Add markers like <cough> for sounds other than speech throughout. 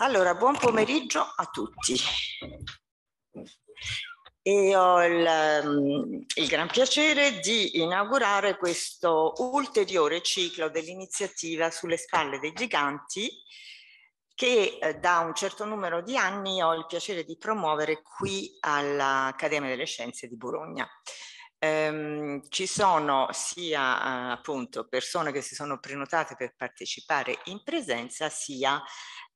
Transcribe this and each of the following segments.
Allora, buon pomeriggio a tutti. E ho il, ehm, il gran piacere di inaugurare questo ulteriore ciclo dell'iniziativa sulle spalle dei giganti che eh, da un certo numero di anni ho il piacere di promuovere qui all'Accademia delle Scienze di Bologna. Ehm, ci sono sia eh, appunto persone che si sono prenotate per partecipare in presenza sia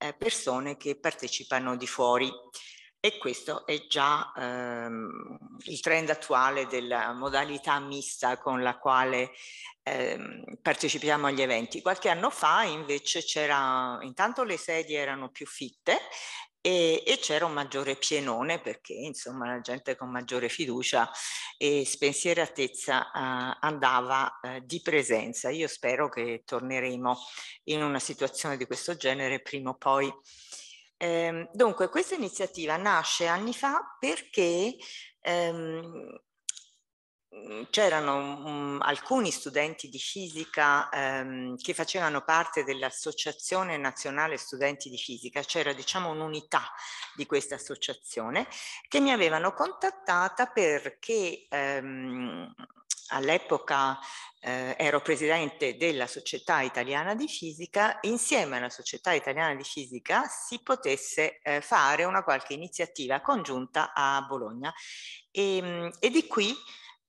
eh, persone che partecipano di fuori. E questo è già ehm, il trend attuale della modalità mista con la quale ehm, partecipiamo agli eventi. Qualche anno fa invece c'era, intanto le sedie erano più fitte e, e c'era un maggiore pienone perché insomma la gente con maggiore fiducia e spensieratezza eh, andava eh, di presenza. Io spero che torneremo in una situazione di questo genere prima o poi. Ehm, dunque questa iniziativa nasce anni fa perché ehm, Mm, c'erano um, alcuni studenti di fisica ehm, che facevano parte dell'Associazione Nazionale Studenti di Fisica, c'era diciamo un'unità di questa associazione, che mi avevano contattata perché ehm, all'epoca eh, ero presidente della Società Italiana di Fisica, insieme alla Società Italiana di Fisica si potesse eh, fare una qualche iniziativa congiunta a Bologna. E, ehm, e di qui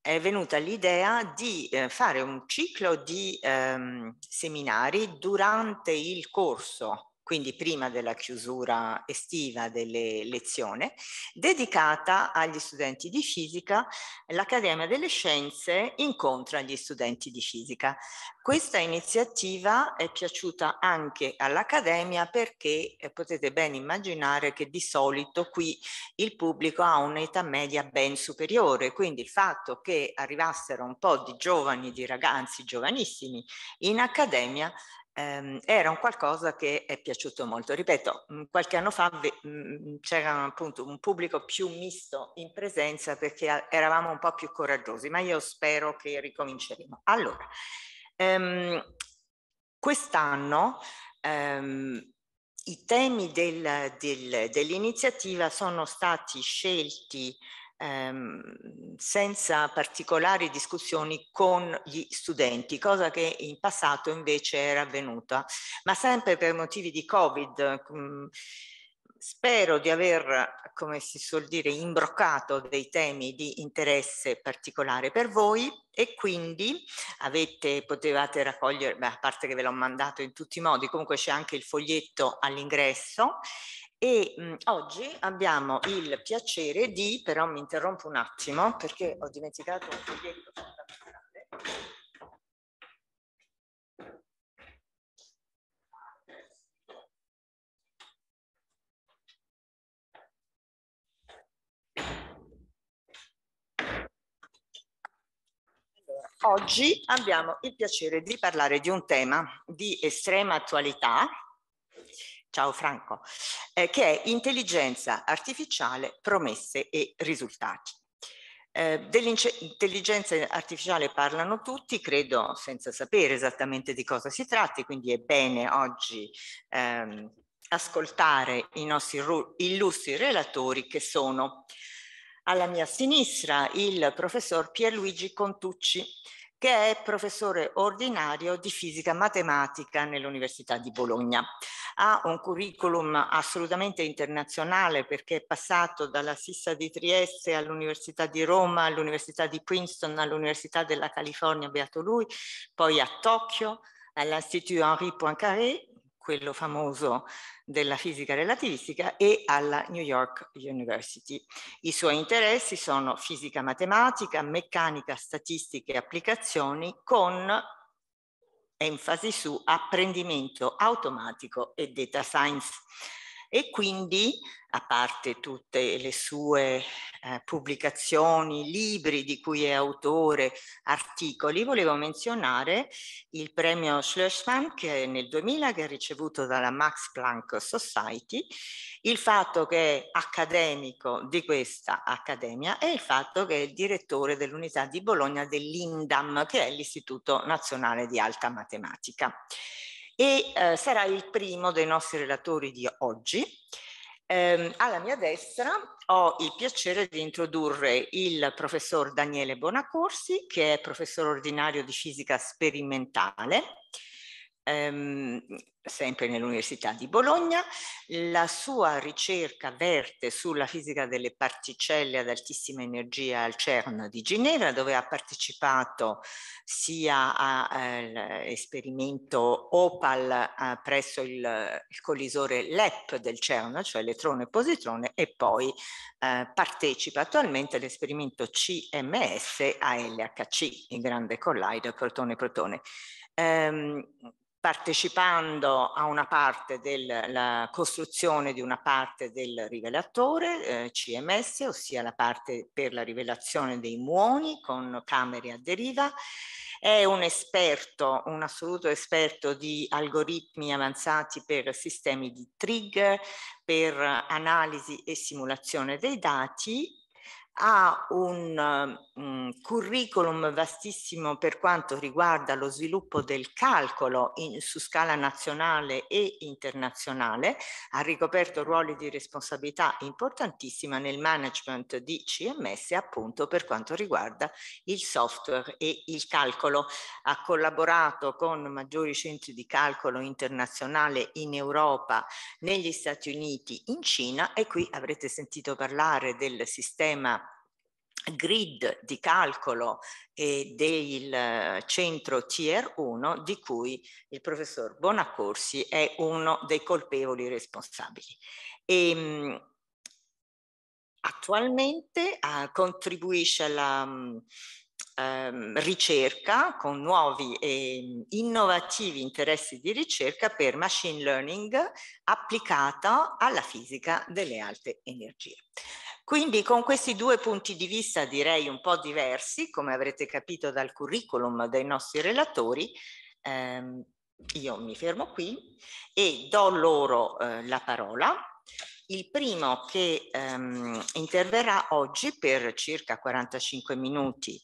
è venuta l'idea di eh, fare un ciclo di ehm, seminari durante il corso quindi prima della chiusura estiva delle lezioni, dedicata agli studenti di fisica, l'Accademia delle Scienze incontra gli studenti di fisica. Questa iniziativa è piaciuta anche all'Accademia perché eh, potete ben immaginare che di solito qui il pubblico ha un'età media ben superiore, quindi il fatto che arrivassero un po' di giovani, di ragazzi giovanissimi in Accademia ehm, era un qualcosa che è piaciuto molto. Ripeto, mhmm, qualche anno fa mhmm, c'era appunto un pubblico più misto in presenza perché eravamo un po' più coraggiosi, ma io spero che ricominceremo. Allora, ehm, quest'anno ehm, i temi del, del, dell'iniziativa sono stati scelti ehm, senza particolari discussioni con gli studenti, cosa che in passato invece era avvenuta, ma sempre per motivi di Covid. Mh, mm, spero di aver, come si suol dire, imbroccato dei temi di interesse particolare per voi e quindi avete, potevate raccogliere, beh, a parte che ve l'ho mandato in tutti i modi, comunque c'è anche il foglietto all'ingresso e mh, oggi abbiamo il piacere di, però mi interrompo un attimo perché ho dimenticato un foglietto fondamentale. Allora, oggi abbiamo il piacere di parlare di un tema di estrema attualità Ciao Franco, eh, che è Intelligenza artificiale, promesse e risultati. Eh, dell'intelligenza artificiale parlano tutti, credo senza sapere esattamente di cosa si tratti, quindi è bene oggi ehm, ascoltare i nostri illustri relatori che sono alla mia sinistra il professor Pierluigi Contucci, che è professore ordinario di fisica matematica nell'Università di Bologna. Ha un curriculum assolutamente internazionale perché è passato dalla Sissa di Trieste all'Università di Roma, all'Università di Princeton, all'Università della California, beato lui, poi a Tokyo, all'Institut Henri Poincaré quello famoso della fisica relativistica e alla New York University. I suoi interessi sono fisica matematica, meccanica, statistica e applicazioni con enfasi su apprendimento automatico e data science e quindi, a parte tutte le sue eh, pubblicazioni, libri di cui è autore, articoli, volevo menzionare il premio Schlösmann che nel 2000 che ha ricevuto dalla Max Planck Society, il fatto che è accademico di questa accademia e il fatto che è il direttore dell'unità di Bologna dell'INDAM, che è l'Istituto Nazionale di Alta Matematica e eh, sarà il primo dei nostri relatori di oggi. Eh, alla mia destra ho il piacere di introdurre il professor Daniele Bonacorsi, che è professore ordinario di fisica sperimentale ehm, sempre nell'Università di Bologna. La sua ricerca verte sulla fisica delle particelle ad altissima energia al CERN di Ginevra, dove ha partecipato sia all'esperimento OPAL a, eh, presso il, il, collisore LEP del CERN, cioè elettrone e positrone, e poi eh, partecipa attualmente all'esperimento CMS a LHC, il grande collider protone-protone. Ehm, partecipando a una parte della costruzione di una parte del rivelatore eh, CMS, ossia la parte per la rivelazione dei muoni con camere a deriva. È un esperto, un assoluto esperto di algoritmi avanzati per sistemi di trigger, per analisi e simulazione dei dati ha un um, curriculum vastissimo per quanto riguarda lo sviluppo del calcolo in, su scala nazionale e internazionale, ha ricoperto ruoli di responsabilità importantissima nel management di CMS appunto per quanto riguarda il software e il calcolo. Ha collaborato con maggiori centri di calcolo internazionale in Europa, negli Stati Uniti, in Cina e qui avrete sentito parlare del sistema grid di calcolo e del eh, centro Tier 1 di cui il professor Bonaccorsi è uno dei colpevoli responsabili. E, ehm, attualmente eh, contribuisce alla mm, ehm, ricerca con nuovi e innovativi interessi di ricerca per machine learning applicata alla fisica delle alte energie. Quindi con questi due punti di vista direi un po' diversi, come avrete capito dal curriculum dei nostri relatori, ehm, io mi fermo qui e do loro eh, la parola. Il primo che ehm, interverrà oggi per circa 45 minuti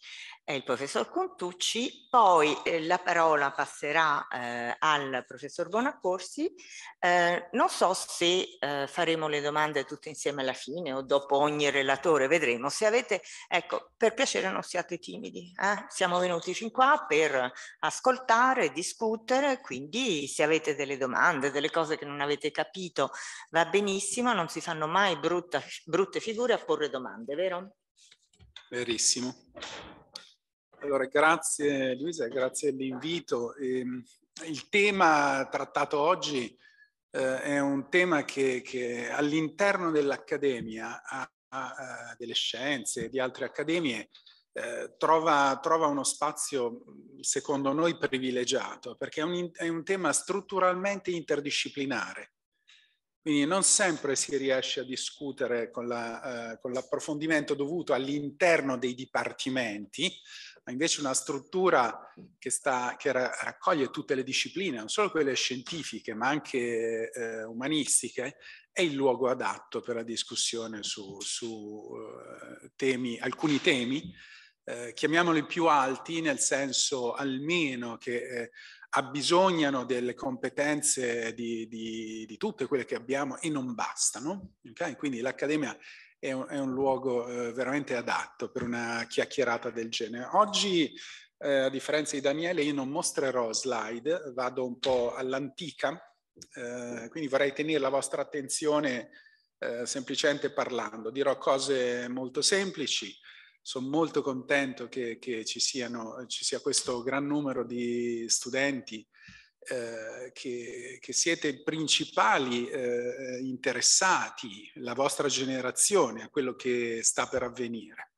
è il professor Contucci, poi eh, la parola passerà eh, al professor Bonaccorsi. Eh, non so se eh, faremo le domande tutte insieme alla fine o dopo ogni relatore, vedremo. Se avete, ecco, per piacere non siate timidi, eh. siamo venuti fin qua per ascoltare, discutere, quindi se avete delle domande, delle cose che non avete capito, va benissimo, non si fanno mai brutta, brutte figure a porre domande, vero? Verissimo. Allora, grazie Luisa, grazie dell'invito. Ehm, il tema trattato oggi eh, è un tema che, che all'interno dell'Accademia delle Scienze e di altre accademie eh, trova, trova, uno spazio, secondo noi, privilegiato, perché è un, è un tema strutturalmente interdisciplinare. Quindi non sempre si riesce a discutere con, l'approfondimento la, eh, dovuto all'interno dei dipartimenti ma invece una struttura mm. che, sta, che raccoglie tutte le discipline, non solo quelle scientifiche, ma anche eh, umanistiche, è il luogo adatto per la discussione su, su uh, temi, alcuni temi, eh, chiamiamoli più alti, nel senso almeno che eh, abbisognano delle competenze di, di, di, tutte quelle che abbiamo e non bastano. Okay? Quindi l'Accademia è un, è un luogo eh, veramente adatto per una chiacchierata del genere. Oggi, eh, a differenza di Daniele, io non mostrerò slide, vado un po' all'antica, eh, quindi vorrei tenere la vostra attenzione eh, semplicemente parlando. Dirò cose molto semplici, sono molto contento che, che ci, siano, ci sia questo gran numero di studenti eh, che, che, siete i principali eh, interessati, la vostra generazione, a quello che sta per avvenire.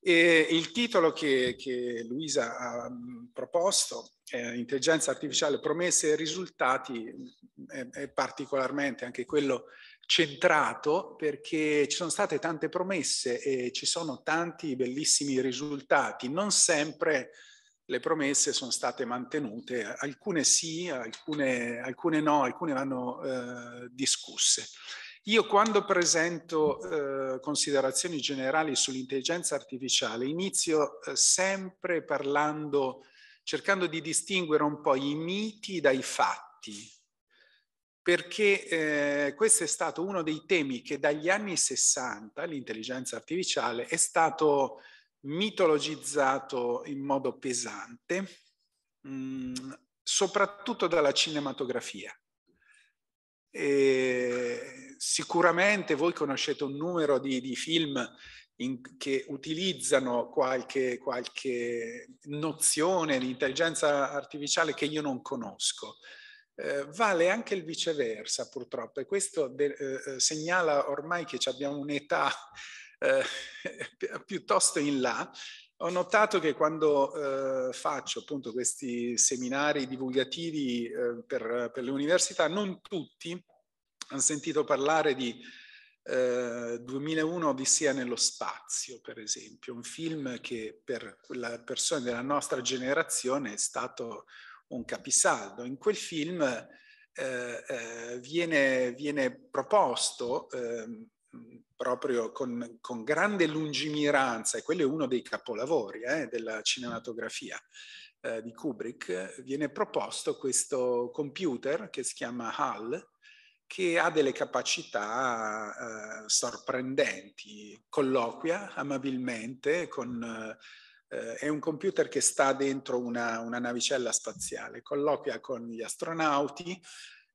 E il titolo che, che Luisa ha mm, proposto, eh, Intelligenza artificiale, promesse e risultati, mm, è, è particolarmente anche quello centrato perché ci sono state tante promesse e ci sono tanti bellissimi risultati, non sempre le promesse sono state mantenute, alcune sì, alcune, alcune no, alcune vanno eh, discusse. Io quando presento eh, considerazioni generali sull'intelligenza artificiale inizio eh, sempre parlando, cercando di distinguere un po' i miti dai fatti, perché eh, questo è stato uno dei temi che dagli anni 60 l'intelligenza artificiale è stato mitologizzato in modo pesante, mh, mm, soprattutto dalla cinematografia. E sicuramente voi conoscete un numero di, di film in, che utilizzano qualche, qualche, nozione di intelligenza artificiale che io non conosco. Eh, vale anche il viceversa, purtroppo, e questo de, eh, eh segnala ormai che abbiamo un'età eh, <laughs> piuttosto in là, ho notato che quando eh, faccio appunto questi seminari divulgativi eh, per, per, le università, non tutti hanno sentito parlare di eh, 2001 Odissea nello spazio, per esempio, un film che per le persone della nostra generazione è stato un capisaldo. In quel film eh, eh viene, viene, proposto ehm, proprio con, con, grande lungimiranza, e quello è uno dei capolavori eh, della cinematografia eh, di Kubrick, viene proposto questo computer che si chiama HAL, che ha delle capacità eh, sorprendenti, colloquia amabilmente con... Uh, è un computer che sta dentro una, una, navicella spaziale, colloquia con gli astronauti,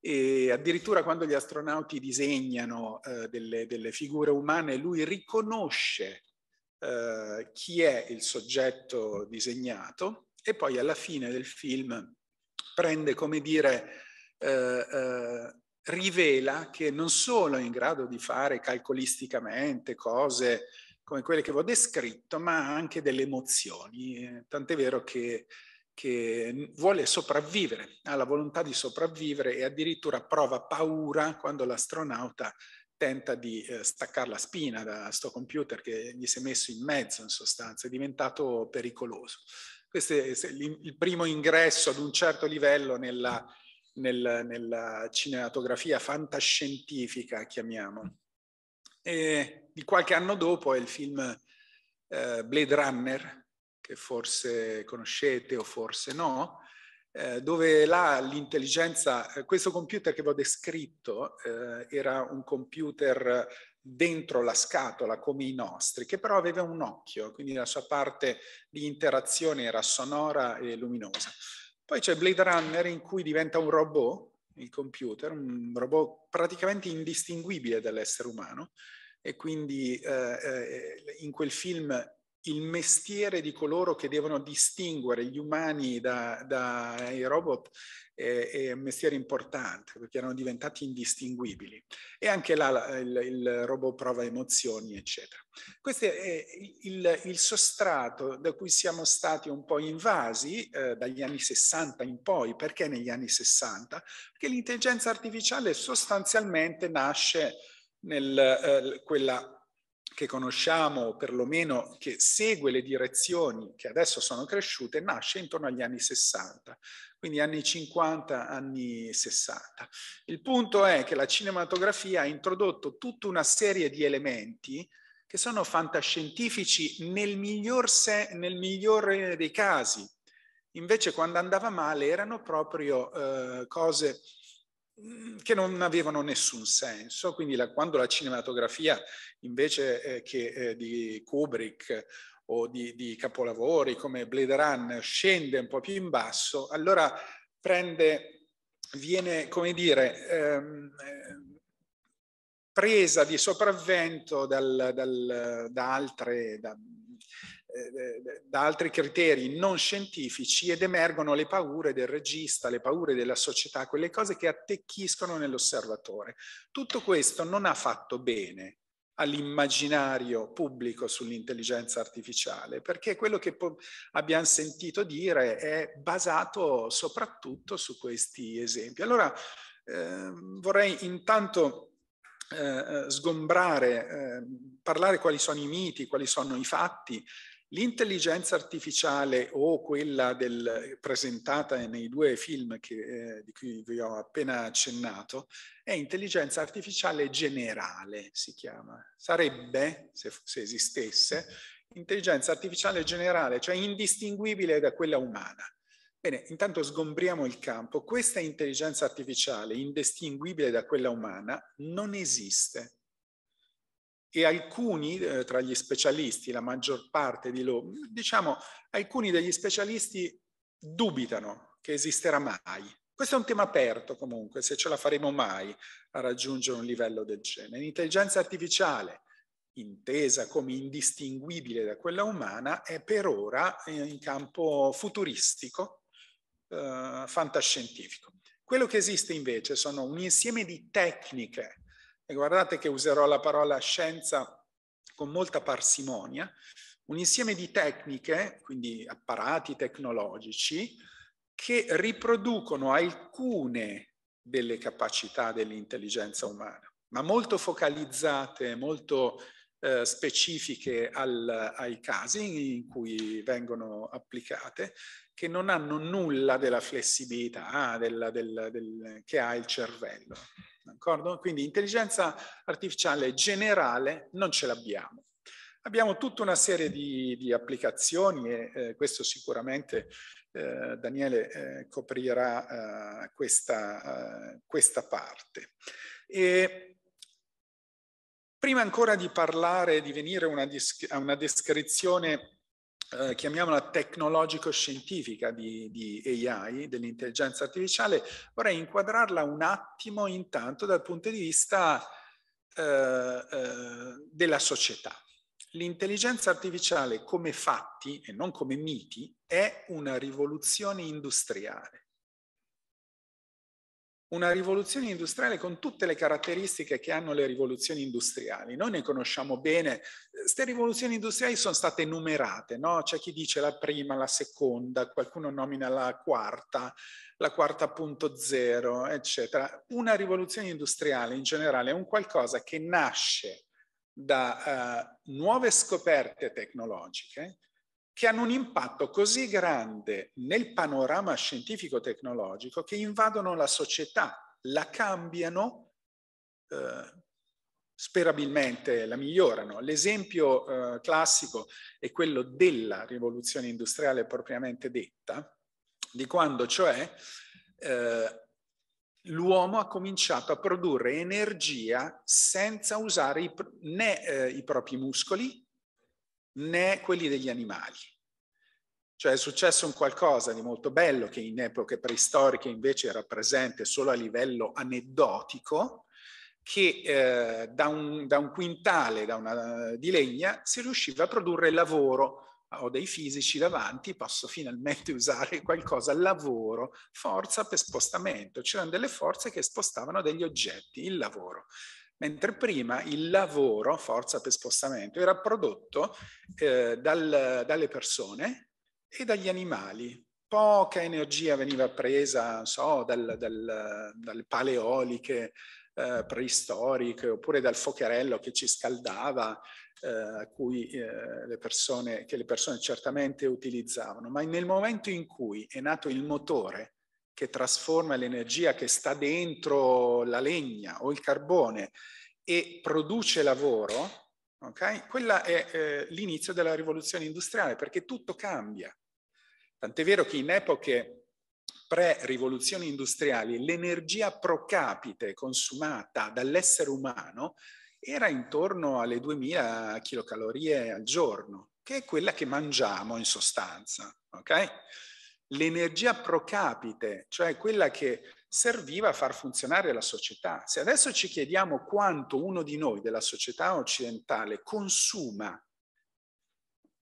e addirittura quando gli astronauti disegnano eh, delle, delle, figure umane, lui riconosce eh, chi è il soggetto disegnato e poi alla fine del film prende, come dire, eh, eh rivela che non solo è in grado di fare calcolisticamente cose come quelle che vi ho descritto, ma anche delle emozioni. Tant'è vero che che vuole sopravvivere, ha la volontà di sopravvivere e addirittura prova paura quando l'astronauta tenta di eh, staccare la spina da sto computer che gli si è messo in mezzo in sostanza, è diventato pericoloso. Questo è il primo ingresso ad un certo livello nella, nella, nella cinematografia fantascientifica, chiamiamo. E di qualche anno dopo è il film eh, Blade Runner, che forse conoscete o forse no, eh, dove là l'intelligenza, eh, questo computer che vi ho descritto eh, era un computer dentro la scatola come i nostri, che però aveva un occhio, quindi la sua parte di interazione era sonora e luminosa. Poi c'è Blade Runner in cui diventa un robot, il computer, un robot praticamente indistinguibile dall'essere umano e quindi eh, eh in quel film il mestiere di coloro che devono distinguere gli umani dai da, robot è, è, un mestiere importante perché erano diventati indistinguibili. E anche là il, il robot prova emozioni, eccetera. Questo è il, il, sostrato da cui siamo stati un po' invasi eh, dagli anni 60 in poi. Perché negli anni 60? Perché l'intelligenza artificiale sostanzialmente nasce nel eh, quella che conosciamo, perlomeno che segue le direzioni che adesso sono cresciute, nasce intorno agli anni 60, quindi anni 50, anni 60. Il punto è che la cinematografia ha introdotto tutta una serie di elementi che sono fantascientifici nel miglior, se, nel miglior dei casi. Invece quando andava male erano proprio eh, cose Mm, che non avevano nessun senso, quindi la, quando la cinematografia invece eh, che, eh, di Kubrick o di, di, capolavori come Blade Run scende un po' più in basso, allora prende, viene, come dire, ehm, presa di sopravvento dal, dal, da altre, da, eh, eh, da altri criteri non scientifici ed emergono le paure del regista, le paure della società, quelle cose che attecchiscono nell'osservatore. Tutto questo non ha fatto bene all'immaginario pubblico sull'intelligenza artificiale, perché quello che abbiamo sentito dire è basato soprattutto su questi esempi. Allora eh, vorrei intanto eh, eh sgombrare, eh, parlare quali sono i miti, quali sono i fatti L'intelligenza artificiale o quella del, presentata nei due film che, eh, di cui vi ho appena accennato è intelligenza artificiale generale, si chiama. Sarebbe, se, se esistesse, intelligenza artificiale generale, cioè indistinguibile da quella umana. Bene, intanto sgombriamo il campo. Questa intelligenza artificiale, indistinguibile da quella umana, non esiste e alcuni eh, tra gli specialisti, la maggior parte di loro, diciamo, alcuni degli specialisti dubitano che esisterà mai. Questo è un tema aperto comunque, se ce la faremo mai a raggiungere un livello del genere. L'intelligenza artificiale, intesa come indistinguibile da quella umana, è per ora eh, in campo futuristico, eh, fantascientifico. Quello che esiste invece sono un insieme di tecniche guardate che userò la parola scienza con molta parsimonia, un insieme di tecniche, quindi apparati tecnologici, che riproducono alcune delle capacità dell'intelligenza umana, ma molto focalizzate, molto eh, specifiche al, ai casi in cui vengono applicate, che non hanno nulla della flessibilità ah, della, del, del, che ha il cervello d'accordo? Quindi intelligenza artificiale generale non ce l'abbiamo. Abbiamo tutta una serie di, di applicazioni e eh, questo sicuramente eh, Daniele eh, coprirà eh, questa, eh, questa, parte. E prima ancora di parlare, di venire una a una descrizione eh, chiamiamola tecnologico-scientifica di, di AI, dell'intelligenza artificiale, vorrei inquadrarla un attimo intanto dal punto di vista eh, eh, della società. L'intelligenza artificiale come fatti e non come miti è una rivoluzione industriale una rivoluzione industriale con tutte le caratteristiche che hanno le rivoluzioni industriali. Noi ne conosciamo bene, queste rivoluzioni industriali sono state numerate, no? c'è chi dice la prima, la seconda, qualcuno nomina la quarta, la quarta punto zero, eccetera. Una rivoluzione industriale in generale è un qualcosa che nasce da uh, nuove scoperte tecnologiche, che hanno un impatto così grande nel panorama scientifico-tecnologico che invadono la società, la cambiano, eh, sperabilmente la migliorano. L'esempio eh, classico è quello della rivoluzione industriale propriamente detta, di quando cioè eh, l'uomo ha cominciato a produrre energia senza usare i, né eh, i propri muscoli né quelli degli animali. Cioè è successo un qualcosa di molto bello che in epoche preistoriche invece era presente solo a livello aneddotico, che eh, da, un, da, un, quintale da una, eh, di legna si riusciva a produrre lavoro. Ho dei fisici davanti, posso finalmente <laughs> usare qualcosa, lavoro, forza per spostamento. C'erano delle forze che spostavano degli oggetti, il lavoro mentre prima il lavoro, forza per spostamento, era prodotto eh, dal, dalle persone e dagli animali. Poca energia veniva presa, so, dal, dal, dalle paleoliche eh, preistoriche oppure dal focherello che ci scaldava, eh, cui, eh, le persone, che le persone certamente utilizzavano, ma nel momento in cui è nato il motore che trasforma l'energia che sta dentro la legna o il carbone e produce lavoro, okay? quella è eh, l'inizio della rivoluzione industriale perché tutto cambia. Tant'è vero che in epoche pre-rivoluzioni industriali l'energia pro capite consumata dall'essere umano era intorno alle 2000 kcal al giorno, che è quella che mangiamo in sostanza. Okay? l'energia pro capite, cioè quella che serviva a far funzionare la società. Se adesso ci chiediamo quanto uno di noi della società occidentale consuma,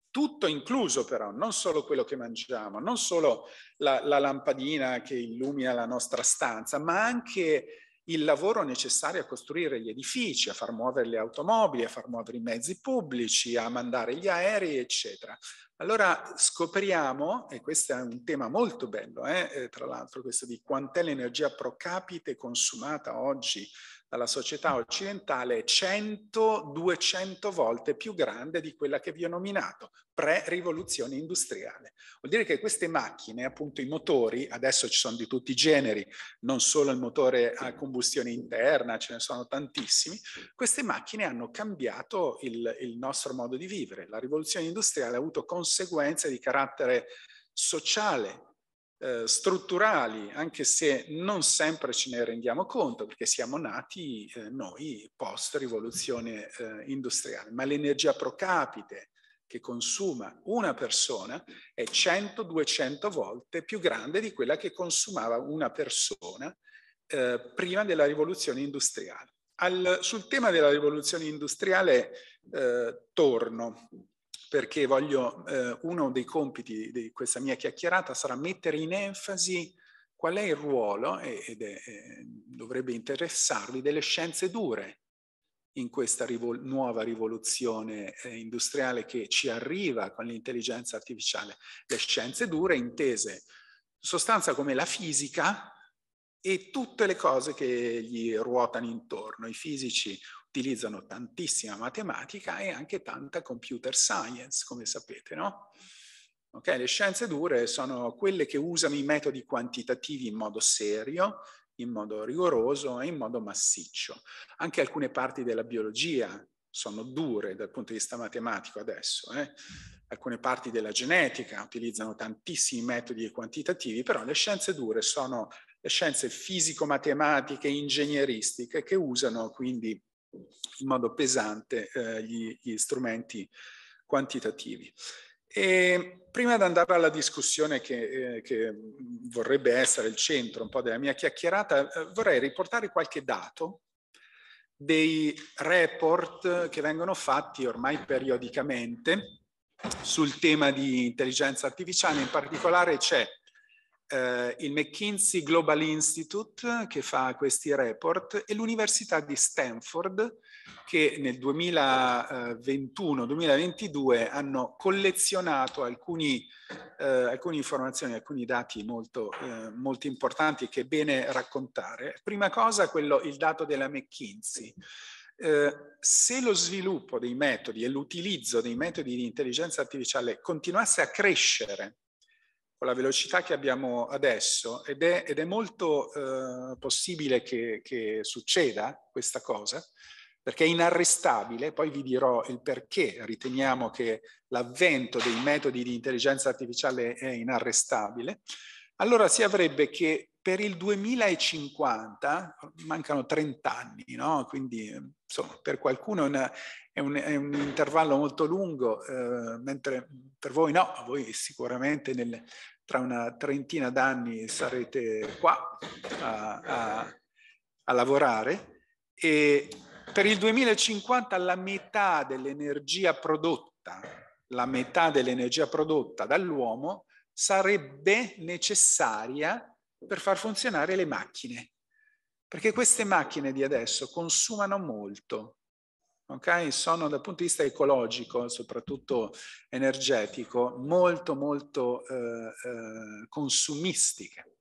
tutto incluso però, non solo quello che mangiamo, non solo la, la lampadina che illumina la nostra stanza, ma anche il lavoro necessario a costruire gli edifici, a far muovere le automobili, a far muovere i mezzi pubblici, a mandare gli aerei, eccetera. Allora scopriamo, e questo è un tema molto bello, eh, tra l'altro questo di quant'è l'energia pro capite consumata oggi dalla società occidentale è 100-200 volte più grande di quella che vi ho nominato, pre-rivoluzione industriale. Vuol dire che queste macchine, appunto i motori, adesso ci sono di tutti i generi, non solo il motore a combustione interna, ce ne sono tantissimi, queste macchine hanno cambiato il, il nostro modo di vivere. La rivoluzione industriale ha avuto conseguenze di carattere sociale, eh, strutturali, anche se non sempre ce ne rendiamo conto, perché siamo nati eh, noi post rivoluzione eh, industriale, ma l'energia pro capite che consuma una persona è 100-200 volte più grande di quella che consumava una persona eh, prima della rivoluzione industriale. Al, sul tema della rivoluzione industriale eh, torno perché voglio, eh, uno dei compiti di questa mia chiacchierata sarà mettere in enfasi qual è il ruolo, ed è, eh, dovrebbe interessarvi, delle scienze dure in questa rivol- nuova rivoluzione eh, industriale che ci arriva con l'intelligenza artificiale. Le scienze dure intese in sostanza come la fisica e tutte le cose che gli ruotano intorno. I fisici utilizzano tantissima matematica e anche tanta computer science, come sapete, no? Okay? Le scienze dure sono quelle che usano i metodi quantitativi in modo serio, in modo rigoroso e in modo massiccio. Anche alcune parti della biologia sono dure dal punto di vista matematico adesso. Eh? Alcune parti della genetica utilizzano tantissimi metodi quantitativi, però le scienze dure sono le scienze fisico-matematiche, ingegneristiche, che usano quindi in modo pesante eh, gli, gli, strumenti quantitativi. E prima di andare alla discussione che, eh, che, vorrebbe essere il centro un po' della mia chiacchierata, eh, vorrei riportare qualche dato dei report che vengono fatti ormai periodicamente sul tema di intelligenza artificiale, in particolare c'è eh, il McKinsey Global Institute che fa questi report e l'Università di Stanford che nel 2021-2022 eh, hanno collezionato alcuni, eh, alcune informazioni, alcuni dati molto, eh, molto importanti che è bene raccontare. Prima cosa, quello, il dato della McKinsey. Eh, se lo sviluppo dei metodi e l'utilizzo dei metodi di intelligenza artificiale continuasse a crescere con la velocità che abbiamo adesso ed è, ed è molto eh, possibile che, che, succeda questa cosa perché è inarrestabile, poi vi dirò il perché riteniamo che l'avvento dei metodi di intelligenza artificiale è inarrestabile, allora si avrebbe che per il 2050, mancano 30 anni, no? quindi insomma, per qualcuno è, una, è, un, è, un, intervallo molto lungo, eh, mentre per voi no, voi sicuramente nel, tra una trentina d'anni sarete qua a, a, a lavorare e per il 2050 la metà dell'energia prodotta, la metà dell'energia prodotta dall'uomo sarebbe necessaria per far funzionare le macchine, perché queste macchine di adesso consumano molto okay? sono dal punto di vista ecologico, soprattutto energetico, molto molto eh, eh, consumistiche.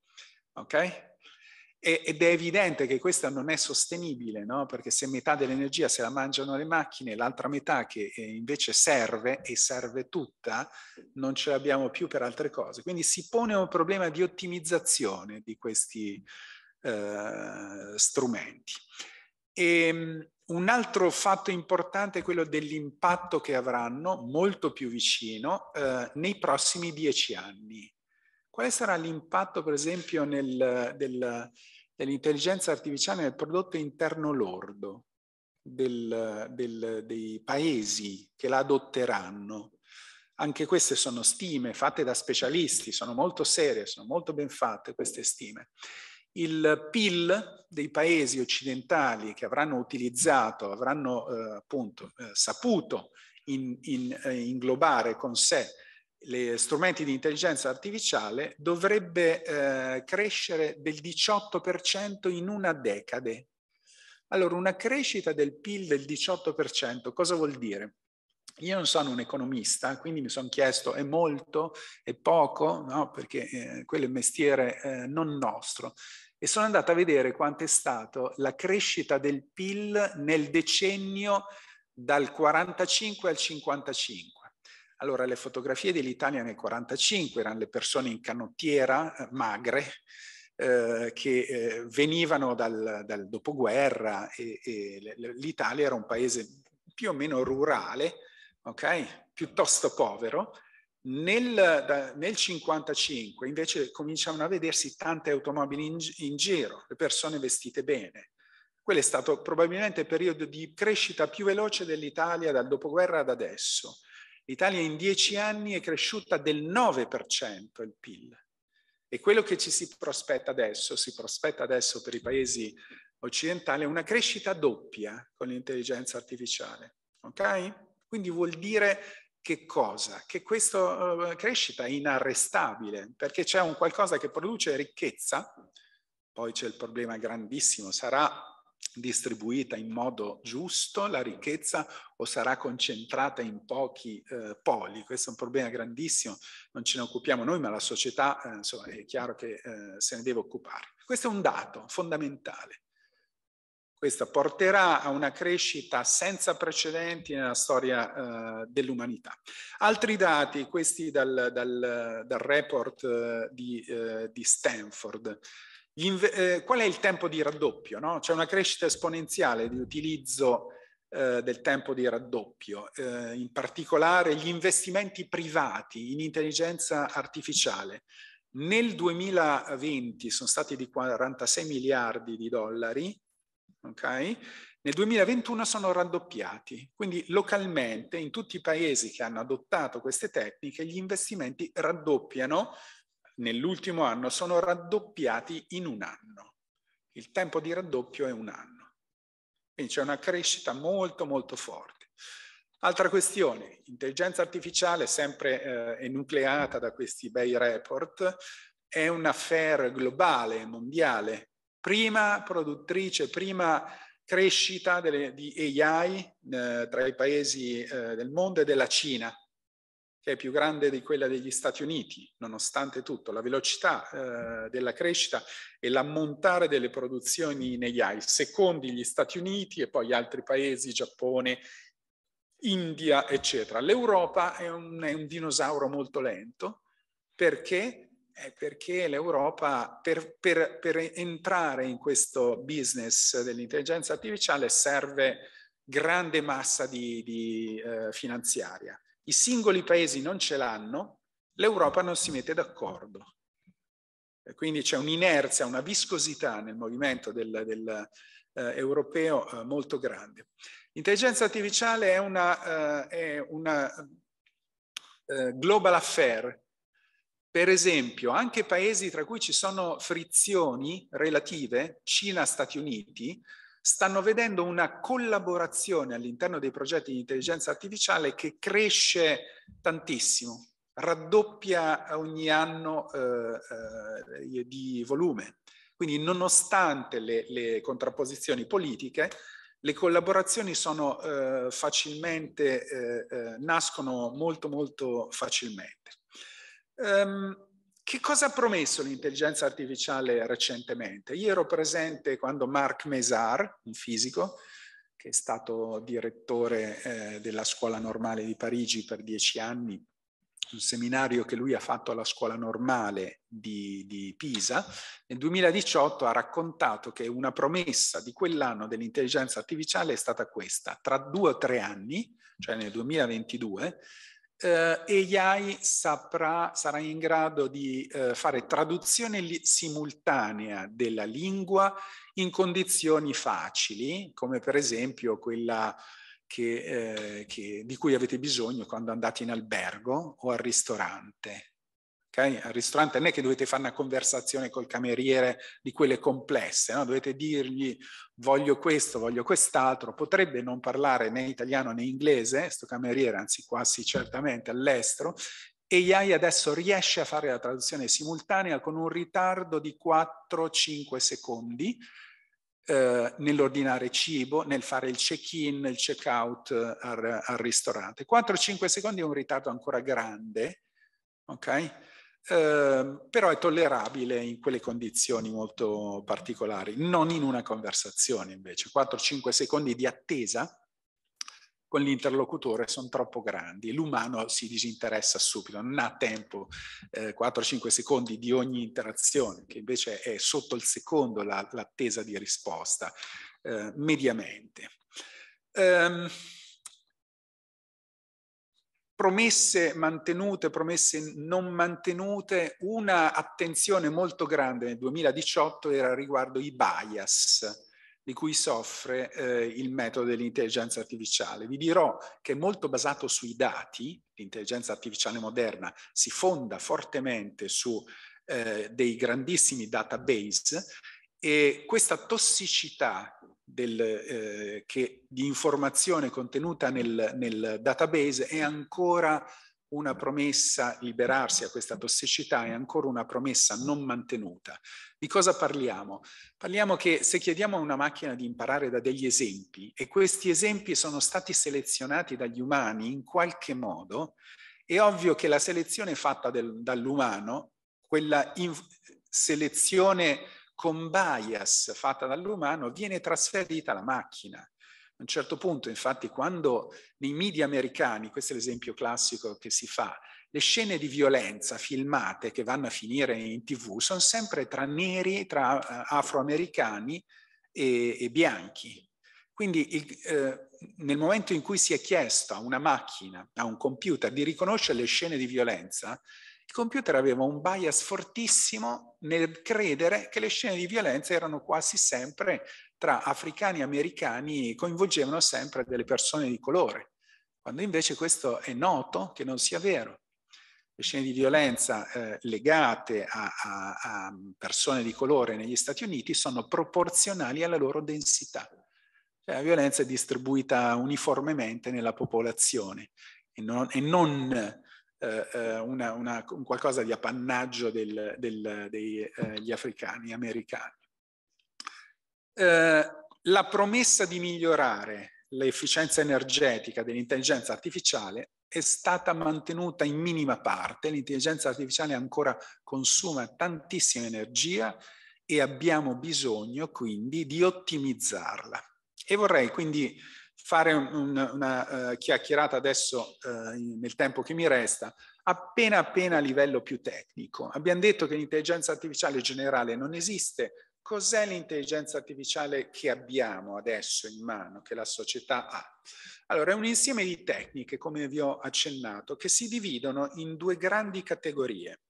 Okay? ed è evidente che questa non è sostenibile, no? perché se metà dell'energia se la mangiano le macchine, l'altra metà che eh, invece serve e serve tutta, non ce l'abbiamo più per altre cose. Quindi si pone un problema di ottimizzazione di questi eh, strumenti. E, ehm, un altro fatto importante è quello dell'impatto che avranno, molto più vicino, eh, nei prossimi dieci anni. Quale sarà l'impatto, per esempio, nel, del, dell'intelligenza artificiale nel prodotto interno lordo del, del, dei paesi che la adotteranno? Anche queste sono stime fatte da specialisti, sono molto serie, sono molto ben fatte queste stime il PIL dei paesi occidentali che avranno utilizzato, avranno eh, appunto eh, saputo in, in, eh, inglobare con sé gli strumenti di intelligenza artificiale dovrebbe eh, crescere del 18% in una decade. Allora, una crescita del PIL del 18%, cosa vuol dire? Io non sono un economista, quindi mi sono chiesto è molto, è poco, no? perché eh, quello è un mestiere eh, non nostro e sono andata a vedere quanto è stata la crescita del PIL nel decennio dal 45 al 55. Allora, le fotografie dell'Italia nel 1945 erano le persone in canottiera, eh, magre, eh, che eh, venivano dal, dal dopoguerra e, e l'Italia era un paese più o meno rurale, okay? piuttosto povero, nel, da, nel 55 invece cominciavano a vedersi tante automobili in, in giro, le persone vestite bene. Quello è stato probabilmente il periodo di crescita più veloce dell'Italia dal dopoguerra ad adesso. L'Italia in dieci anni è cresciuta del 9% il PIL. E quello che ci si prospetta adesso, si prospetta adesso per i paesi occidentali, è una crescita doppia con l'intelligenza artificiale. Ok? Quindi vuol dire che cosa? Che questa eh, crescita è inarrestabile, perché c'è un qualcosa che produce ricchezza, poi c'è il problema grandissimo, sarà distribuita in modo giusto la ricchezza o sarà concentrata in pochi eh, poli. Questo è un problema grandissimo, non ce ne occupiamo noi, ma la società eh, insomma, è chiaro che eh, se ne deve occupare. Questo è un dato fondamentale. Questa porterà a una crescita senza precedenti nella storia eh, dell'umanità. Altri dati, questi dal, dal, dal report eh, di, eh, di, Stanford. Eh, qual è il tempo di raddoppio? No? C'è una crescita esponenziale di utilizzo eh, del tempo di raddoppio, eh, in particolare gli investimenti privati in intelligenza artificiale. Nel 2020 sono stati di 46 miliardi di dollari, Okay? Nel 2021 sono raddoppiati, quindi localmente in tutti i paesi che hanno adottato queste tecniche gli investimenti raddoppiano, nell'ultimo anno sono raddoppiati in un anno. Il tempo di raddoppio è un anno. Quindi c'è una crescita molto molto forte. Altra questione, intelligenza artificiale sempre eh, enucleata da questi bei report, è un affair globale, mondiale, prima produttrice, prima crescita delle, di AI eh, tra i paesi eh, del mondo e della Cina, che è più grande di quella degli Stati Uniti, nonostante tutto. La velocità eh, della crescita e l'ammontare delle produzioni in AI, secondi gli Stati Uniti e poi altri paesi, Giappone, India, eccetera. L'Europa è è un dinosauro molto lento perché è perché l'Europa per, per, per entrare in questo business dell'intelligenza artificiale serve grande massa di, di eh, finanziaria. I singoli paesi non ce l'hanno, l'Europa non si mette d'accordo. Quindi c'è un'inerzia, una viscosità nel movimento del, del eh, europeo eh, molto grande. L'intelligenza artificiale è una, eh, è una eh, global affair, per esempio, anche paesi tra cui ci sono frizioni relative, Cina-Stati Uniti, stanno vedendo una collaborazione all'interno dei progetti di intelligenza artificiale che cresce tantissimo, raddoppia ogni anno eh, eh, di volume. Quindi nonostante le, le, contrapposizioni politiche, le collaborazioni sono eh, facilmente, eh, eh, nascono molto molto facilmente. Um, che cosa ha promesso l'intelligenza artificiale recentemente? Io ero presente quando Marc Mesar, un fisico, che è stato direttore eh, della Scuola Normale di Parigi per dieci anni, un seminario che lui ha fatto alla Scuola Normale di, di Pisa, nel 2018 ha raccontato che una promessa di quell'anno dell'intelligenza artificiale è stata questa, tra due o tre anni, cioè nel 2022, eh, AI saprà, sarà in grado di eh, fare traduzione li- simultanea della lingua in condizioni facili, come per esempio quella che, eh, che, di cui avete bisogno quando andate in albergo o al ristorante. Okay? Al ristorante non è che dovete fare una conversazione col cameriere di quelle complesse, no? dovete dirgli voglio questo, voglio quest'altro, potrebbe non parlare né italiano né inglese, questo cameriere, anzi quasi certamente all'estero, e AI adesso riesce a fare la traduzione simultanea con un ritardo di 4-5 secondi eh, nell'ordinare cibo, nel fare il check-in, il check-out eh, al, al ristorante. 4-5 secondi è un ritardo ancora grande, ok? Ehm, però è tollerabile in quelle condizioni molto particolari, non in una conversazione invece. 4-5 secondi di attesa con l'interlocutore sono troppo grandi, l'umano si disinteressa subito, non ha tempo, eh, 4-5 secondi di ogni interazione, che invece è sotto il secondo l'attesa di risposta, eh, mediamente. Um, promesse mantenute, promesse non mantenute, una attenzione molto grande nel 2018 era riguardo i bias di cui soffre eh, il metodo dell'intelligenza artificiale. Vi dirò che è molto basato sui dati, l'intelligenza artificiale moderna si fonda fortemente su eh, dei grandissimi database e questa tossicità del, eh, che, di informazione contenuta nel, nel, database è ancora una promessa, liberarsi a questa tossicità è ancora una promessa non mantenuta. Di cosa parliamo? Parliamo che se chiediamo a una macchina di imparare da degli esempi e questi esempi sono stati selezionati dagli umani in qualche modo, è ovvio che la selezione fatta del, dall'umano, quella in, selezione con bias fatta dall'umano viene trasferita alla macchina. A un certo punto, infatti, quando nei media americani, questo è l'esempio classico che si fa, le scene di violenza filmate che vanno a finire in tv sono sempre tra neri, tra eh, afroamericani e, e bianchi. Quindi il, eh, nel momento in cui si è chiesto a una macchina, a un computer, di riconoscere le scene di violenza, il computer aveva un bias fortissimo nel credere che le scene di violenza erano quasi sempre tra africani e americani, coinvolgevano sempre delle persone di colore, quando invece questo è noto che non sia vero. Le scene di violenza eh, legate a, a, a persone di colore negli Stati Uniti sono proporzionali alla loro densità. Cioè, la violenza è distribuita uniformemente nella popolazione e non, e non eh, eh, una, una, qualcosa di appannaggio degli eh, africani americani. Eh, la promessa di migliorare l'efficienza energetica dell'intelligenza artificiale è stata mantenuta in minima parte, l'intelligenza artificiale ancora consuma tantissima energia e abbiamo bisogno quindi di ottimizzarla. E vorrei quindi fare un, una uh, chiacchierata adesso uh, in, nel tempo che mi resta, appena appena a livello più tecnico. Abbiamo detto che l'intelligenza artificiale generale non esiste. Cos'è l'intelligenza artificiale che abbiamo adesso in mano, che la società ha? Allora, è un insieme di tecniche, come vi ho accennato, che si dividono in due grandi categorie,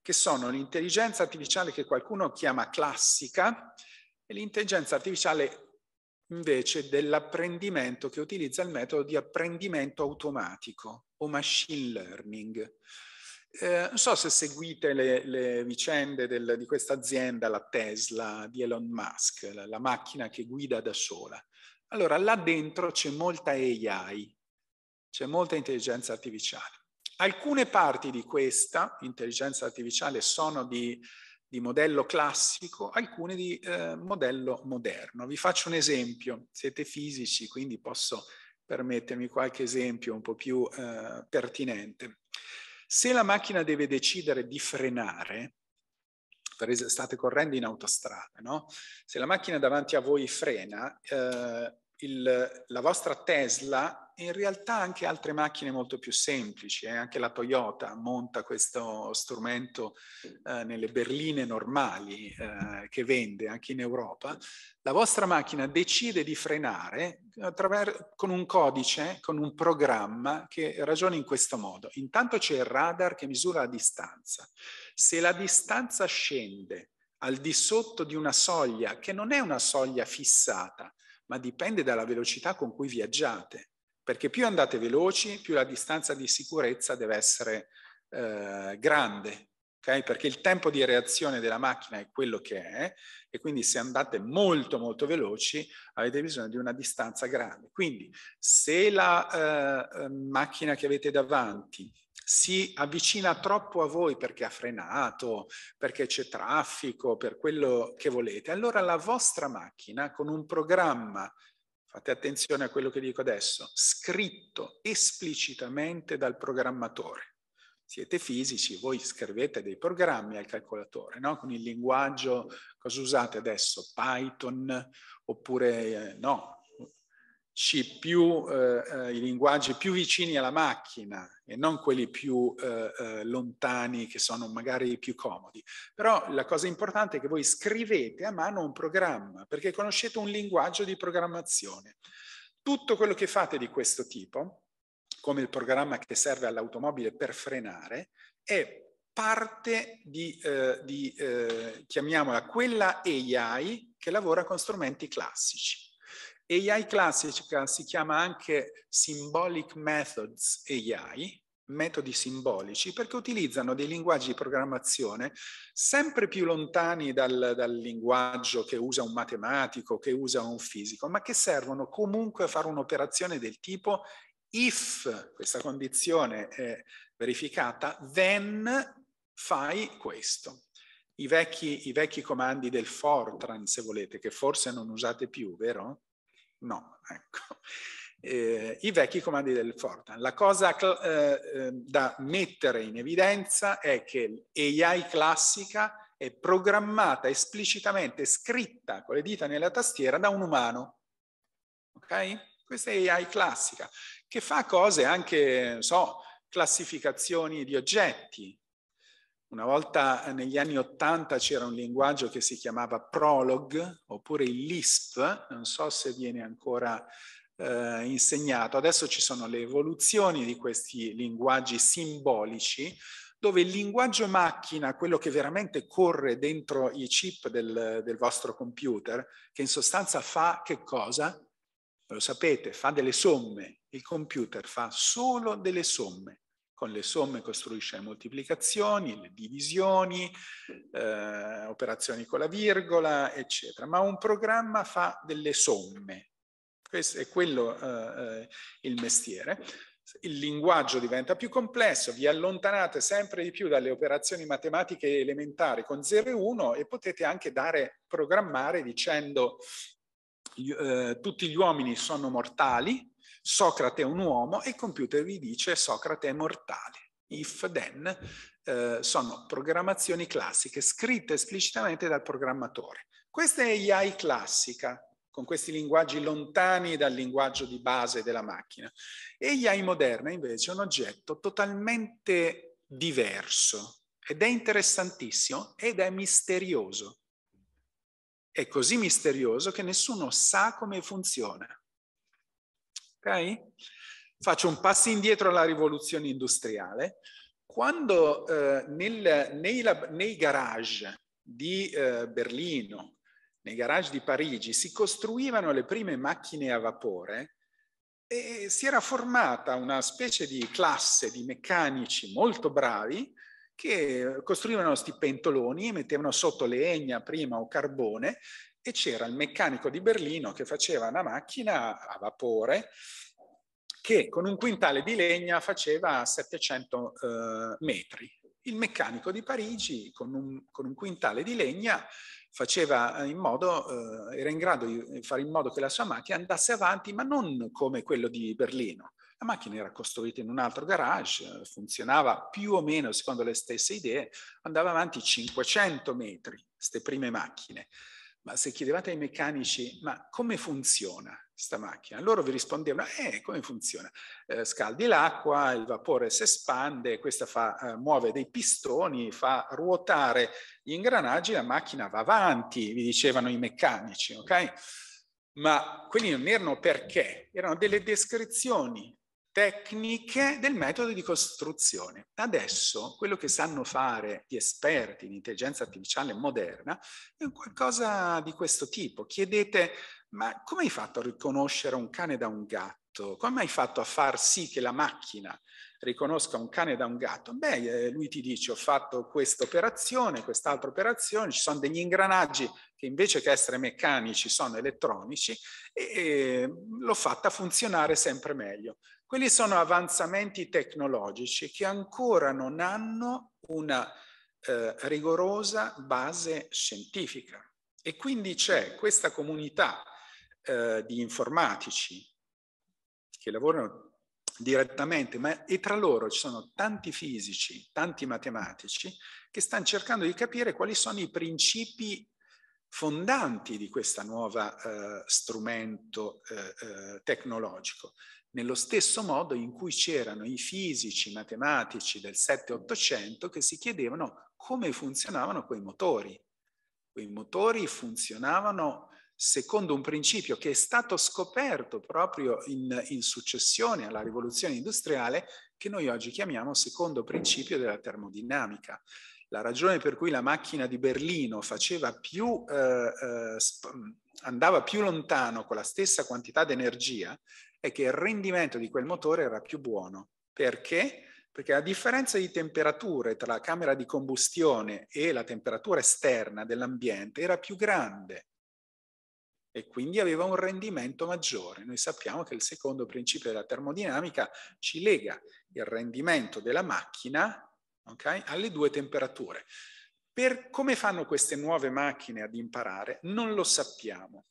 che sono l'intelligenza artificiale che qualcuno chiama classica e l'intelligenza artificiale invece dell'apprendimento che utilizza il metodo di apprendimento automatico o machine learning. Eh, non so se seguite le, le vicende del, di questa azienda, la Tesla di Elon Musk, la, la macchina che guida da sola. Allora, là dentro c'è molta AI, c'è molta intelligenza artificiale. Alcune parti di questa intelligenza artificiale sono di di modello classico, alcune di eh, modello moderno. Vi faccio un esempio, siete fisici, quindi posso permettermi qualche esempio un po' più eh, pertinente. Se la macchina deve decidere di frenare, per esempio state correndo in autostrada, no? se la macchina davanti a voi frena, eh, il, la vostra Tesla e in realtà anche altre macchine molto più semplici, eh? anche la Toyota monta questo strumento eh, nelle berline normali eh, che vende anche in Europa, la vostra macchina decide di frenare eh, con un codice, con un programma che ragiona in questo modo. Intanto c'è il radar che misura la distanza. Se la distanza scende al di sotto di una soglia che non è una soglia fissata, ma dipende dalla velocità con cui viaggiate, perché più andate veloci, più la distanza di sicurezza deve essere eh, grande, okay? perché il tempo di reazione della macchina è quello che è e quindi se andate molto molto veloci avete bisogno di una distanza grande. Quindi se la eh, eh macchina che avete davanti si avvicina troppo a voi perché ha frenato, perché c'è traffico, per quello che volete, allora la vostra macchina con un programma, fate attenzione a quello che dico adesso, scritto esplicitamente dal programmatore. Siete fisici, voi scrivete dei programmi al calcolatore, no? con il linguaggio, cosa usate adesso? Python oppure eh, no, c più, eh, eh, i linguaggi più vicini alla macchina e non quelli più eh, eh lontani che sono magari più comodi. Però la cosa importante è che voi scrivete a mano un programma perché conoscete un linguaggio di programmazione. Tutto quello che fate di questo tipo, come il programma che serve all'automobile per frenare, è parte di, eh, di eh, chiamiamola, quella AI che lavora con strumenti classici. AI classica si chiama anche Symbolic Methods AI, metodi simbolici, perché utilizzano dei linguaggi di programmazione sempre più lontani dal, dal, linguaggio che usa un matematico, che usa un fisico, ma che servono comunque a fare un'operazione del tipo if questa condizione è verificata, then fai questo. I vecchi, I vecchi comandi del Fortran, se volete, che forse non usate più, vero? no. Ecco. Eh, I vecchi comandi del Fortran. La cosa eh, ehm, da mettere in evidenza è che l'AI classica è programmata esplicitamente, scritta con le dita nella tastiera da un umano. Ok? Questa è AI classica, che fa cose anche, non so, classificazioni di oggetti, una volta eh, negli anni Ottanta c'era un linguaggio che si chiamava Prolog oppure il Lisp, non so se viene ancora eh, insegnato. Adesso ci sono le evoluzioni di questi linguaggi simbolici dove il linguaggio macchina, quello che veramente corre dentro i chip del, del vostro computer, che in sostanza fa che cosa? Lo sapete, fa delle somme. Il computer fa solo delle somme con le somme costruisce le moltiplicazioni, le divisioni, eh, operazioni con la virgola, eccetera. Ma un programma fa delle somme. Questo è quello eh, eh il mestiere. Il linguaggio diventa più complesso, vi allontanate sempre di più dalle operazioni matematiche elementari con 0 e 1 e potete anche dare, programmare dicendo eh, tutti gli uomini sono mortali, Socrate è un uomo e il computer vi dice Socrate è mortale. If, then, eh, sono programmazioni classiche scritte esplicitamente dal programmatore. Questa è AI classica, con questi linguaggi lontani dal linguaggio di base della macchina. E AI moderna invece è un oggetto totalmente diverso ed è interessantissimo ed è misterioso. È così misterioso che nessuno sa come funziona. Okay? Faccio un passo indietro alla rivoluzione industriale. Quando eh, nel, nei, nei, garage di eh, Berlino, nei garage di Parigi, si costruivano le prime macchine a vapore, e eh, si era formata una specie di classe di meccanici molto bravi che costruivano questi pentoloni e mettevano sotto legna prima o carbone e c'era il meccanico di Berlino che faceva una macchina a vapore che con un quintale di legna faceva 700 eh, metri. Il meccanico di Parigi con un, con un quintale di legna faceva eh, in modo, eh, era in grado di fare in modo che la sua macchina andasse avanti, ma non come quello di Berlino. La macchina era costruita in un altro garage, funzionava più o meno secondo le stesse idee, andava avanti 500 metri, queste prime macchine ma se chiedevate ai meccanici, ma come funziona questa macchina? Loro vi rispondevano, eh, come funziona? Eh, scaldi l'acqua, il vapore si espande, questa fa, eh, muove dei pistoni, fa ruotare gli ingranaggi, la macchina va avanti, vi dicevano i meccanici, ok? Ma quelli non erano perché, erano delle descrizioni tecniche del metodo di costruzione. Adesso quello che sanno fare gli esperti in intelligenza artificiale moderna è qualcosa di questo tipo. Chiedete, ma come hai fatto a riconoscere un cane da un gatto? Come hai fatto a far sì che la macchina riconosca un cane da un gatto? Beh, eh, lui ti dice ho fatto questa operazione, quest'altra operazione, ci sono degli ingranaggi che invece che essere meccanici sono elettronici e, e l'ho fatta funzionare sempre meglio. Quelli sono avanzamenti tecnologici che ancora non hanno una eh, rigorosa base scientifica. E quindi c'è questa comunità eh, di informatici che lavorano direttamente, ma e tra loro ci sono tanti fisici, tanti matematici che stanno cercando di capire quali sono i principi fondanti di questo nuovo eh, strumento eh, eh tecnologico nello stesso modo in cui c'erano i fisici matematici del 7-800 che si chiedevano come funzionavano quei motori. Quei motori funzionavano secondo un principio che è stato scoperto proprio in, in successione alla rivoluzione industriale che noi oggi chiamiamo secondo principio della termodinamica la ragione per cui la macchina di Berlino più, eh, eh, andava più lontano con la stessa quantità di energia è che il rendimento di quel motore era più buono. Perché? Perché la differenza di temperature tra la camera di combustione e la temperatura esterna dell'ambiente era più grande e quindi aveva un rendimento maggiore. Noi sappiamo che il secondo principio della termodinamica ci lega il rendimento della macchina okay, alle due temperature. Per come fanno queste nuove macchine ad imparare non lo sappiamo.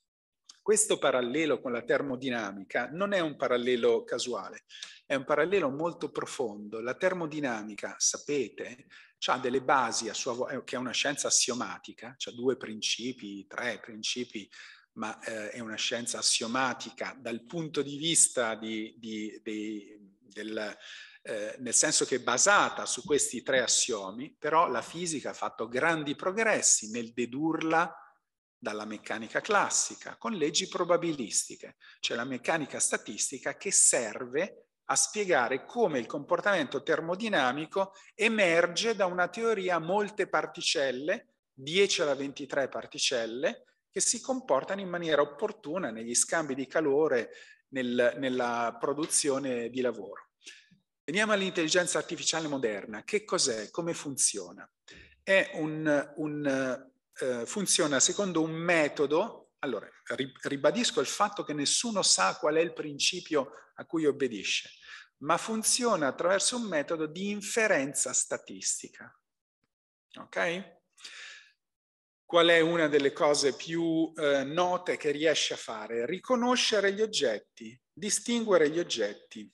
Questo parallelo con la termodinamica non è un parallelo casuale, è un parallelo molto profondo. La termodinamica, sapete, ha delle basi, sua, eh, che è una scienza assiomatica, ha due principi, tre principi, ma eh, è una scienza assiomatica dal punto di vista di, di, di, del, eh, nel senso che è basata su questi tre assiomi, però la fisica ha fatto grandi progressi nel dedurla dalla meccanica classica, con leggi probabilistiche, cioè la meccanica statistica che serve a spiegare come il comportamento termodinamico emerge da una teoria a molte particelle, 10 alla 23 particelle, che si comportano in maniera opportuna negli scambi di calore, nel, nella produzione di lavoro. Veniamo all'intelligenza artificiale moderna. Che cos'è? Come funziona? È un, un eh, funziona secondo un metodo, allora ribadisco il fatto che nessuno sa qual è il principio a cui obbedisce, ma funziona attraverso un metodo di inferenza statistica. Ok? Qual è una delle cose più eh, note che riesce a fare? Riconoscere gli oggetti, distinguere gli oggetti,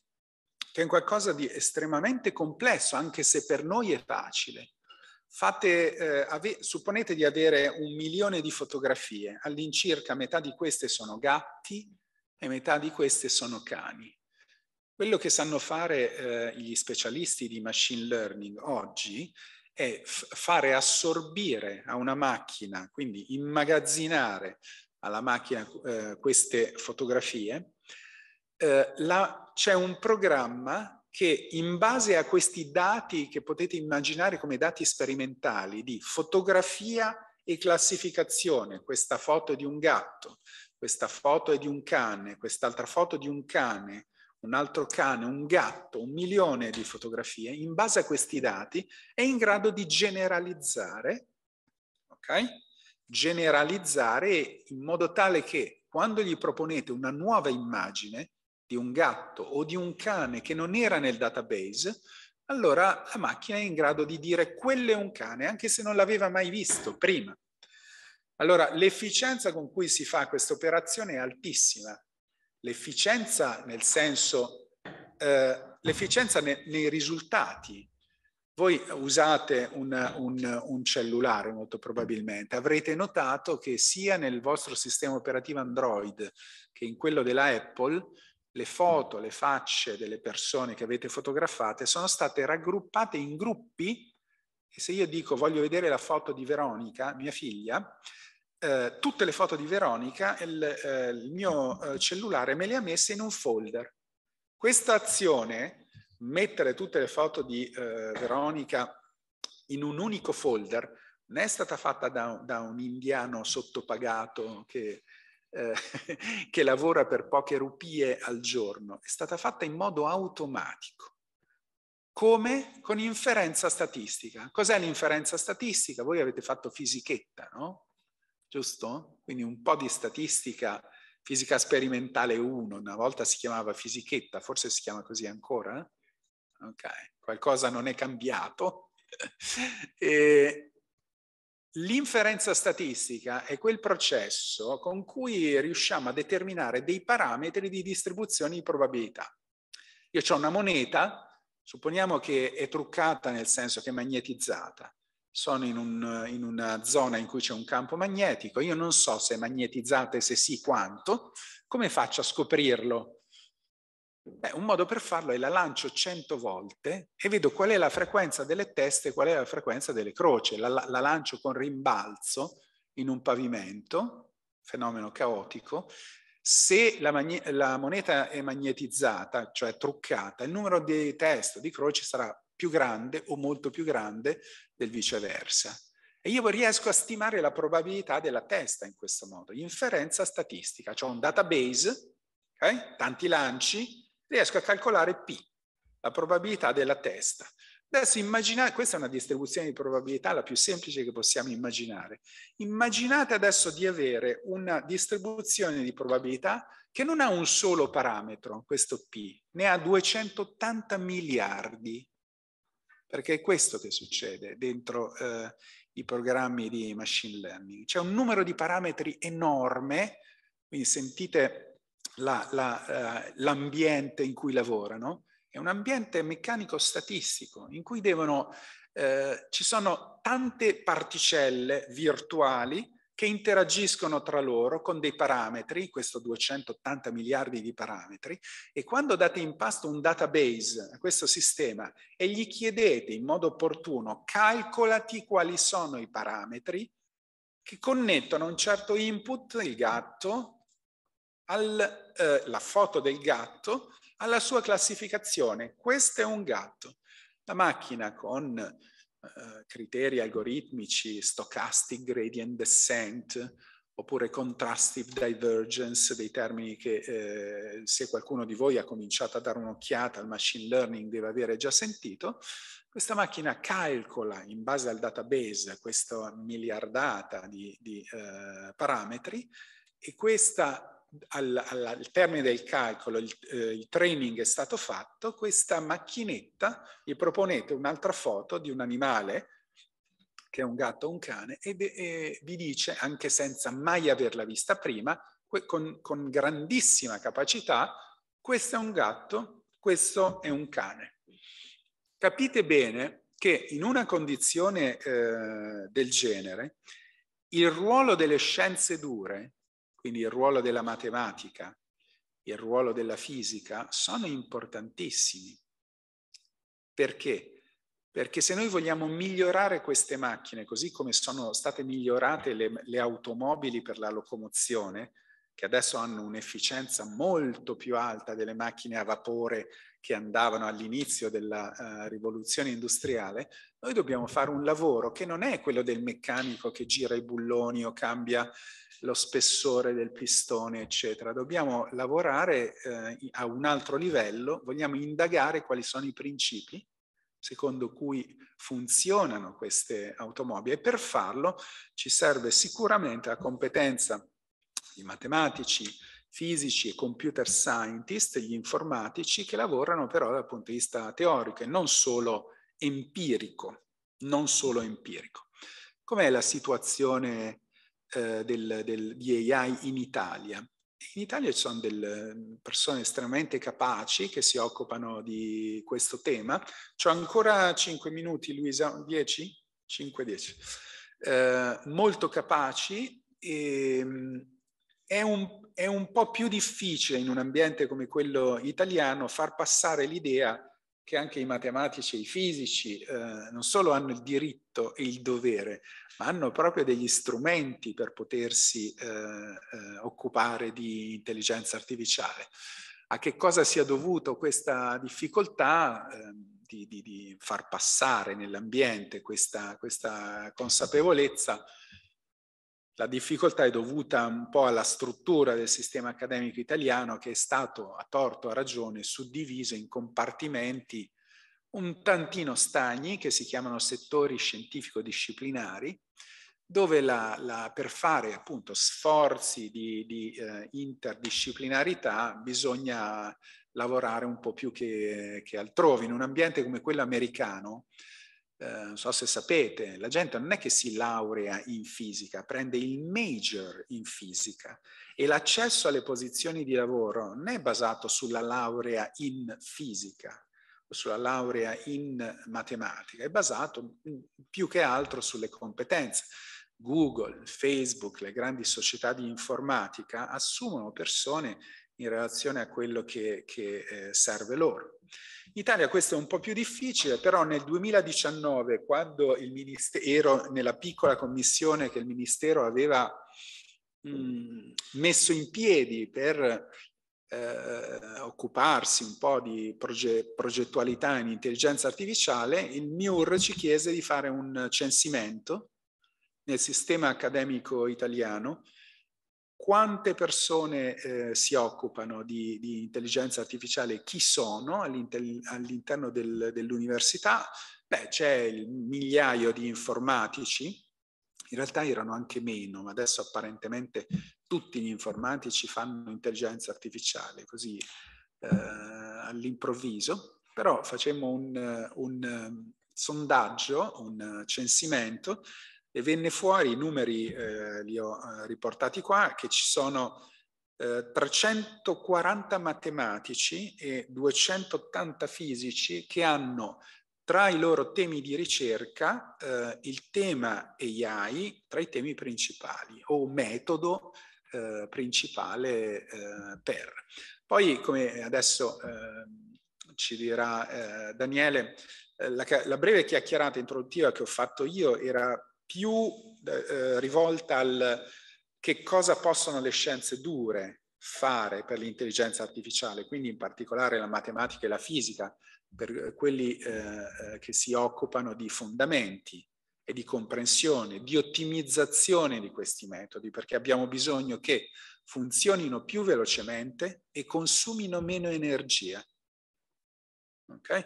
che è qualcosa di estremamente complesso, anche se per noi è facile. Fate, eh, ave- supponete di avere un milione di fotografie, all'incirca metà di queste sono gatti e metà di queste sono cani. Quello che sanno fare eh, gli specialisti di machine learning oggi è f- fare assorbire a una macchina, quindi immagazzinare alla macchina eh, queste fotografie. Eh, la, c'è un programma che in base a questi dati che potete immaginare come dati sperimentali di fotografia e classificazione, questa foto è di un gatto, questa foto è di un cane, quest'altra foto è di un cane, un altro cane, un gatto, un milione di fotografie, in base a questi dati è in grado di generalizzare, ok? Generalizzare in modo tale che quando gli proponete una nuova immagine, di un gatto o di un cane che non era nel database, allora la macchina è in grado di dire quello è un cane, anche se non l'aveva mai visto prima. Allora, l'efficienza con cui si fa questa operazione è altissima. L'efficienza nel senso, eh, l'efficienza ne, nei risultati. Voi usate un, un, un cellulare molto probabilmente, avrete notato che sia nel vostro sistema operativo Android che in quello della Apple le foto, le facce delle persone che avete fotografate sono state raggruppate in gruppi e se io dico voglio vedere la foto di Veronica, mia figlia, eh, tutte le foto di Veronica, il, eh, il mio eh, cellulare me le ha messe in un folder. Questa azione, mettere tutte le foto di eh, Veronica in un unico folder, non è stata fatta da, da un indiano sottopagato che eh, <laughs> che lavora per poche rupie al giorno, è stata fatta in modo automatico. Come? Con inferenza statistica. Cos'è l'inferenza statistica? Voi avete fatto fisichetta, no? Giusto? Quindi un po' di statistica, fisica sperimentale 1, una volta si chiamava fisichetta, forse si chiama così ancora? Ok, qualcosa non è cambiato. <laughs> e, L'inferenza statistica è quel processo con cui riusciamo a determinare dei parametri di distribuzione di probabilità. Io ho una moneta, supponiamo che è truccata nel senso che è magnetizzata. Sono in, un, in una zona in cui c'è un campo magnetico, io non so se è magnetizzata e se sì quanto, come faccio a scoprirlo? Beh, un modo per farlo è la lancio 100 volte e vedo qual è la frequenza delle teste e qual è la frequenza delle croce. La, la, lancio con rimbalzo in un pavimento, fenomeno caotico. Se la, la moneta è magnetizzata, cioè truccata, il numero di teste o di croce sarà più grande o molto più grande del viceversa. E io riesco a stimare la probabilità della testa in questo modo, inferenza statistica, cioè un database, okay? tanti lanci, riesco a calcolare P, la probabilità della testa. Adesso immaginate, questa è una distribuzione di probabilità la più semplice che possiamo immaginare. Immaginate adesso di avere una distribuzione di probabilità che non ha un solo parametro, questo P, ne ha 280 miliardi, perché è questo che succede dentro eh, i programmi di machine learning. C'è un numero di parametri enorme, quindi sentite la, la, eh, l'ambiente in cui lavorano è un ambiente meccanico statistico in cui devono, eh, ci sono tante particelle virtuali che interagiscono tra loro con dei parametri, questo 280 miliardi di parametri, e quando date in pasto un database a questo sistema e gli chiedete in modo opportuno calcolati quali sono i parametri che connettono un certo input, il gatto, al, eh, la foto del gatto alla sua classificazione. Questo è un gatto. La macchina con eh, criteri algoritmici, stochastic gradient descent, oppure contrastive divergence, dei termini che eh, se qualcuno di voi ha cominciato a dare un'occhiata al machine learning deve avere già sentito, questa macchina calcola in base al database questa miliardata di, di eh, parametri e questa al, al, termine del calcolo il, eh, il, training è stato fatto, questa macchinetta gli proponete un'altra foto di un animale, che è un gatto o un cane, e, vi dice, anche senza mai averla vista prima, con, con grandissima capacità, questo è un gatto, questo è un cane. Capite bene che in una condizione eh, del genere il ruolo delle scienze dure quindi il ruolo della matematica, il ruolo della fisica, sono importantissimi. Perché? Perché se noi vogliamo migliorare queste macchine, così come sono state migliorate le, le automobili per la locomozione, che adesso hanno un'efficienza molto più alta delle macchine a vapore che andavano all'inizio della uh, rivoluzione industriale, noi dobbiamo fare un lavoro che non è quello del meccanico che gira i bulloni o cambia lo spessore del pistone, eccetera. Dobbiamo lavorare eh, a un altro livello, vogliamo indagare quali sono i principi secondo cui funzionano queste automobili e per farlo ci serve sicuramente la competenza di matematici, fisici e computer scientist, gli informatici che lavorano però dal punto di vista teorico e non solo empirico, non solo empirico. Com'è la situazione eh, del, del, di AI in Italia. In Italia ci sono delle mm, persone estremamente capaci che si occupano di questo tema. Ho ancora 5 minuti, Luisa, 10? 5-10. Eh, molto capaci. E, ehm, è un, è un po' più difficile in un ambiente come quello italiano far passare l'idea che anche i matematici e i fisici eh, non solo hanno il diritto e il dovere, ma hanno proprio degli strumenti per potersi eh, eh, occupare di intelligenza artificiale. A che cosa sia dovuto questa difficoltà eh, di, di, di, far passare nell'ambiente questa, questa consapevolezza? La difficoltà è dovuta un po' alla struttura del sistema accademico italiano che è stato, a torto, a ragione, suddiviso in compartimenti un tantino stagni che si chiamano settori scientifico-disciplinari, dove la, la, per fare appunto sforzi di, di eh, interdisciplinarità bisogna lavorare un po' più che, che, altrove. In un ambiente come quello americano, eh, non so se sapete, la gente non è che si laurea in fisica, prende il major in fisica e l'accesso alle posizioni di lavoro non è basato sulla laurea in fisica, sulla laurea in matematica, è basato più che altro sulle competenze. Google, Facebook, le grandi società di informatica assumono persone in relazione a quello che, che eh, serve loro. In Italia questo è un po' più difficile, però nel 2019, quando il Ministero, nella piccola commissione che il Ministero aveva mh, mm, messo in piedi per eh, occuparsi un po' di proge- progettualità in intelligenza artificiale, il MIUR ci chiese di fare un censimento nel sistema accademico italiano quante persone eh, si occupano di, di, intelligenza artificiale, chi sono all'inter- all'interno del, dell'università. Beh, c'è il migliaio di informatici, in realtà erano anche meno, ma adesso apparentemente tutti gli informatici fanno intelligenza artificiale, così eh, all'improvviso, però facemmo un, un sondaggio, un censimento e venne fuori i numeri, eh, li ho eh, riportati qua, che ci sono eh, 340 matematici e 280 fisici che hanno tra i loro temi di ricerca eh, il tema AI tra i temi principali o metodo eh, principale eh, per. Poi, come adesso ehm, ci dirà eh, Daniele, eh, la, la, breve chiacchierata introduttiva che ho fatto io era più eh, rivolta al che cosa possono le scienze dure fare per l'intelligenza artificiale, quindi in particolare la matematica e la fisica, per quelli eh, che si occupano di fondamenti e di comprensione, di ottimizzazione di questi metodi, perché abbiamo bisogno che funzionino più velocemente e consumino meno energia. Okay?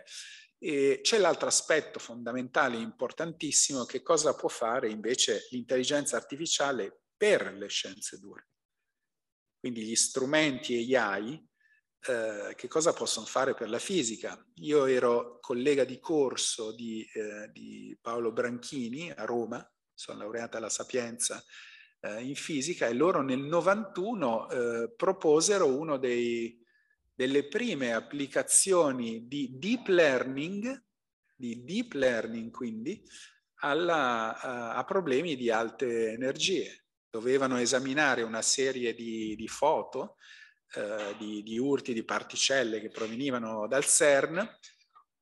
E c'è l'altro aspetto fondamentale, importantissimo, che cosa può fare invece l'intelligenza artificiale per le scienze dure. Quindi gli strumenti e gli AI eh, che cosa possono fare per la fisica. Io ero collega di corso di, eh, di Paolo Branchini a Roma, sono laureata alla Sapienza eh, in fisica e loro nel 91 eh, proposero una delle prime applicazioni di deep learning, di deep learning quindi, alla, a, a problemi di alte energie. Dovevano esaminare una serie di, di foto eh, di, di urti di particelle che provenivano dal CERN,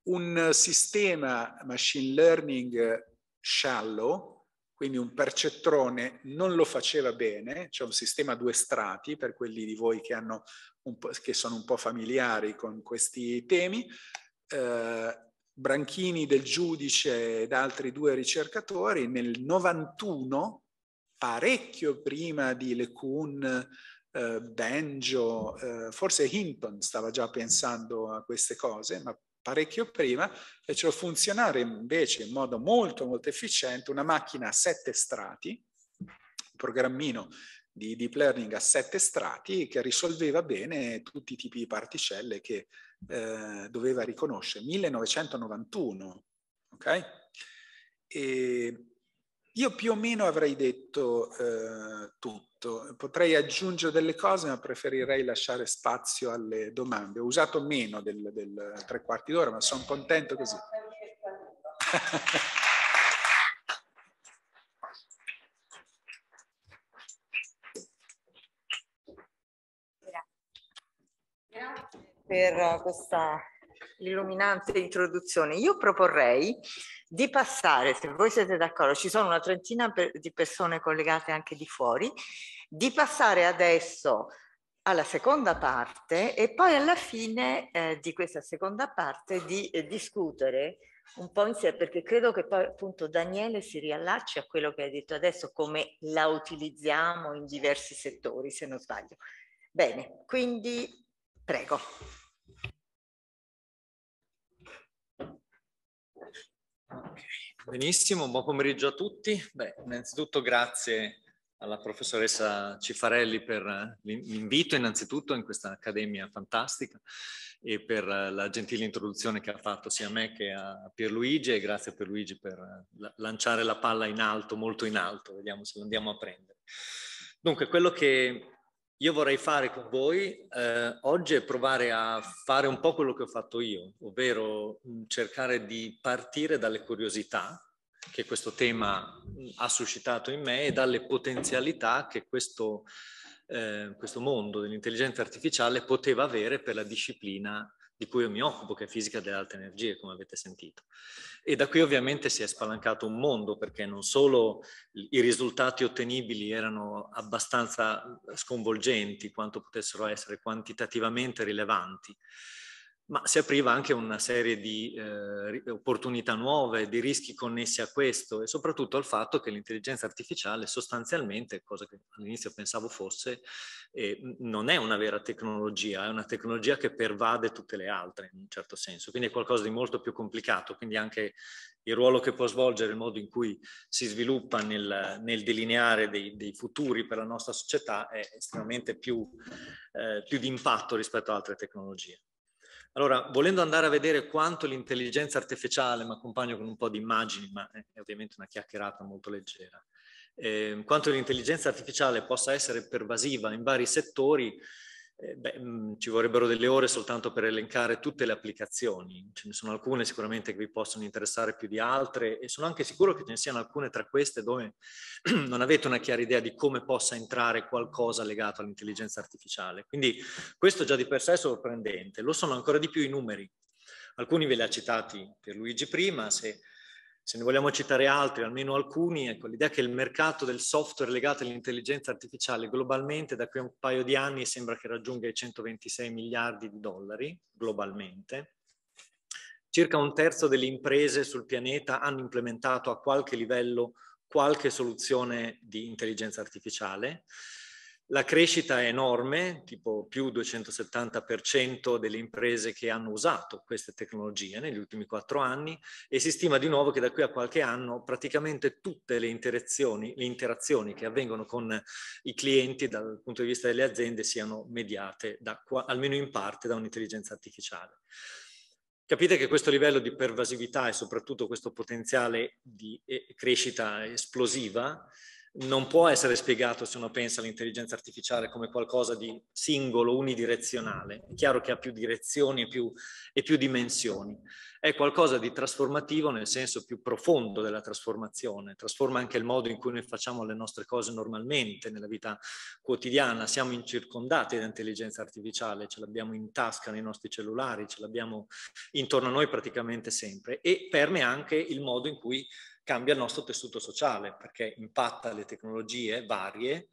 un sistema machine learning shallow, quindi un percettrone, non lo faceva bene, c'è cioè un sistema a due strati per quelli di voi che, che sono un po' familiari con questi temi, eh, Branchini del giudice ed altri due ricercatori nel 91, parecchio prima di LeCun eh, Benjo, eh, forse Hinton stava già pensando a queste cose, ma parecchio prima, fecero funzionare invece in modo molto molto efficiente una macchina a sette strati, un programmino di deep learning a sette strati che risolveva bene tutti i tipi di particelle che eh, doveva riconoscere. 1991, ok? E io più o meno avrei detto eh, tutto detto. Potrei aggiungere delle cose, ma preferirei lasciare spazio alle domande. Ho usato meno del, del tre quarti d'ora, ma sono contento così. <laughs> Grazie per questa l'illuminante introduzione, io proporrei di passare, se voi siete d'accordo, ci sono una trentina di persone collegate anche di fuori, di passare adesso alla seconda parte e poi alla fine eh, di questa seconda parte di eh, discutere un po' insieme, perché credo che poi appunto Daniele si riallacci a quello che hai detto adesso, come la utilizziamo in diversi settori, se non sbaglio. Bene, quindi prego. Benissimo, buon pomeriggio a tutti. Beh, innanzitutto grazie alla professoressa Cifarelli per eh, l'invito innanzitutto in questa accademia fantastica e per eh, la gentile introduzione che ha fatto sia a me che a Pierluigi e grazie a Pierluigi per eh, lanciare la palla in alto, molto in alto, vediamo se lo andiamo a prendere. Dunque, quello che io vorrei fare con voi eh, oggi è provare a fare un po' quello che ho fatto io, ovvero mm, cercare di partire dalle curiosità che questo tema mm, ha suscitato in me e dalle potenzialità che questo, eh, questo mondo dell'intelligenza artificiale poteva avere per la disciplina di cui io mi occupo, che è fisica delle alte energie, come avete sentito. E da qui ovviamente si è spalancato un mondo, perché non solo i risultati ottenibili erano abbastanza sconvolgenti quanto potessero essere quantitativamente rilevanti, ma si apriva anche una serie di eh, opportunità nuove, di rischi connessi a questo e soprattutto al fatto che l'intelligenza artificiale sostanzialmente, cosa che all'inizio pensavo fosse, eh, non è una vera tecnologia, è una tecnologia che pervade tutte le altre in un certo senso, quindi è qualcosa di molto più complicato, quindi anche il ruolo che può svolgere, il modo in cui si sviluppa nel, nel delineare dei, dei, futuri per la nostra società è estremamente più, eh, più di impatto rispetto ad altre tecnologie. Allora, volendo andare a vedere quanto l'intelligenza artificiale, mi accompagno con un po' di immagini, ma è ovviamente una chiacchierata molto leggera, eh, quanto l'intelligenza artificiale possa essere pervasiva in vari settori, eh, beh, mm, ci vorrebbero delle ore soltanto per elencare tutte le applicazioni, ce ne sono alcune sicuramente che vi possono interessare più di altre e sono anche sicuro che ce ne siano alcune tra queste dove <clears throat> non avete una chiara idea di come possa entrare qualcosa legato all'intelligenza artificiale. Quindi questo già di per sé è sorprendente, lo sono ancora di più i numeri. Alcuni ve li ha citati per Luigi prima, se se ne vogliamo citare altri, almeno alcuni, ecco, l'idea che il mercato del software legato all'intelligenza artificiale globalmente da qui a un paio di anni sembra che raggiunga i 126 miliardi di dollari globalmente. Circa un terzo delle imprese sul pianeta hanno implementato a qualche livello qualche soluzione di intelligenza artificiale la crescita è enorme, tipo più 270% delle imprese che hanno usato queste tecnologie negli ultimi quattro anni e si stima di nuovo che da qui a qualche anno praticamente tutte le interazioni, le interazioni che avvengono con i clienti dal punto di vista delle aziende siano mediate da, almeno in parte da un'intelligenza artificiale. Capite che questo livello di pervasività e soprattutto questo potenziale di eh, crescita esplosiva non può essere spiegato se uno pensa all'intelligenza artificiale come qualcosa di singolo, unidirezionale. È chiaro che ha più direzioni e più, e più dimensioni. È qualcosa di trasformativo nel senso più profondo della trasformazione. Trasforma anche il modo in cui noi facciamo le nostre cose normalmente nella vita quotidiana. Siamo circondati da intelligenza artificiale, ce l'abbiamo in tasca nei nostri cellulari, ce l'abbiamo intorno a noi praticamente sempre e permea anche il modo in cui cambia il nostro tessuto sociale perché impatta le tecnologie varie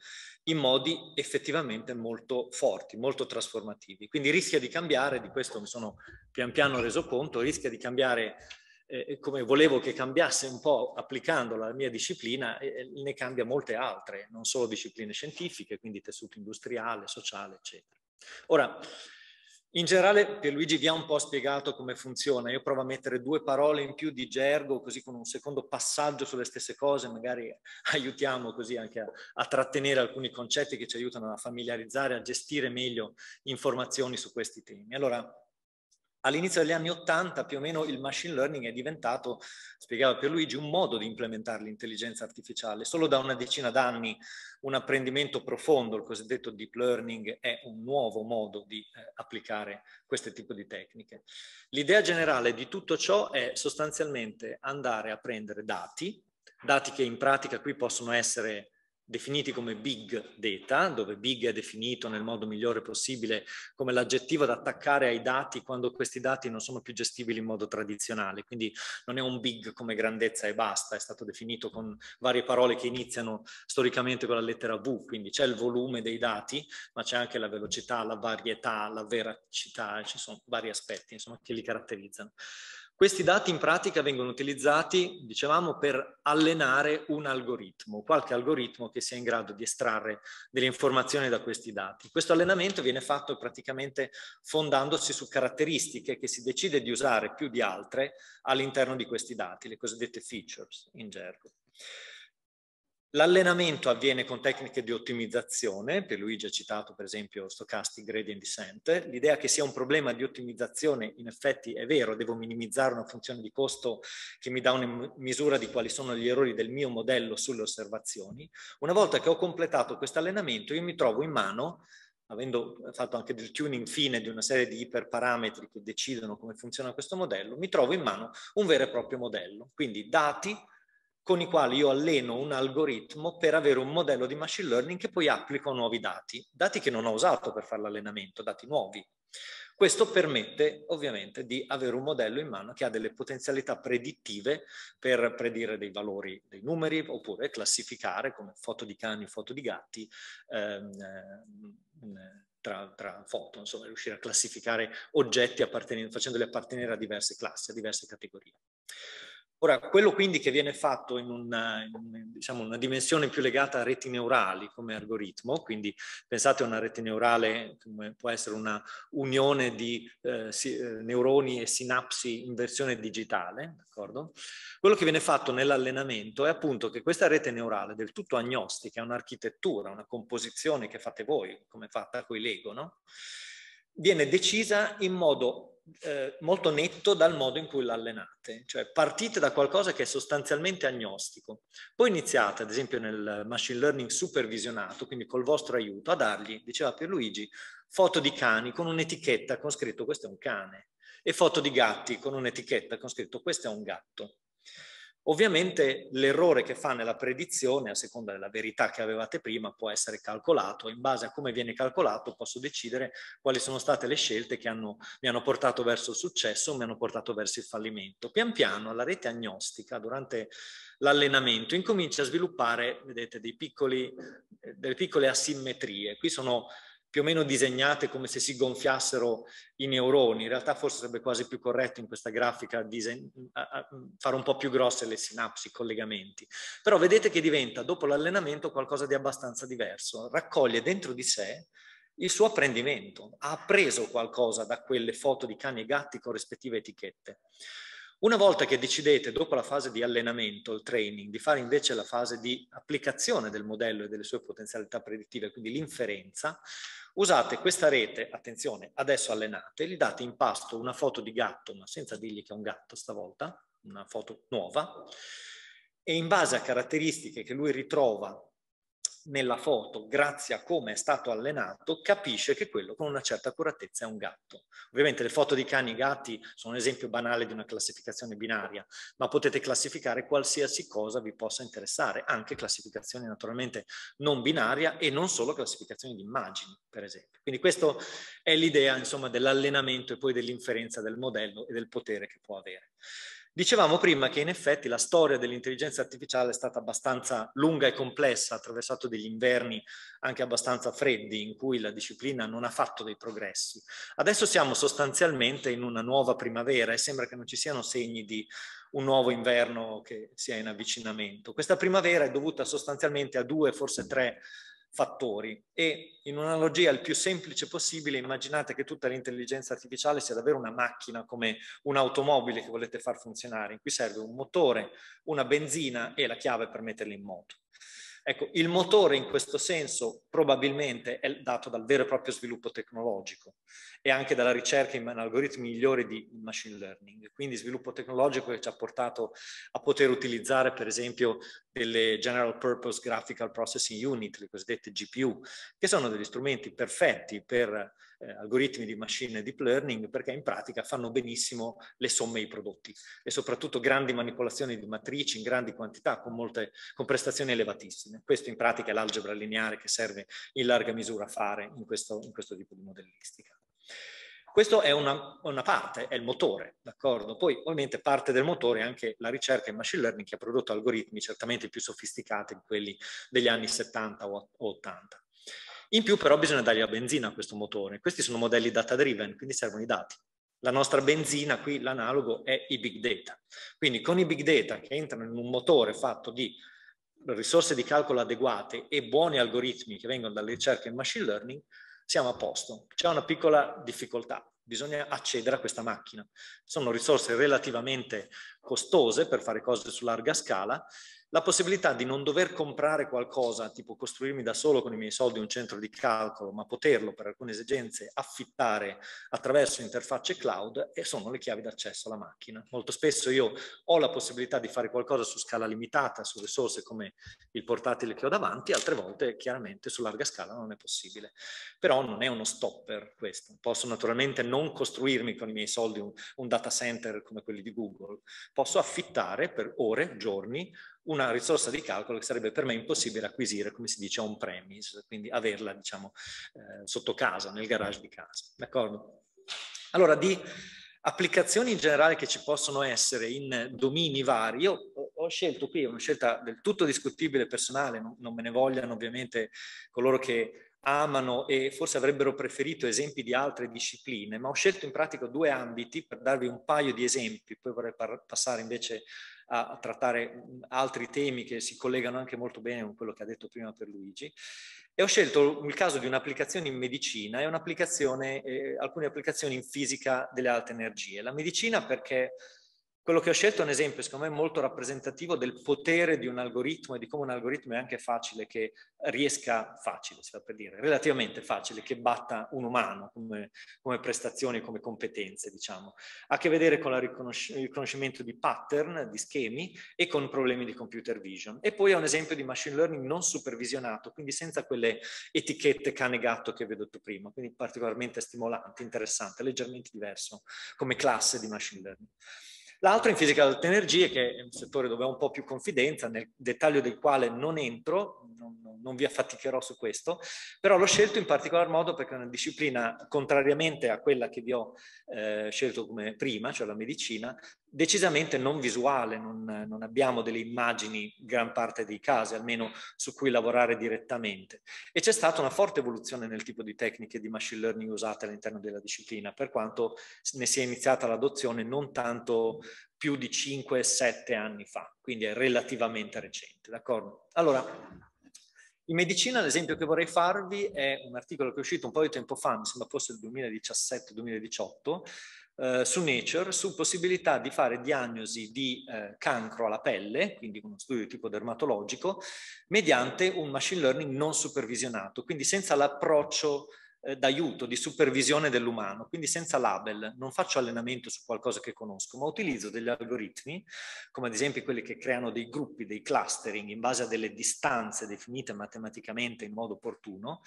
in modi effettivamente molto forti, molto trasformativi. Quindi rischia di cambiare, di questo mi sono pian piano reso conto, rischia di cambiare eh, eh come volevo che cambiasse un po' applicando la mia disciplina, eh, ne cambia molte altre, non solo discipline scientifiche, quindi tessuto industriale, sociale, eccetera. Ora, in generale Pierluigi vi ha un po' spiegato come funziona, io provo a mettere due parole in più di gergo, così con un secondo passaggio sulle stesse cose, magari <laughs> aiutiamo così anche a, a trattenere alcuni concetti che ci aiutano a familiarizzare, a gestire meglio informazioni su questi temi. Allora, All'inizio degli anni Ottanta più o meno il machine learning è diventato, spiegava per Luigi, un modo di implementare l'intelligenza artificiale. Solo da una decina d'anni un apprendimento profondo, il cosiddetto deep learning, è un nuovo modo di eh, applicare questo tipo di tecniche. L'idea generale di tutto ciò è sostanzialmente andare a prendere dati, dati che in pratica qui possono essere definiti come big data, dove big è definito nel modo migliore possibile come l'aggettivo da attaccare ai dati quando questi dati non sono più gestibili in modo tradizionale, quindi non è un big come grandezza e basta, è stato definito con varie parole che iniziano storicamente con la lettera V, quindi c'è il volume dei dati, ma c'è anche la velocità, la varietà, la veracità, ci sono vari aspetti insomma, che li caratterizzano. Questi dati in pratica vengono utilizzati, dicevamo, per allenare un algoritmo, qualche algoritmo che sia in grado di estrarre delle informazioni da questi dati. Questo allenamento viene fatto praticamente fondandosi su caratteristiche che si decide di usare più di altre all'interno di questi dati, le cosiddette features in gergo. L'allenamento avviene con tecniche di ottimizzazione, per Luigi ha citato per esempio Stochastic Gradient Descent, l'idea che sia un problema di ottimizzazione in effetti è vero, devo minimizzare una funzione di costo che mi dà una misura di quali sono gli errori del mio modello sulle osservazioni. Una volta che ho completato questo allenamento io mi trovo in mano avendo fatto anche del tuning fine di una serie di iperparametri che decidono come funziona questo modello, mi trovo in mano un vero e proprio modello, quindi dati, con i quali io alleno un algoritmo per avere un modello di machine learning che poi applico nuovi dati, dati che non ho usato per fare l'allenamento, dati nuovi. Questo permette ovviamente di avere un modello in mano che ha delle potenzialità predittive per predire dei valori dei numeri oppure classificare come foto di cani, foto di gatti. Ehm, ehm tra, tra, foto, insomma, riuscire a classificare oggetti appartenendo, facendoli appartenere a diverse classi, a diverse categorie. Ora, quello quindi che viene fatto in una, in, diciamo, una, dimensione più legata a reti neurali come algoritmo, quindi pensate a una rete neurale come può essere una unione di eh, si, eh, neuroni e sinapsi in versione digitale, d'accordo? Quello che viene fatto nell'allenamento è appunto che questa rete neurale del tutto agnostica, è un'architettura, una composizione che fate voi, come fatta con i Lego, no? viene decisa in modo eh, molto netto dal modo in cui l'allenate, cioè partite da qualcosa che è sostanzialmente agnostico, poi iniziate ad esempio nel machine learning supervisionato, quindi col vostro aiuto, a dargli, diceva Pierluigi, foto di cani con un'etichetta con scritto questo è un cane e foto di gatti con un'etichetta con scritto questo è un gatto. Ovviamente l'errore che fa nella predizione, a seconda della verità che avevate prima, può essere calcolato in base a come viene calcolato posso decidere quali sono state le scelte che hanno, mi hanno portato verso il successo o mi hanno portato verso il fallimento. Pian piano la rete agnostica durante l'allenamento incomincia a sviluppare, vedete, piccoli, eh, delle piccole asimmetrie. Qui sono più o meno disegnate come se si gonfiassero i neuroni. In realtà forse sarebbe quasi più corretto in questa grafica fare un po' più grosse le sinapsi, i collegamenti. Però vedete che diventa, dopo l'allenamento, qualcosa di abbastanza diverso. Raccoglie dentro di sé il suo apprendimento, ha appreso qualcosa da quelle foto di cani e gatti con rispettive etichette. Una volta che decidete, dopo la fase di allenamento, il training, di fare invece la fase di applicazione del modello e delle sue potenzialità predittive, quindi l'inferenza, Usate questa rete, attenzione, adesso allenate, gli date in pasto una foto di gatto, ma senza dirgli che è un gatto stavolta, una foto nuova, e in base a caratteristiche che lui ritrova nella foto, grazie a come è stato allenato, capisce che quello con una certa accuratezza è un gatto. Ovviamente le foto di cani e gatti sono un esempio banale di una classificazione binaria, ma potete classificare qualsiasi cosa vi possa interessare, anche classificazioni naturalmente non binaria e non solo classificazioni di immagini, per esempio. Quindi questa è l'idea, insomma, dell'allenamento e poi dell'inferenza del modello e del potere che può avere. Dicevamo prima che in effetti la storia dell'intelligenza artificiale è stata abbastanza lunga e complessa, ha attraversato degli inverni anche abbastanza freddi in cui la disciplina non ha fatto dei progressi. Adesso siamo sostanzialmente in una nuova primavera e sembra che non ci siano segni di un nuovo inverno che sia in avvicinamento. Questa primavera è dovuta sostanzialmente a due, forse tre fattori e in un'analogia il più semplice possibile immaginate che tutta l'intelligenza artificiale sia davvero una macchina come un'automobile che volete far funzionare in cui serve un motore, una benzina e la chiave per metterla in moto. Ecco, il motore in questo senso probabilmente è dato dal vero e proprio sviluppo tecnologico e anche dalla ricerca in algoritmi migliori di machine learning, quindi sviluppo tecnologico che ci ha portato a poter utilizzare per esempio delle General Purpose Graphical Processing Unit, le cosiddette GPU, che sono degli strumenti perfetti per eh, algoritmi di machine deep learning perché in pratica fanno benissimo le somme e i prodotti e soprattutto grandi manipolazioni di matrici in grandi quantità con, molte, con prestazioni elevatissime. Questo in pratica è l'algebra lineare che serve in larga misura a fare in questo, in questo tipo di modellistica. Questo è una, una, parte, è il motore, d'accordo? Poi ovviamente parte del motore è anche la ricerca in machine learning che ha prodotto algoritmi certamente più sofisticati di quelli degli anni 70 o 80. In più però bisogna dargli la benzina a questo motore. Questi sono modelli data driven, quindi servono i dati. La nostra benzina qui, l'analogo, è i big data. Quindi con i big data che entrano in un motore fatto di risorse di calcolo adeguate e buoni algoritmi che vengono dalle ricerche in machine learning, siamo a posto. C'è una piccola difficoltà, bisogna accedere a questa macchina. Sono risorse relativamente costose per fare cose su larga scala la possibilità di non dover comprare qualcosa, tipo costruirmi da solo con i miei soldi un centro di calcolo, ma poterlo per alcune esigenze affittare attraverso interfacce cloud e sono le chiavi d'accesso alla macchina. Molto spesso io ho la possibilità di fare qualcosa su scala limitata, su risorse come il portatile che ho davanti, altre volte chiaramente su larga scala non è possibile. Però non è uno stopper questo. Posso naturalmente non costruirmi con i miei soldi un, un data center come quelli di Google, posso affittare per ore, giorni, una risorsa di calcolo che sarebbe per me impossibile acquisire, come si dice, on premise, quindi averla, diciamo, eh, sotto casa, nel garage di casa. D'accordo? Allora, di applicazioni in generale che ci possono essere in domini vari, io ho scelto qui, è una scelta del tutto discutibile personale, non, non me ne vogliano ovviamente coloro che amano e forse avrebbero preferito esempi di altre discipline, ma ho scelto in pratica due ambiti per darvi un paio di esempi, poi vorrei passare invece a trattare mm, altri temi che si collegano anche molto bene con quello che ha detto prima per Luigi. E ho scelto il caso di un'applicazione in medicina e eh, alcune applicazioni in fisica delle alte energie. La medicina perché quello che ho scelto è un esempio, secondo me, molto rappresentativo del potere di un algoritmo e di come un algoritmo è anche facile che riesca, facile si fa per dire, relativamente facile, che batta un umano come, come prestazioni, come competenze, diciamo. Ha a che vedere con riconosc il riconoscimento di pattern, di schemi e con problemi di computer vision. E poi è un esempio di machine learning non supervisionato, quindi senza quelle etichette cane-gatto che vi ho detto prima, quindi particolarmente stimolante, interessante, leggermente diverso come classe di machine learning. L'altro in fisica delle energie, che è un settore dove ho un po' più confidenza, nel dettaglio del quale non entro, non, non vi affaticherò su questo, però l'ho scelto in particolar modo perché è una disciplina, contrariamente a quella che vi ho eh, scelto come prima, cioè la medicina, decisamente non visuale, non, non, abbiamo delle immagini, gran parte dei casi, almeno su cui lavorare direttamente. E c'è stata una forte evoluzione nel tipo di tecniche di machine learning usate all'interno della disciplina, per quanto ne sia iniziata l'adozione non tanto più di 5-7 anni fa, quindi è relativamente recente, d'accordo? Allora, in medicina l'esempio che vorrei farvi è un articolo che è uscito un po' di tempo fa, mi sembra fosse il 2017-2018, eh, su Nature su possibilità di fare diagnosi di eh, cancro alla pelle, quindi uno studio di tipo dermatologico, mediante un machine learning non supervisionato, quindi senza l'approccio eh, d'aiuto, di supervisione dell'umano, quindi senza label, non faccio allenamento su qualcosa che conosco, ma utilizzo degli algoritmi, come ad esempio quelli che creano dei gruppi, dei clustering in base a delle distanze definite matematicamente in modo opportuno,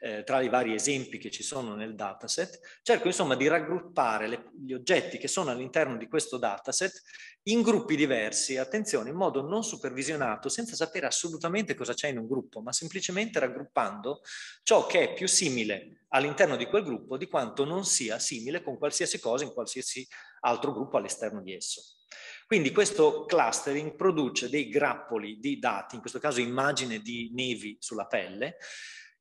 eh, tra i vari esempi che ci sono nel dataset, cerco insomma di raggruppare le, gli oggetti che sono all'interno di questo dataset in gruppi diversi, attenzione, in modo non supervisionato, senza sapere assolutamente cosa c'è in un gruppo, ma semplicemente raggruppando ciò che è più simile all'interno di quel gruppo di quanto non sia simile con qualsiasi cosa in qualsiasi altro gruppo all'esterno di esso. Quindi questo clustering produce dei grappoli di dati, in questo caso immagine di nevi sulla pelle,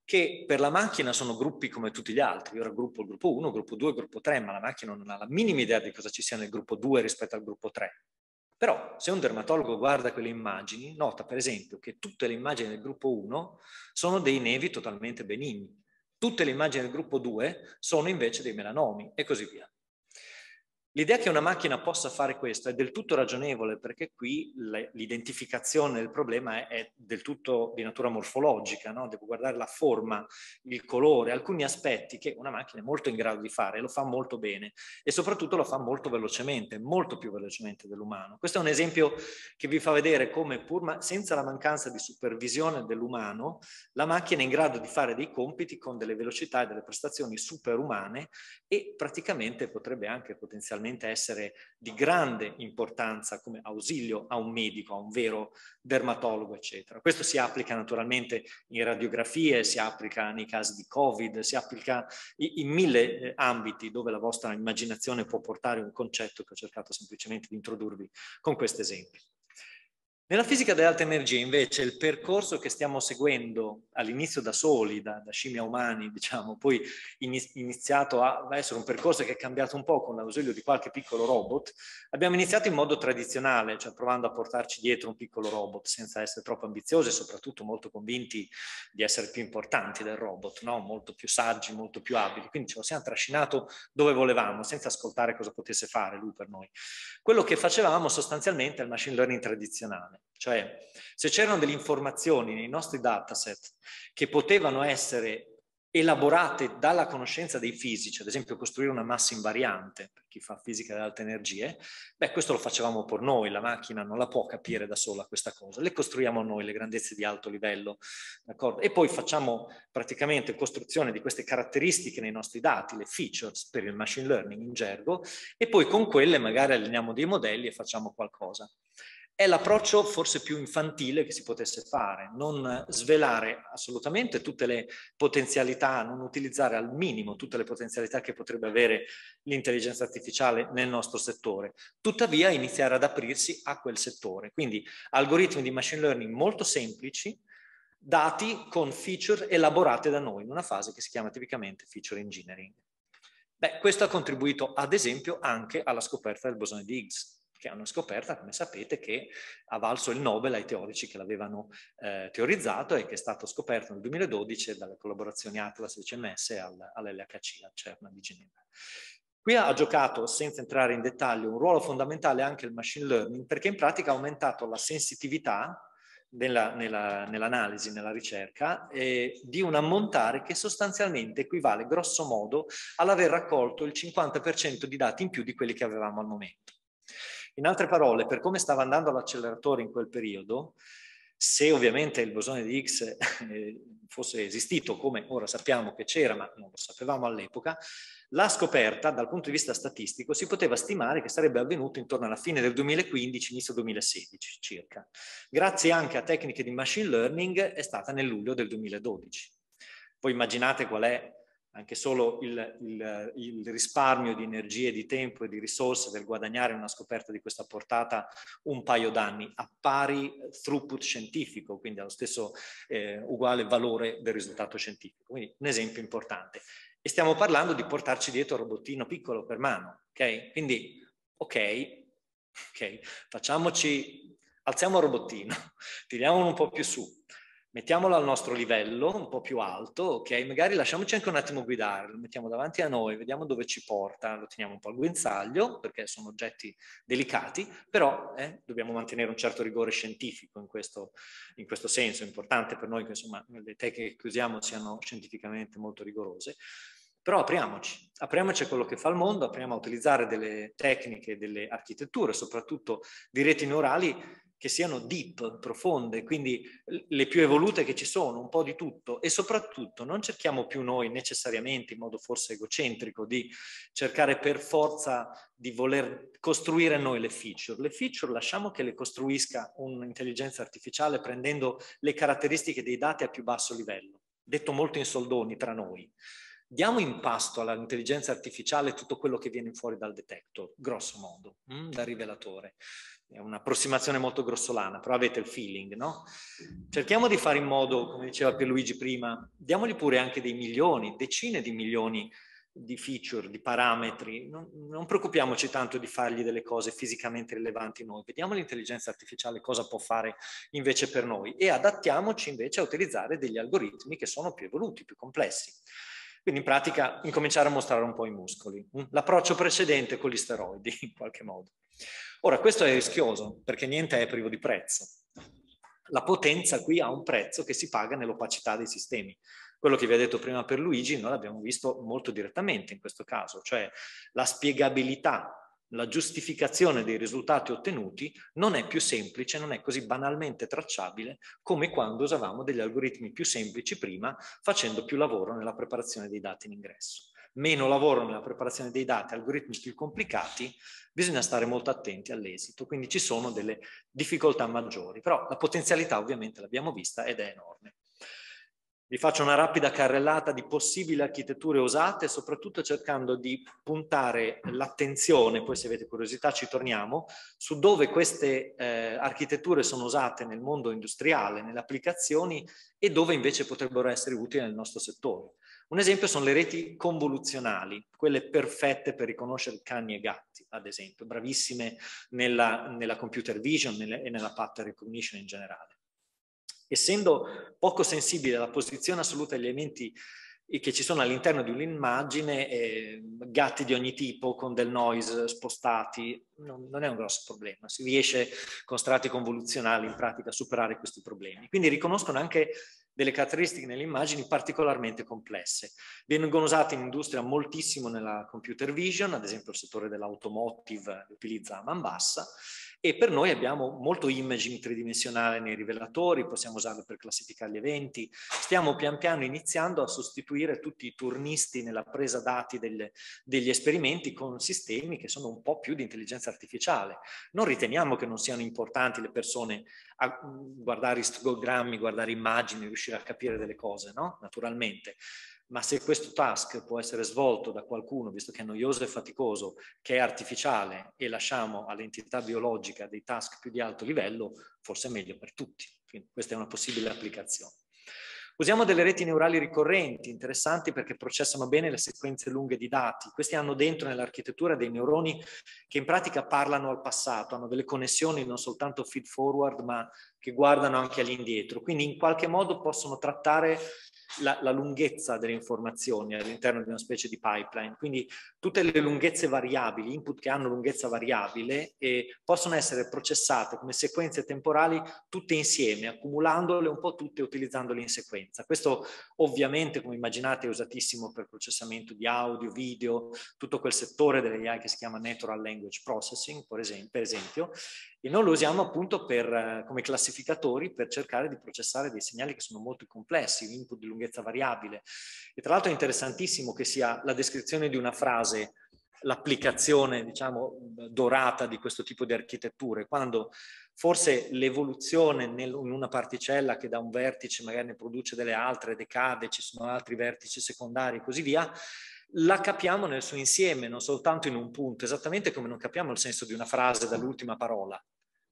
che per la macchina sono gruppi come tutti gli altri. Io raggruppo il gruppo 1, gruppo 2, gruppo 3, ma la macchina non ha la minima idea di cosa ci sia nel gruppo 2 rispetto al gruppo 3. Però se un dermatologo guarda quelle immagini, nota per esempio che tutte le immagini del gruppo 1 sono dei nevi totalmente benigni, Tutte le immagini del gruppo 2 sono invece dei melanomi e così via. L'idea che una macchina possa fare questo è del tutto ragionevole perché qui l'identificazione del problema è, del tutto di natura morfologica, no? devo guardare la forma, il colore, alcuni aspetti che una macchina è molto in grado di fare e lo fa molto bene e soprattutto lo fa molto velocemente, molto più velocemente dell'umano. Questo è un esempio che vi fa vedere come pur ma- senza la mancanza di supervisione dell'umano la macchina è in grado di fare dei compiti con delle velocità e delle prestazioni superumane e praticamente potrebbe anche potenzialmente veramente essere di grande importanza come ausilio a un medico, a un vero dermatologo, eccetera. Questo si applica naturalmente in radiografie, si applica nei casi di Covid, si applica in mille eh, ambiti dove la vostra immaginazione può portare un concetto che ho cercato semplicemente di introdurvi con questo esempio. Nella fisica delle alte energie invece il percorso che stiamo seguendo all'inizio da soli, da, da scimmia umani diciamo, poi iniziato a essere un percorso che è cambiato un po' con l'ausilio di qualche piccolo robot, abbiamo iniziato in modo tradizionale, cioè provando a portarci dietro un piccolo robot senza essere troppo ambiziosi e soprattutto molto convinti di essere più importanti del robot, no? molto più saggi, molto più abili, quindi ce lo siamo trascinato dove volevamo senza ascoltare cosa potesse fare lui per noi. Quello che facevamo sostanzialmente è il machine learning tradizionale cioè, se c'erano delle informazioni nei nostri dataset che potevano essere elaborate dalla conoscenza dei fisici, ad esempio costruire una massa invariante per chi fa fisica ad alte energie, beh questo lo facevamo per noi, la macchina non la può capire da sola questa cosa, le costruiamo noi le grandezze di alto livello, d'accordo? E poi facciamo praticamente costruzione di queste caratteristiche nei nostri dati, le features per il machine learning in gergo, e poi con quelle magari alleniamo dei modelli e facciamo qualcosa è l'approccio forse più infantile che si potesse fare, non svelare assolutamente tutte le potenzialità, non utilizzare al minimo tutte le potenzialità che potrebbe avere l'intelligenza artificiale nel nostro settore, tuttavia iniziare ad aprirsi a quel settore. Quindi algoritmi di machine learning molto semplici, dati con feature elaborate da noi in una fase che si chiama tipicamente feature engineering. Beh, questo ha contribuito ad esempio anche alla scoperta del bosone di Higgs che è una scoperta, come sapete, che ha valso il Nobel ai teorici che l'avevano eh, teorizzato e che è stato scoperto nel 2012 dalle collaborazioni Atlas e CMS al, all'LHC, a CERN di Ginevra. Qui ha giocato, senza entrare in dettaglio, un ruolo fondamentale anche il machine learning, perché in pratica ha aumentato la sensitività nella, nella, nell'analisi, nella ricerca, eh, di un ammontare che sostanzialmente equivale grosso modo all'aver raccolto il 50% di dati in più di quelli che avevamo al momento. In altre parole, per come stava andando l'acceleratore in quel periodo, se ovviamente il bosone di Higgs eh, fosse esistito, come ora sappiamo che c'era, ma non lo sapevamo all'epoca, la scoperta dal punto di vista statistico si poteva stimare che sarebbe avvenuto intorno alla fine del 2015, inizio 2016 circa. Grazie anche a tecniche di machine learning è stata nel luglio del 2012. Voi immaginate qual è anche solo il, il, il, risparmio di energie, di tempo e di risorse del guadagnare una scoperta di questa portata un paio d'anni a pari throughput scientifico, quindi allo stesso eh, uguale valore del risultato scientifico. Quindi un esempio importante. E stiamo parlando di portarci dietro un robottino piccolo per mano, ok? Quindi, ok, ok, facciamoci, alziamo il robottino, <laughs> tiriamolo un po' più su, mettiamolo al nostro livello, un po' più alto, ok? Magari lasciamoci anche un attimo guidare, lo mettiamo davanti a noi, vediamo dove ci porta, lo teniamo un po' al guinzaglio, perché sono oggetti delicati, però eh, dobbiamo mantenere un certo rigore scientifico in questo, in questo senso, è importante per noi che insomma, le tecniche che usiamo siano scientificamente molto rigorose. Però apriamoci, apriamoci a quello che fa il mondo, apriamo a utilizzare delle tecniche, delle architetture, soprattutto di reti neurali che siano deep, profonde, quindi le più evolute che ci sono, un po' di tutto e soprattutto non cerchiamo più noi necessariamente in modo forse egocentrico di cercare per forza di voler costruire noi le feature. Le feature lasciamo che le costruisca un'intelligenza artificiale prendendo le caratteristiche dei dati a più basso livello, detto molto in soldoni tra noi. Diamo in pasto all'intelligenza artificiale tutto quello che viene fuori dal detector, grosso modo, mm, dal rivelatore è un'approssimazione molto grossolana, però avete il feeling, no? Cerchiamo di fare in modo, come diceva Pierluigi prima, diamogli pure anche dei milioni, decine di milioni di feature, di parametri, non, non preoccupiamoci tanto di fargli delle cose fisicamente rilevanti noi, vediamo l'intelligenza artificiale cosa può fare invece per noi e adattiamoci invece a utilizzare degli algoritmi che sono più evoluti, più complessi. Quindi in pratica incominciare a mostrare un po' i muscoli, l'approccio precedente con gli steroidi in qualche modo. Ora, questo è rischioso perché niente è privo di prezzo. La potenza qui ha un prezzo che si paga nell'opacità dei sistemi. Quello che vi ho detto prima per Luigi, noi l'abbiamo visto molto direttamente in questo caso, cioè la spiegabilità la giustificazione dei risultati ottenuti non è più semplice, non è così banalmente tracciabile come quando usavamo degli algoritmi più semplici prima, facendo più lavoro nella preparazione dei dati in ingresso meno lavoro nella preparazione dei dati, algoritmi più complicati, bisogna stare molto attenti all'esito, quindi ci sono delle difficoltà maggiori, però la potenzialità ovviamente l'abbiamo vista ed è enorme. Vi faccio una rapida carrellata di possibili architetture usate, soprattutto cercando di puntare l'attenzione, poi se avete curiosità ci torniamo, su dove queste eh, architetture sono usate nel mondo industriale, nelle applicazioni e dove invece potrebbero essere utili nel nostro settore. Un esempio sono le reti convoluzionali, quelle perfette per riconoscere cani e gatti, ad esempio, bravissime nella, nella computer vision nelle, e nella pattern recognition in generale. Essendo poco sensibile alla posizione assoluta degli elementi che ci sono all'interno di un'immagine, eh, gatti di ogni tipo con del noise spostati, non, non, è un grosso problema. Si riesce con strati convoluzionali in pratica a superare questi problemi. Quindi riconoscono anche delle caratteristiche nelle immagini particolarmente complesse. Vengono usate in industria moltissimo nella computer vision, ad esempio il settore dell'automotive utilizza man bassa, e per noi abbiamo molto imaging tridimensionale nei rivelatori, possiamo usarlo per classificare gli eventi, stiamo pian piano iniziando a sostituire tutti i turnisti nella presa dati del, degli esperimenti con sistemi che sono un po' più di intelligenza artificiale. Non riteniamo che non siano importanti le persone a mm, guardare istogrammi, guardare immagini, riuscire a capire delle cose, no? Naturalmente ma se questo task può essere svolto da qualcuno, visto che è noioso e faticoso, che è artificiale e lasciamo all'entità biologica dei task più di alto livello, forse è meglio per tutti. Quindi questa è una possibile applicazione. Usiamo delle reti neurali ricorrenti, interessanti perché processano bene le sequenze lunghe di dati. Questi hanno dentro nell'architettura dei neuroni che in pratica parlano al passato, hanno delle connessioni non soltanto feed forward, ma che guardano anche all'indietro. Quindi in qualche modo possono trattare la, la lunghezza delle informazioni all'interno di una specie di pipeline. Quindi tutte le lunghezze variabili, input che hanno lunghezza variabile, eh, possono essere processate come sequenze temporali tutte insieme, accumulandole un po' tutte e utilizzandole in sequenza. Questo ovviamente, come immaginate, è usatissimo per processamento di audio, video, tutto quel settore delle AI che si chiama Natural Language Processing, per esempio, per esempio e noi lo usiamo appunto per, eh, come classificatori per cercare di processare dei segnali che sono molto complessi, input di lunghezza lunghezza variabile. E tra l'altro è interessantissimo che sia la descrizione di una frase l'applicazione, diciamo, dorata di questo tipo di architetture, quando forse l'evoluzione in una particella che da un vertice magari ne produce delle altre, decade, ci sono altri vertici secondari e così via, la capiamo nel suo insieme, non soltanto in un punto, esattamente come non capiamo il senso di una frase dall'ultima parola.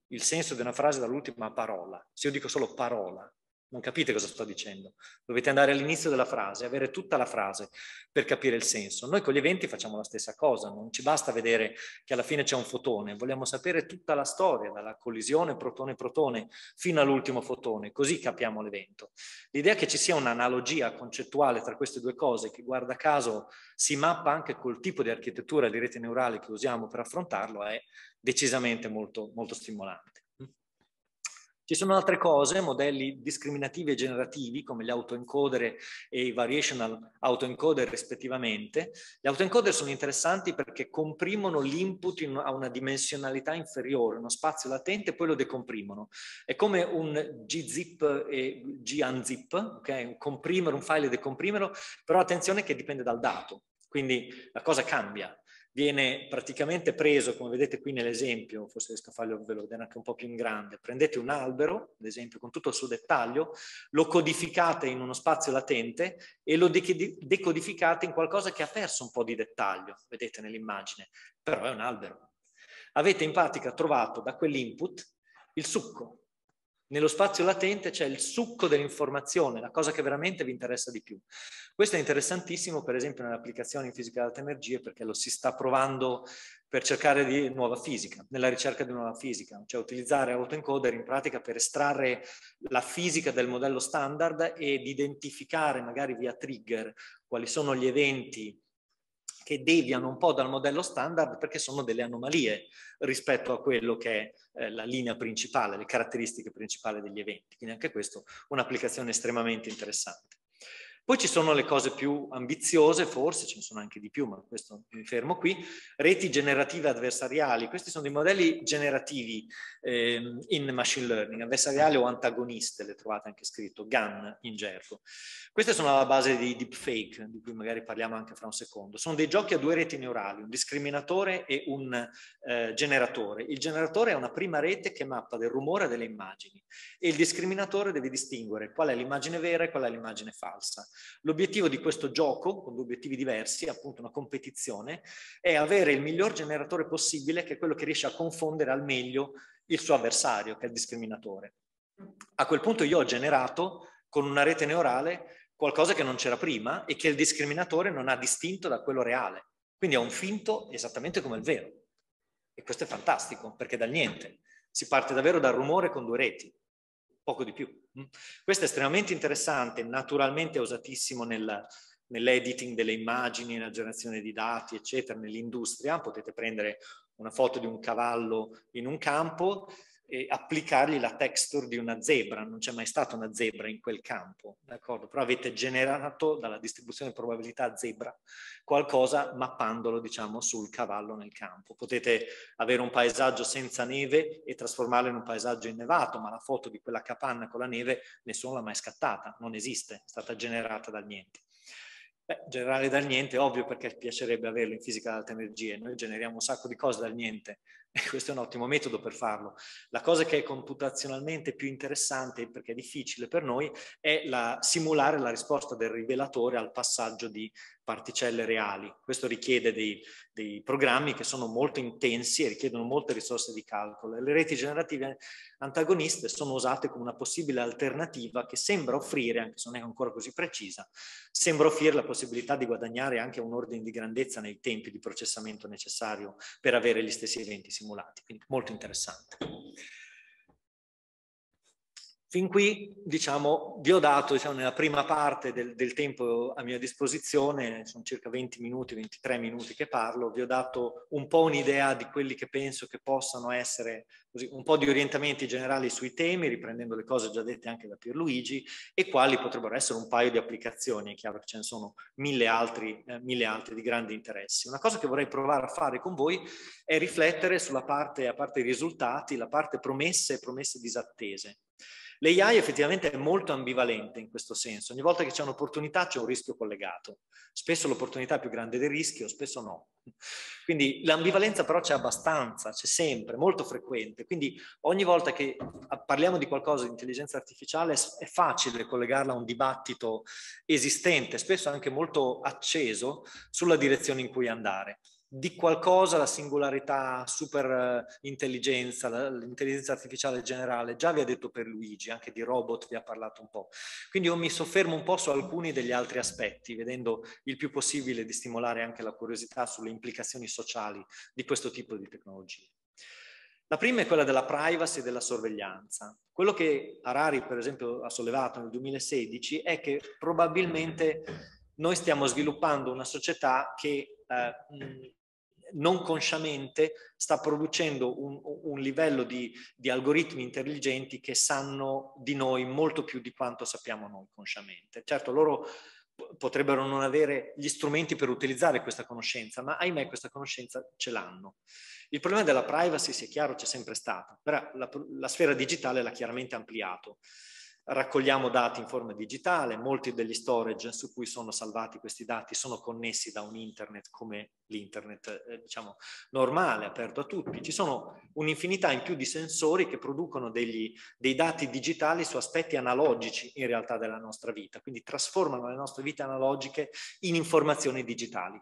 Il senso di una frase dall'ultima parola. Se io dico solo parola, non capite cosa sto dicendo. Dovete andare all'inizio della frase, avere tutta la frase per capire il senso. Noi con gli eventi facciamo la stessa cosa, non ci basta vedere che alla fine c'è un fotone, vogliamo sapere tutta la storia, dalla collisione protone-protone fino all'ultimo fotone, così capiamo l'evento. L'idea che ci sia un'analogia concettuale tra queste due cose, che guarda caso si mappa anche col tipo di architettura di rete neurale che usiamo per affrontarlo, è decisamente molto, molto stimolante. Ci sono altre cose, modelli discriminativi e generativi come gli autoencoder e i variational autoencoder rispettivamente. Gli autoencoder sono interessanti perché comprimono l'input a una dimensionalità inferiore, uno spazio latente, e poi lo decomprimono. È come un gzip e gunzip, okay? un comprimere, un file e decomprimerlo, però attenzione che dipende dal dato, quindi la cosa cambia viene praticamente preso, come vedete qui nell'esempio, forse riesco a farlo, ve lo vedere anche un po' più in grande, prendete un albero, ad esempio, con tutto il suo dettaglio, lo codificate in uno spazio latente e lo decodificate in qualcosa che ha perso un po' di dettaglio, vedete nell'immagine, però è un albero. Avete in pratica trovato da quell'input il succo, nello spazio latente c'è il succo dell'informazione, la cosa che veramente vi interessa di più. Questo è interessantissimo, per esempio, nell'applicazione in fisica delle alte energie, perché lo si sta provando per cercare di nuova fisica, nella ricerca di nuova fisica, cioè utilizzare autoencoder in pratica per estrarre la fisica del modello standard ed identificare magari via trigger quali sono gli eventi che deviano un po' dal modello standard perché sono delle anomalie rispetto a quello che è eh, la linea principale, le caratteristiche principali degli eventi. Quindi anche questo è un'applicazione estremamente interessante. Poi ci sono le cose più ambiziose, forse ce ne sono anche di più, ma questo mi fermo qui, reti generative avversariali. Questi sono dei modelli generativi eh, in machine learning, avversariali o antagoniste, le trovate anche scritto, GAN in gergo. Queste sono alla base di deepfake, di cui magari parliamo anche fra un secondo. Sono dei giochi a due reti neurali, un discriminatore e un eh, generatore. Il generatore è una prima rete che mappa del rumore delle immagini e il discriminatore deve distinguere qual è l'immagine vera e qual è l'immagine falsa. L'obiettivo di questo gioco, con due obiettivi diversi, appunto una competizione, è avere il miglior generatore possibile che è quello che riesce a confondere al meglio il suo avversario, che è il discriminatore. A quel punto io ho generato con una rete neurale qualcosa che non c'era prima e che il discriminatore non ha distinto da quello reale. Quindi è un finto esattamente come il vero. E questo è fantastico, perché dal niente. Si parte davvero dal rumore con due reti poco di più. Mm. Questo è estremamente interessante, naturalmente è usatissimo nel, nell'editing delle immagini, nella generazione di dati, eccetera, nell'industria. Potete prendere una foto di un cavallo in un campo eh, applicargli la texture di una zebra, non c'è mai stata una zebra in quel campo, d'accordo? Però avete generato dalla distribuzione di probabilità zebra qualcosa mappandolo, diciamo, sul cavallo nel campo. Potete avere un paesaggio senza neve e trasformarlo in un paesaggio innevato, ma la foto di quella capanna con la neve nessuno l'ha mai scattata, non esiste, è stata generata dal niente. Beh, generare dal niente, ovvio perché piacerebbe averlo in fisica ad alte energie, noi generiamo un sacco di cose dal niente, <laughs> questo è un ottimo metodo per farlo. La cosa che è computazionalmente più interessante, perché è difficile per noi, è la, simulare la risposta del rivelatore al passaggio di particelle reali. Questo richiede dei, dei programmi che sono molto intensi e richiedono molte risorse di calcolo. le reti generative antagoniste sono usate come una possibile alternativa che sembra offrire, anche se non è ancora così precisa, sembra offrire la possibilità di guadagnare anche un ordine di grandezza nei tempi di processamento necessario per avere gli stessi eventi simulati simulati, quindi molto interessante. Fin qui, diciamo, vi Diodato, diciamo, nella prima parte del, del, tempo a mia disposizione, sono circa 20 minuti, 23 minuti che parlo, vi ho dato un po' un'idea di quelli che penso che possano essere così, un po' di orientamenti generali sui temi, riprendendo le cose già dette anche da Pierluigi, e quali potrebbero essere un paio di applicazioni, è chiaro che ce ne sono mille altri, eh, mille altri di grandi interessi. Una cosa che vorrei provare a fare con voi è riflettere sulla parte, a parte i risultati, la parte promesse e promesse disattese. L'AI effettivamente è molto ambivalente in questo senso. Ogni volta che c'è un'opportunità c'è un rischio collegato. Spesso l'opportunità è più grande del rischio, spesso no. Quindi l'ambivalenza però c'è abbastanza, c'è sempre, molto frequente. Quindi ogni volta che parliamo di qualcosa di intelligenza artificiale è facile collegarla a un dibattito esistente, spesso anche molto acceso, sulla direzione in cui andare di qualcosa la singolarità, super eh, intelligenza, l'intelligenza artificiale generale, già vi ha detto per Luigi, anche di robot vi ha parlato un po'. Quindi io mi soffermo un po' su alcuni degli altri aspetti, vedendo il più possibile di stimolare anche la curiosità sulle implicazioni sociali di questo tipo di tecnologie. La prima è quella della privacy e della sorveglianza. Quello che Harari, per esempio, ha sollevato nel 2016 è che probabilmente noi stiamo sviluppando una società che eh, non consciamente sta producendo un, un livello di, di, algoritmi intelligenti che sanno di noi molto più di quanto sappiamo noi consciamente. Certo, loro potrebbero non avere gli strumenti per utilizzare questa conoscenza, ma ahimè questa conoscenza ce l'hanno. Il problema della privacy, è chiaro, c'è sempre stato, però la, la sfera digitale l'ha chiaramente ampliato raccogliamo dati in forma digitale, molti degli storage su cui sono salvati questi dati sono connessi da un internet come l'internet eh, diciamo, normale, aperto a tutti. Ci sono un'infinità in più di sensori che producono degli, dei dati digitali su aspetti analogici in realtà della nostra vita, quindi trasformano le nostre vite analogiche in informazioni digitali.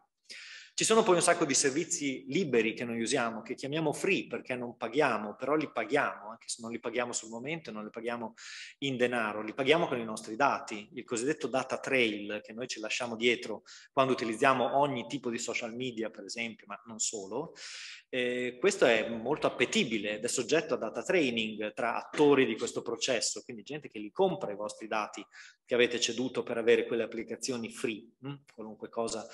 Ci sono poi un sacco di servizi liberi che noi usiamo, che chiamiamo free perché non paghiamo, però li paghiamo, anche se non li paghiamo sul momento, non li paghiamo in denaro, li paghiamo con i nostri dati, il cosiddetto data trail che noi ci lasciamo dietro quando utilizziamo ogni tipo di social media, per esempio, ma non solo. Eh, questo è molto appetibile ed è soggetto a data training tra attori di questo processo, quindi gente che li compra i vostri dati che avete ceduto per avere quelle applicazioni free, mh? Mm, qualunque cosa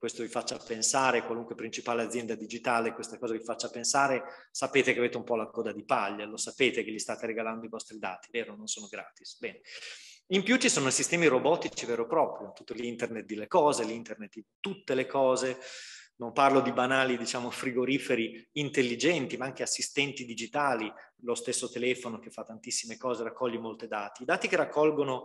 questo vi faccia pensare, qualunque principale azienda digitale, questa cosa vi faccia pensare, sapete che avete un po' la coda di paglia, lo sapete che gli state regalando i vostri dati, vero? Non sono gratis. Bene. In più ci sono sistemi robotici vero e proprio, tutto l'internet delle cose, l'internet di tutte le cose, non parlo di banali, diciamo, frigoriferi intelligenti, ma anche assistenti digitali, lo stesso telefono che fa tantissime cose, raccoglie molti dati. I dati che raccolgono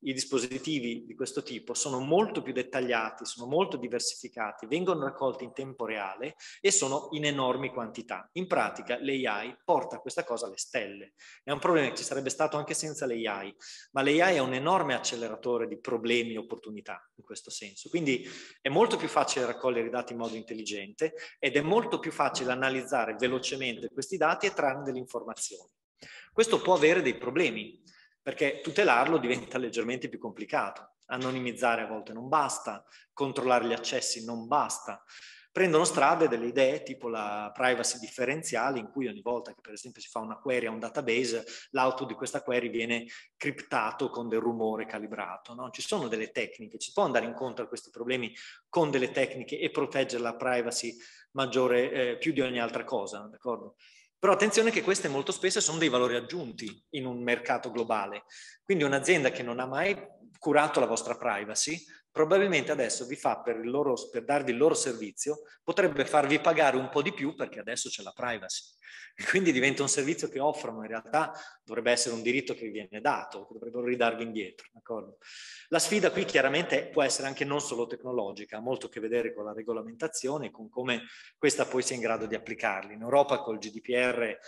i dispositivi di questo tipo sono molto più dettagliati, sono molto diversificati, vengono raccolti in tempo reale e sono in enormi quantità. In pratica l'AI porta questa cosa alle stelle. È un problema che ci sarebbe stato anche senza l'AI, ma l'AI è un enorme acceleratore di problemi e opportunità in questo senso. Quindi è molto più facile raccogliere i dati in modo intelligente ed è molto più facile analizzare velocemente questi dati e trarne delle informazioni informazioni. Questo può avere dei problemi, perché tutelarlo diventa leggermente più complicato. Anonimizzare a volte non basta, controllare gli accessi non basta. Prendono strade delle idee tipo la privacy differenziale, in cui ogni volta che per esempio si fa una query a un database, l'output di questa query viene criptato con del rumore calibrato. No? Ci sono delle tecniche, si può andare incontro a questi problemi con delle tecniche e proteggere la privacy maggiore eh, più di ogni altra cosa, d'accordo? Però attenzione che queste molto spesso sono dei valori aggiunti in un mercato globale. Quindi un'azienda che non ha mai curato la vostra privacy probabilmente adesso vi fa per, loro, per, darvi il loro servizio, potrebbe farvi pagare un po' di più perché adesso c'è la privacy. <laughs> Quindi diventa un servizio che offrono, in realtà dovrebbe essere un diritto che vi viene dato, che dovrebbero ridarvi indietro. D'accordo? La sfida qui chiaramente può essere anche non solo tecnologica, ha molto a che vedere con la regolamentazione e con come questa poi sia in grado di applicarli. In Europa col GDPR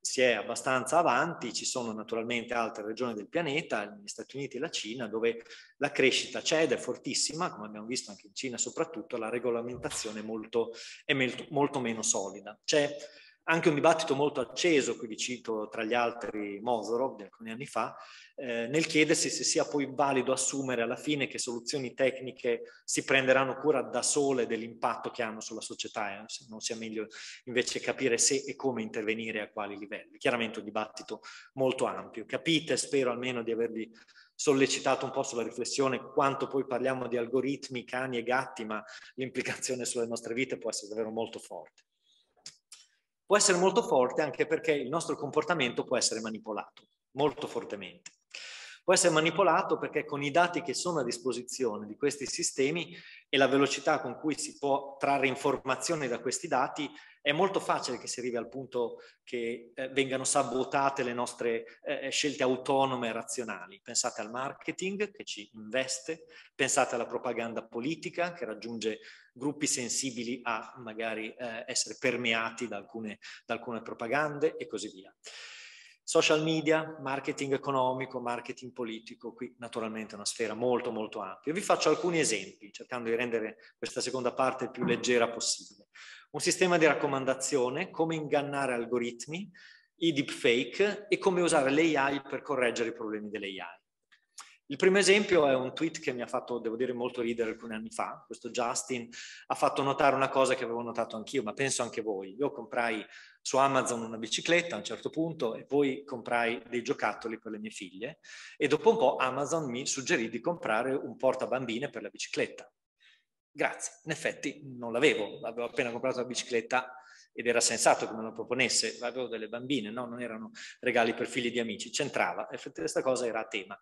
si è abbastanza avanti, ci sono naturalmente altre regioni del pianeta, gli Stati Uniti e la Cina, dove la crescita c'è ed è fortissima, come abbiamo visto anche in Cina soprattutto, la regolamentazione molto, è molto meno solida. C'è anche un dibattito molto acceso, qui vi cito tra gli altri Mosorov di alcuni anni fa, eh, nel chiedersi se sia poi valido assumere alla fine che soluzioni tecniche si prenderanno cura da sole dell'impatto che hanno sulla società, e eh. se non sia meglio invece capire se e come intervenire a quali livelli. Chiaramente un dibattito molto ampio. Capite, spero almeno di avervi sollecitato un po' sulla riflessione quanto poi parliamo di algoritmi, cani e gatti, ma l'implicazione sulle nostre vite può essere davvero molto forte può essere molto forte anche perché il nostro comportamento può essere manipolato molto fortemente. Può essere manipolato perché con i dati che sono a disposizione di questi sistemi e la velocità con cui si può trarre informazioni da questi dati è molto facile che si arrivi al punto che eh, vengano sabotate le nostre eh, eh, scelte autonome e razionali. Pensate al marketing che ci investe, pensate alla propaganda politica che raggiunge gruppi sensibili a magari eh, essere permeati da alcune, da alcune propagande e così via social media, marketing economico, marketing politico, qui naturalmente è una sfera molto molto ampia. Vi faccio alcuni esempi cercando di rendere questa seconda parte il più leggera possibile un sistema di raccomandazione, come ingannare algoritmi, i deepfake e come usare l'AI per correggere i problemi dell'AI. Il primo esempio è un tweet che mi ha fatto, devo dire, molto ridere alcuni anni fa. Questo Justin ha fatto notare una cosa che avevo notato anch'io, ma penso anche voi. Io comprai su Amazon una bicicletta a un certo punto e poi comprai dei giocattoli per le mie figlie e dopo un po' Amazon mi suggerì di comprare un portabambine per la bicicletta. Grazie. In effetti non l'avevo, avevo appena comprato la bicicletta ed era sensato che me lo proponesse, avevo delle bambine, no? non erano regali per figli di amici, c'entrava, effettivamente questa cosa era a tema.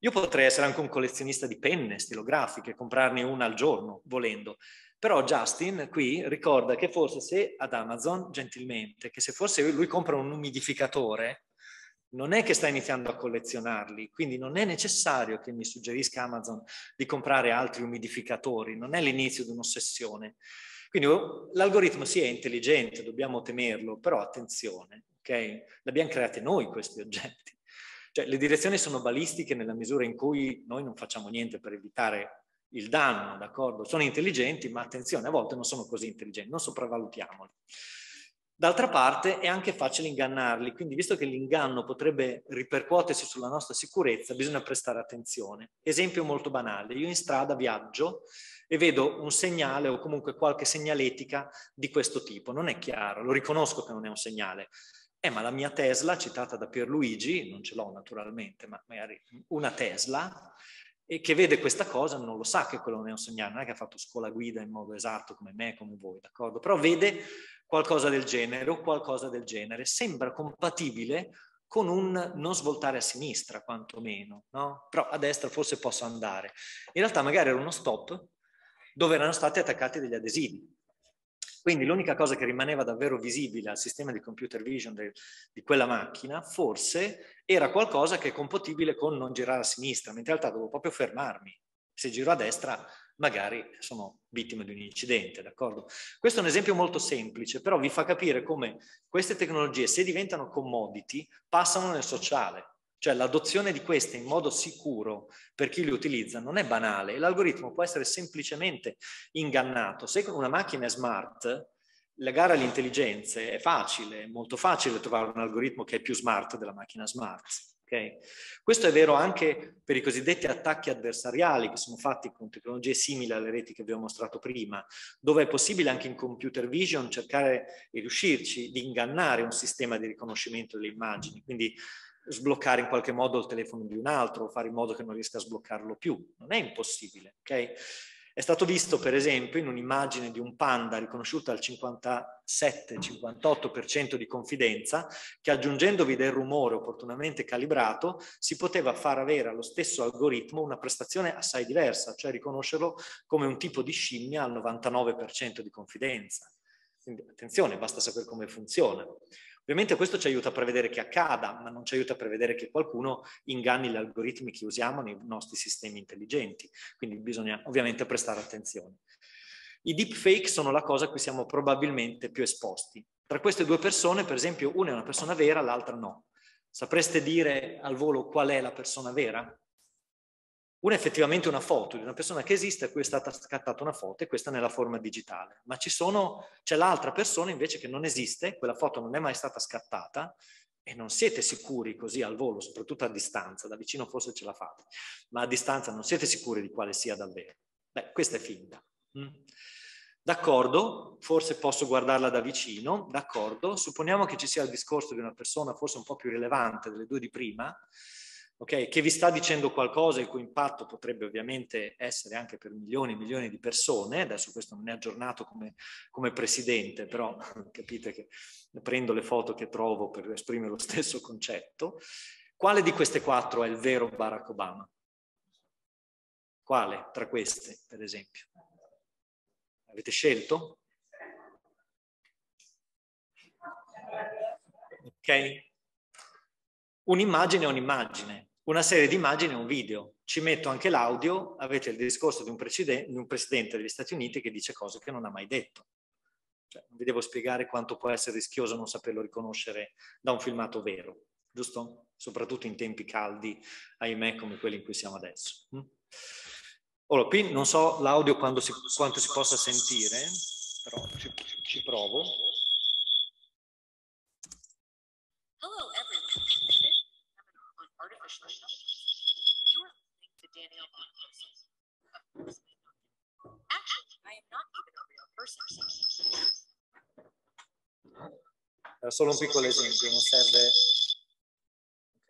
Io potrei essere anche un collezionista di penne stilografiche, comprarne una al giorno, volendo. Però Justin qui ricorda che forse se ad Amazon, gentilmente, che se forse lui compra un umidificatore, non è che sta iniziando a collezionarli, quindi non è necessario che mi suggerisca Amazon di comprare altri umidificatori, non è l'inizio di un'ossessione. Quindi oh, l'algoritmo sì è intelligente, dobbiamo temerlo, però attenzione, ok? L'abbiamo creati noi questi oggetti. Cioè le direzioni sono balistiche nella misura in cui noi non facciamo niente per evitare il danno, d'accordo? Sono intelligenti, ma attenzione, a volte non sono così intelligenti, non sopravvalutiamoli. D'altra parte è anche facile ingannarli, quindi visto che l'inganno potrebbe ripercuotersi sulla nostra sicurezza, bisogna prestare attenzione. Esempio molto banale, io in strada viaggio e vedo un segnale o comunque qualche segnaletica di questo tipo, non è chiaro, lo riconosco che non è un segnale. Eh, ma la mia Tesla, citata da Pierluigi, non ce l'ho naturalmente, ma magari una Tesla, e che vede questa cosa non lo sa che quello non è un segnale, non è che ha fatto scuola guida in modo esatto come me, come voi, d'accordo? Però vede qualcosa del genere o qualcosa del genere. Sembra compatibile con un non svoltare a sinistra, quantomeno, no? Però a destra forse posso andare. In realtà magari era uno stop dove erano stati attaccati degli adesivi. Quindi l'unica cosa che rimaneva davvero visibile al sistema di computer vision de, di quella macchina forse era qualcosa che è compatibile con non girare a sinistra, mentre in realtà dovevo proprio fermarmi. Se giro a destra magari sono vittime di un incidente, d'accordo? Questo è un esempio molto semplice, però vi fa capire come queste tecnologie, se diventano commodity, passano nel sociale. Cioè l'adozione di queste in modo sicuro per chi le utilizza non è banale, l'algoritmo può essere semplicemente ingannato. Se una macchina è smart, legare alle intelligenze è facile, è molto facile trovare un algoritmo che è più smart della macchina smart. Okay? Questo è vero anche per i cosiddetti attacchi avversariali che sono fatti con tecnologie simili alle reti che vi ho mostrato prima, dove è possibile anche in computer vision cercare e riuscirci di ingannare un sistema di riconoscimento delle immagini, quindi sbloccare in qualche modo il telefono di un altro, fare in modo che non riesca a sbloccarlo più. Non è impossibile, ok? È stato visto, per esempio, in un'immagine di un panda riconosciuta al 57-58% di confidenza, che aggiungendovi del rumore opportunamente calibrato, si poteva far avere allo stesso algoritmo una prestazione assai diversa, cioè riconoscerlo come un tipo di scimmia al 99% di confidenza. Quindi attenzione, basta sapere come funziona. Ovviamente questo ci aiuta a prevedere che accada, ma non ci aiuta a prevedere che qualcuno inganni gli algoritmi che usiamo nei nostri sistemi intelligenti, quindi bisogna ovviamente prestare attenzione. I deepfake sono la cosa a cui siamo probabilmente più esposti. Tra queste due persone, per esempio, una è una persona vera, l'altra no. Sapreste dire al volo qual è la persona vera? Una è effettivamente una foto di una persona che esiste a cui è stata scattata una foto e questa nella forma digitale, ma sono, c'è l'altra persona invece che non esiste, quella foto non è mai stata scattata e non siete sicuri così al volo, soprattutto a distanza, da vicino forse ce la fate, ma a distanza non siete sicuri di quale sia davvero. Beh, questa è finta. Mm. D'accordo, forse posso guardarla da vicino, d'accordo, supponiamo che ci sia il discorso di una persona forse un po' più rilevante delle due di prima, okay, che vi sta dicendo qualcosa il cui impatto potrebbe ovviamente essere anche per milioni e milioni di persone, adesso questo non è aggiornato come, come presidente, però <laughs> capite che prendo le foto che trovo per esprimere lo stesso concetto. Quale di queste quattro è il vero Barack Obama? Quale tra queste, per esempio? Avete scelto? Ok? Un'immagine è un'immagine una serie di immagini e un video. Ci metto anche l'audio, avete il discorso di un, di un, presidente degli Stati Uniti che dice cose che non ha mai detto. Cioè, non vi devo spiegare quanto può essere rischioso non saperlo riconoscere da un filmato vero, giusto? Soprattutto in tempi caldi, ahimè, come quelli in cui siamo adesso. Allora, mm? qui non so l'audio quanto si possa sentire, però ci, ci provo. È solo un piccolo esempio, non serve,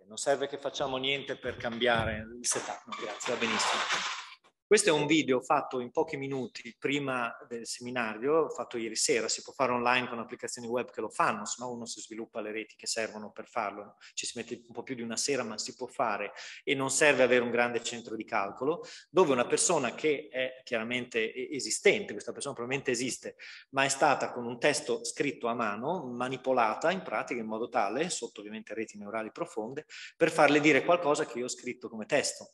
non serve che facciamo niente per cambiare il setup, no, grazie, va benissimo. Questo è un video fatto in pochi minuti prima del seminario, fatto ieri sera, si può fare online con applicazioni web che lo fanno, se no uno si sviluppa le reti che servono per farlo, ci si mette un po' più di una sera ma si può fare e non serve avere un grande centro di calcolo, dove una persona che è chiaramente esistente, questa persona probabilmente esiste, ma è stata con un testo scritto a mano, manipolata in pratica in modo tale, sotto ovviamente reti neurali profonde, per farle dire qualcosa che io ho scritto come testo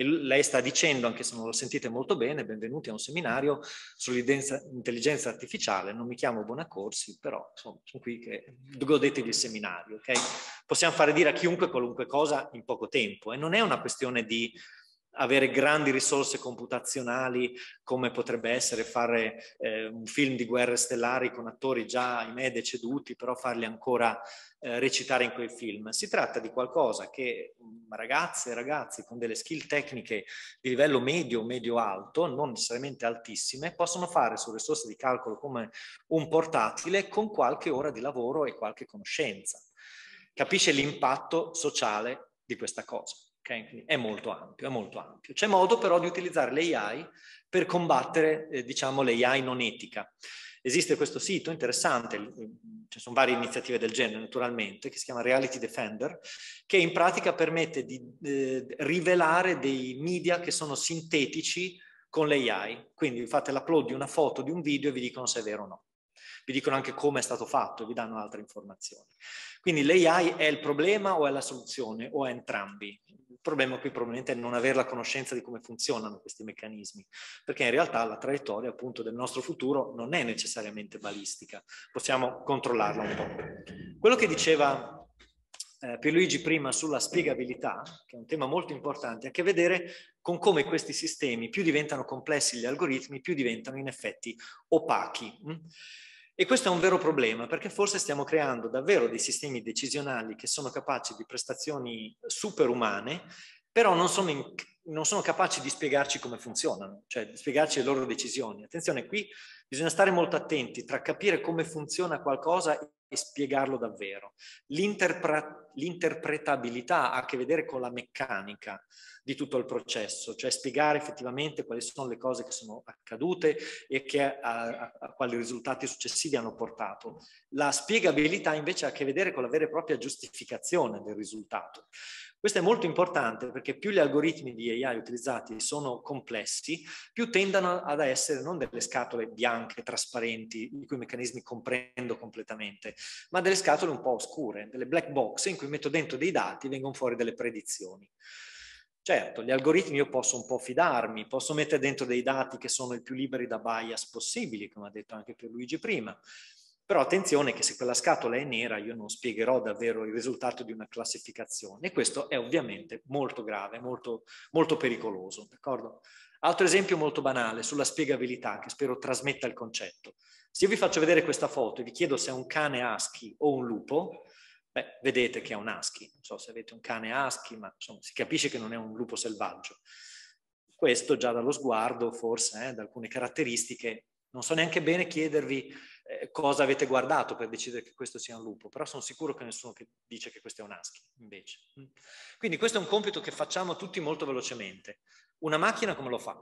e lei sta dicendo, anche se non lo sentite molto bene, benvenuti a un seminario sull'intelligenza artificiale, non mi chiamo Bonaccorsi, però insomma, sono qui che godetevi il seminario. Okay? Possiamo fare dire a chiunque qualunque cosa in poco tempo e non è una questione di avere grandi risorse computazionali come potrebbe essere fare eh, un film di guerre stellari con attori già, ahimè, deceduti, però farli ancora eh, recitare in quei film. Si tratta di qualcosa che mm, ragazze e ragazzi con delle skill tecniche di livello medio, medio-alto, non necessariamente altissime, possono fare su risorse di calcolo come un portatile con qualche ora di lavoro e qualche conoscenza. Capisce l'impatto sociale di questa cosa okay? È molto ampio, è molto ampio. C'è modo però di utilizzare l'AI per combattere, eh, diciamo, l'AI non etica. Esiste questo sito interessante, eh, ci cioè sono varie iniziative del genere naturalmente, che si chiama Reality Defender, che in pratica permette di eh, rivelare dei media che sono sintetici con l'AI. Quindi fate l'upload di una foto, di un video e vi dicono se è vero o no. Vi dicono anche come è stato fatto e vi danno altre informazioni. Quindi l'AI è il problema o è la soluzione o è entrambi? il problema qui probabilmente è non avere la conoscenza di come funzionano questi meccanismi, perché in realtà la traiettoria appunto del nostro futuro non è necessariamente balistica, possiamo controllarla un po'. Quello che diceva eh, Pierluigi prima sulla spiegabilità, che è un tema molto importante, ha a che vedere con come questi sistemi più diventano complessi gli algoritmi, più diventano in effetti opachi. E questo è un vero problema perché forse stiamo creando davvero dei sistemi decisionali che sono capaci di prestazioni superumane, però non sono, in, non sono capaci di spiegarci come funzionano, cioè di spiegarci le loro decisioni. Attenzione, qui bisogna stare molto attenti tra capire come funziona qualcosa e spiegarlo davvero. L'interpretazione l'interpretabilità ha a che vedere con la meccanica di tutto il processo, cioè spiegare effettivamente quali sono le cose che sono accadute e che, a, a, a quali risultati successivi hanno portato. La spiegabilità invece ha a che vedere con la vera e propria giustificazione del risultato. Questo è molto importante perché più gli algoritmi di AI utilizzati sono complessi, più tendono ad essere non delle scatole bianche, trasparenti, i cui meccanismi comprendo completamente, ma delle scatole un po' oscure, delle black box in cui metto dentro dei dati e vengono fuori delle predizioni. Certo, gli algoritmi io posso un po' fidarmi, posso mettere dentro dei dati che sono i più liberi da bias possibili, come ha detto anche Pierluigi prima, però attenzione che se quella scatola è nera io non spiegherò davvero il risultato di una classificazione e questo è ovviamente molto grave, molto, molto pericoloso. Altro esempio molto banale sulla spiegabilità che spero trasmetta il concetto. Se io vi faccio vedere questa foto e vi chiedo se è un cane aschi o un lupo, beh, vedete che è un aschi. Non so se avete un cane aschi, ma insomma, si capisce che non è un lupo selvaggio. Questo già dallo sguardo, forse, eh, da alcune caratteristiche, non so neanche bene chiedervi eh, cosa avete guardato per decidere che questo sia un lupo, però sono sicuro che nessuno che dice che questo è un husky, invece. Quindi questo è un compito che facciamo tutti molto velocemente. Una macchina come lo fa?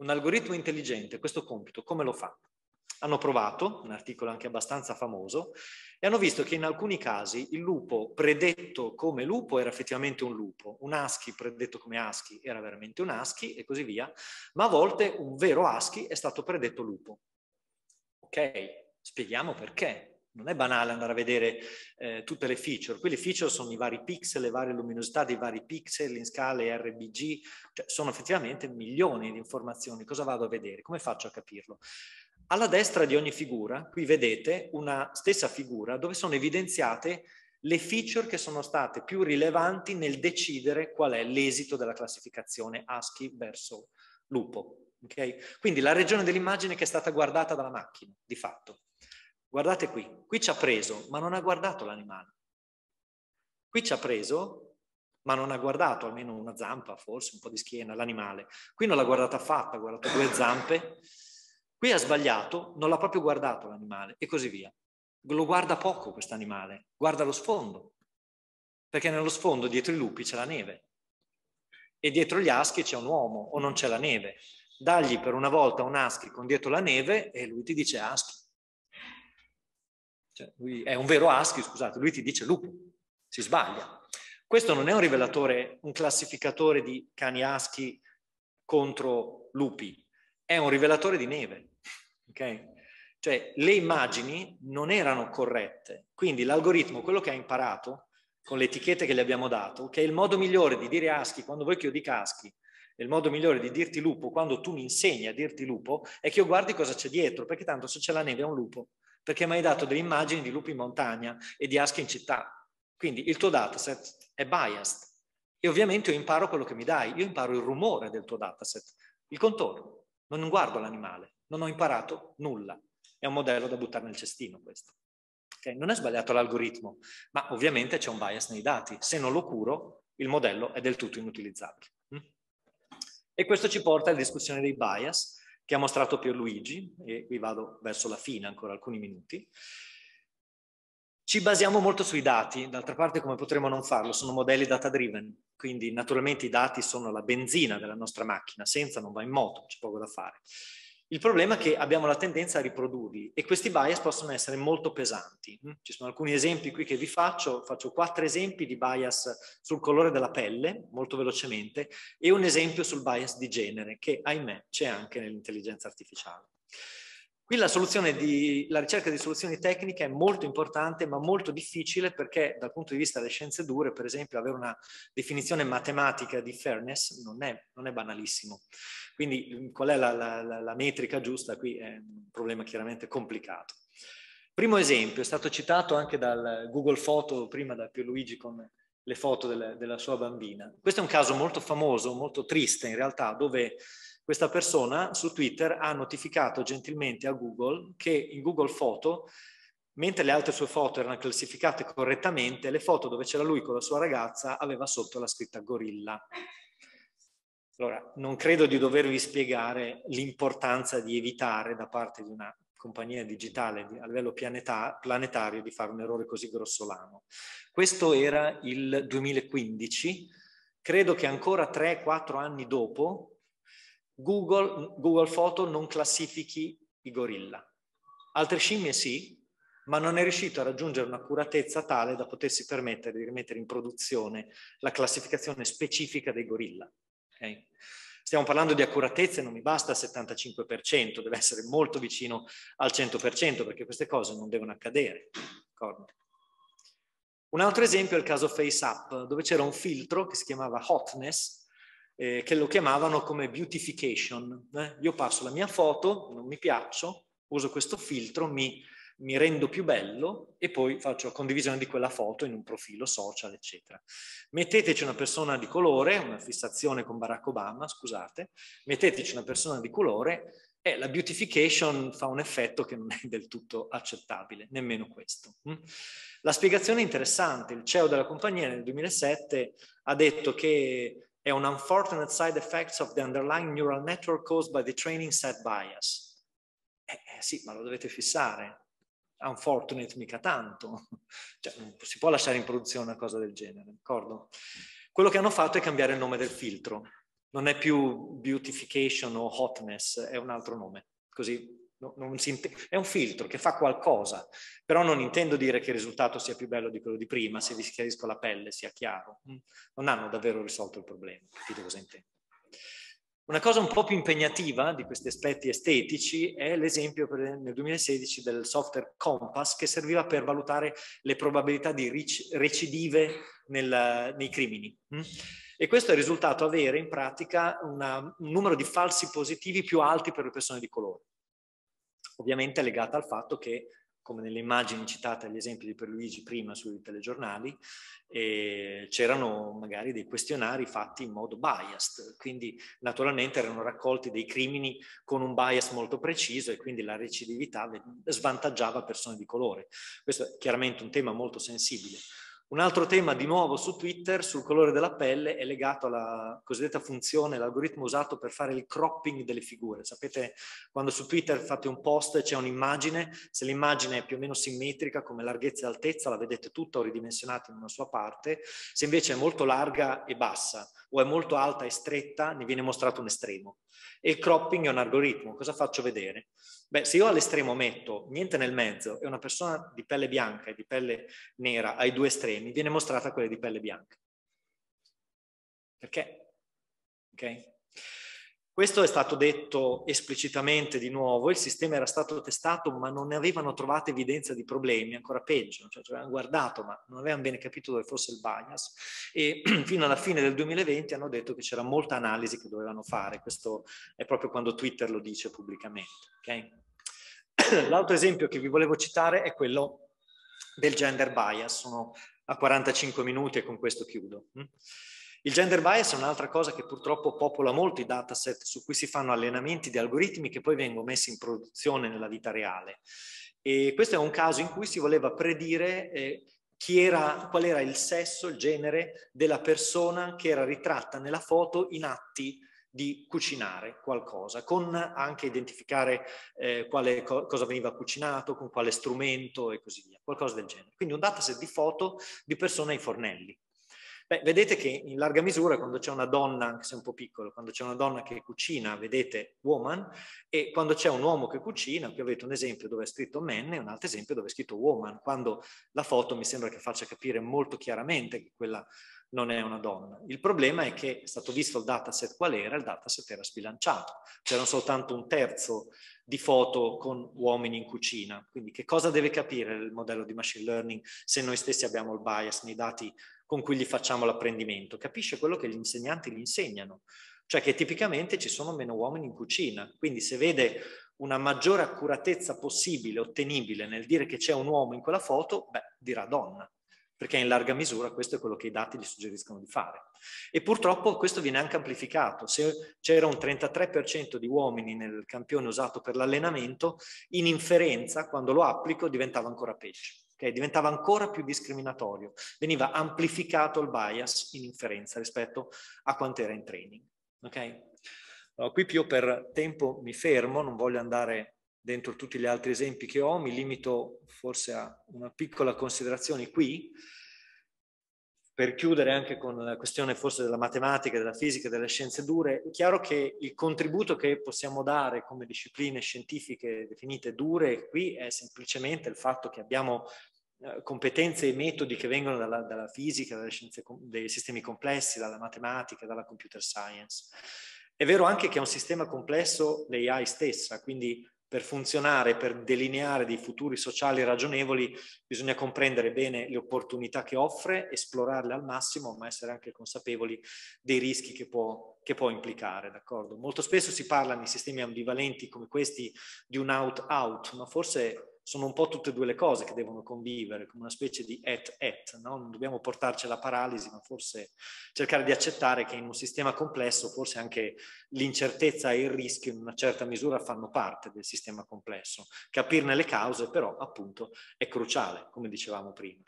Un algoritmo intelligente questo compito come lo fa? Hanno provato, un articolo anche abbastanza famoso, e hanno visto che in alcuni casi il lupo predetto come lupo era effettivamente un lupo, un husky predetto come husky era veramente un husky e così via, ma a volte un vero husky è stato predetto lupo ok, spieghiamo perché. Non è banale andare a vedere eh, tutte le feature. Quelle feature sono i vari pixel, le varie luminosità dei vari pixel in scale RBG, cioè sono effettivamente milioni di informazioni. Cosa vado a vedere? Come faccio a capirlo? Alla destra di ogni figura, qui vedete una stessa figura dove sono evidenziate le feature che sono state più rilevanti nel decidere qual è l'esito della classificazione ASCII verso lupo. Okay? Quindi la regione dell'immagine che è stata guardata dalla macchina, di fatto. Guardate qui, qui ci ha preso, ma non ha guardato l'animale. Qui ci ha preso, ma non ha guardato almeno una zampa, forse un po' di schiena, l'animale. Qui non l'ha guardata affatto, ha guardato due <laughs> zampe. Qui ha sbagliato, non l'ha proprio guardato l'animale e così via. Lo guarda poco questo animale, guarda lo sfondo, perché nello sfondo dietro i lupi c'è la neve e dietro gli aschi c'è un uomo o non c'è la neve dagli per una volta un ASCII con dietro la neve e lui ti dice ASCII. Cioè, è un vero ASCII, scusate, lui ti dice lupo, si sbaglia. Questo non è un rivelatore, un classificatore di cani ASCII contro lupi, è un rivelatore di neve. Okay? Cioè le immagini non erano corrette, quindi l'algoritmo, quello che ha imparato con le etichette che gli abbiamo dato, che è il modo migliore di dire ASCII quando voi chiudete ASCII il modo migliore di dirti lupo, quando tu mi insegni a dirti lupo, è che io guardi cosa c'è dietro, perché tanto se c'è la neve è un lupo, perché mi hai dato delle immagini di lupi in montagna e di asche in città. Quindi il tuo dataset è biased e ovviamente io imparo quello che mi dai, io imparo il rumore del tuo dataset, il contorno, non guardo l'animale, non ho imparato nulla. È un modello da buttare nel cestino questo. Okay? Non è sbagliato l'algoritmo, ma ovviamente c'è un bias nei dati. Se non lo curo, il modello è del tutto inutilizzabile. E questo ci porta alla discussione dei bias che ha mostrato Pierluigi, e qui vado verso la fine ancora alcuni minuti. Ci basiamo molto sui dati, d'altra parte come potremmo non farlo? Sono modelli data driven, quindi naturalmente i dati sono la benzina della nostra macchina, senza non va in moto, c'è poco da fare. Il problema è che abbiamo la tendenza a riprodurli e questi bias possono essere molto pesanti. Mm? Ci sono alcuni esempi qui che vi faccio, faccio quattro esempi di bias sul colore della pelle, molto velocemente, e un esempio sul bias di genere, che ahimè c'è anche nell'intelligenza artificiale. Qui la, di, la, ricerca di soluzioni tecniche è molto importante ma molto difficile perché dal punto di vista delle scienze dure, per esempio, avere una definizione matematica di fairness non è, non è banalissimo. Quindi mm, qual è la, la, la metrica giusta? Qui è un problema chiaramente complicato. Primo esempio, è stato citato anche dal Google Photo, prima da Pio Luigi con le foto delle, della sua bambina. Questo è un caso molto famoso, molto triste in realtà, dove questa persona su Twitter ha notificato gentilmente a Google che in Google Foto, mentre le altre sue foto erano classificate correttamente, le foto dove c'era lui con la sua ragazza aveva sotto la scritta gorilla. Allora, non credo di dovervi spiegare l'importanza di evitare da parte di una compagnia digitale a livello pianeta, planetario di fare un errore così grossolano. Questo era il 2015, credo che ancora 3-4 anni dopo Google, Google Photo non classifichi i gorilla. Altre scimmie sì, ma non è riuscito a raggiungere un'accuratezza tale da potersi permettere di rimettere in produzione la classificazione specifica dei gorilla. Okay? Stiamo parlando di accuratezza e non mi basta il 75%, deve essere molto vicino al 100% perché queste cose non devono accadere. Un altro esempio è il caso FaceApp, dove c'era un filtro che si chiamava Hotness, eh, che lo chiamavano come beautification. Eh? Io passo la mia foto, non mi piaccio, uso questo filtro, mi, mi, rendo più bello e poi faccio la condivisione di quella foto in un profilo social, eccetera. Metteteci una persona di colore, una fissazione con Barack Obama, scusate, metteteci una persona di colore e la beautification fa un effetto che non è del tutto accettabile, nemmeno questo. Hm. La spiegazione è interessante, il CEO della compagnia nel 2007 ha detto che è un unfortunate side effects of the underlying neural network caused by the training set bias. Eh, eh sì, ma lo dovete fissare. Unfortunate mica tanto. <laughs> Cioè, non si può lasciare in produzione una cosa del genere, d'accordo? Quello che hanno fatto è cambiare il nome del filtro. Non è più beautification o hotness, è un altro nome. Così no, intende, è un filtro che fa qualcosa, però non intendo dire che il risultato sia più bello di quello di prima, se vi schiarisco la pelle sia chiaro. Mm. Non hanno davvero risolto il problema, capite cosa intendo. Una cosa un po' più impegnativa di questi aspetti estetici è l'esempio nel 2016 del software Compass che serviva per valutare le probabilità di recidive nel, nei crimini. Mm. E questo è risultato avere in pratica una, un numero di falsi positivi più alti per le persone di colore ovviamente legata al fatto che, come nelle immagini citate agli esempi di Perluigi prima sui telegiornali, eh, c'erano magari dei questionari fatti in modo biased, quindi naturalmente erano raccolti dei crimini con un bias molto preciso e quindi la recidività svantaggiava persone di colore. Questo è chiaramente un tema molto sensibile un altro tema di nuovo su Twitter sul colore della pelle è legato alla cosiddetta funzione, l'algoritmo usato per fare il cropping delle figure. Sapete, quando su Twitter fate un post e c'è un'immagine, se l'immagine è più o meno simmetrica come larghezza e altezza, la vedete tutta o ridimensionata in una sua parte, se invece è molto larga e bassa o è molto alta e stretta, ne viene mostrato un estremo. E il cropping è un algoritmo, cosa faccio vedere? Beh, se io all'estremo metto niente nel mezzo e una persona di pelle bianca e di pelle nera ai due estremi, viene mostrata quella di pelle bianca. Perché? Ok? Questo è stato detto esplicitamente di nuovo, il sistema era stato testato ma non ne avevano trovato evidenza di problemi, ancora peggio, cioè ci cioè, avevano guardato ma non avevano bene capito dove fosse il bias e <clears throat> fino alla fine del 2020 hanno detto che c'era molta analisi che dovevano fare, questo è proprio quando Twitter lo dice pubblicamente. Okay? <clears throat> L'altro esempio che vi volevo citare è quello del gender bias, sono a 45 minuti e con questo chiudo. Hm? Il gender bias è un'altra cosa che purtroppo popola molto i dataset su cui si fanno allenamenti di algoritmi che poi vengono messi in produzione nella vita reale. E questo è un caso in cui si voleva predire eh, era, qual era il sesso, il genere della persona che era ritratta nella foto in atti di cucinare qualcosa, con anche identificare eh, quale, co cosa veniva cucinato, con quale strumento e così via, qualcosa del genere. Quindi un dataset di foto di persone ai fornelli. Beh, vedete che in larga misura quando c'è una donna, anche se un po' piccola, quando c'è una donna che cucina, vedete woman, e quando c'è un uomo che cucina, qui avete un esempio dove è scritto man e un altro esempio dove è scritto woman, quando la foto mi sembra che faccia capire molto chiaramente che quella non è una donna. Il problema è che è stato visto il dataset qual era, il dataset era sbilanciato, c'era soltanto un terzo di foto con uomini in cucina. Quindi che cosa deve capire il modello di machine learning se noi stessi abbiamo il bias nei dati con cui gli facciamo l'apprendimento, capisce quello che gli insegnanti gli insegnano, cioè che tipicamente ci sono meno uomini in cucina, quindi se vede una maggiore accuratezza possibile, ottenibile nel dire che c'è un uomo in quella foto, beh, dirà donna, perché in larga misura questo è quello che i dati gli suggeriscono di fare. E purtroppo questo viene anche amplificato. Se c'era un 33% di uomini nel campione usato per l'allenamento, in inferenza, quando lo applico, diventava ancora peggio okay? diventava ancora più discriminatorio, veniva amplificato il bias in inferenza rispetto a quanto era in training. Okay? Allora, qui più per tempo mi fermo, non voglio andare dentro tutti gli altri esempi che ho, mi limito forse a una piccola considerazione qui, per chiudere anche con la questione forse della matematica, della fisica, delle scienze dure, è chiaro che il contributo che possiamo dare come discipline scientifiche definite dure qui è semplicemente il fatto che abbiamo eh, competenze e metodi che vengono dalla, dalla fisica, dalle scienze dei sistemi complessi, dalla matematica, dalla computer science. È vero anche che è un sistema complesso l'AI stessa, quindi per funzionare, per delineare dei futuri sociali ragionevoli, bisogna comprendere bene le opportunità che offre, esplorarle al massimo, ma essere anche consapevoli dei rischi che può, che può implicare. D'accordo? Molto spesso si parla nei sistemi ambivalenti come questi di un out-out, ma forse sono un po' tutte e due le cose che devono convivere, come una specie di et-et, no? non dobbiamo portarci alla paralisi, ma forse cercare di accettare che in un sistema complesso forse anche l'incertezza e il rischio in una certa misura fanno parte del sistema complesso. Capirne le cause però appunto è cruciale, come dicevamo prima.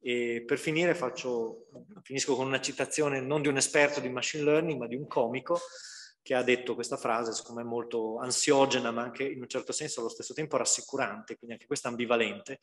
E per finire faccio, finisco con una citazione non di un esperto di machine learning, ma di un comico che ha detto questa frase, siccome me molto ansiogena, ma anche in un certo senso allo stesso tempo rassicurante, quindi anche questa ambivalente.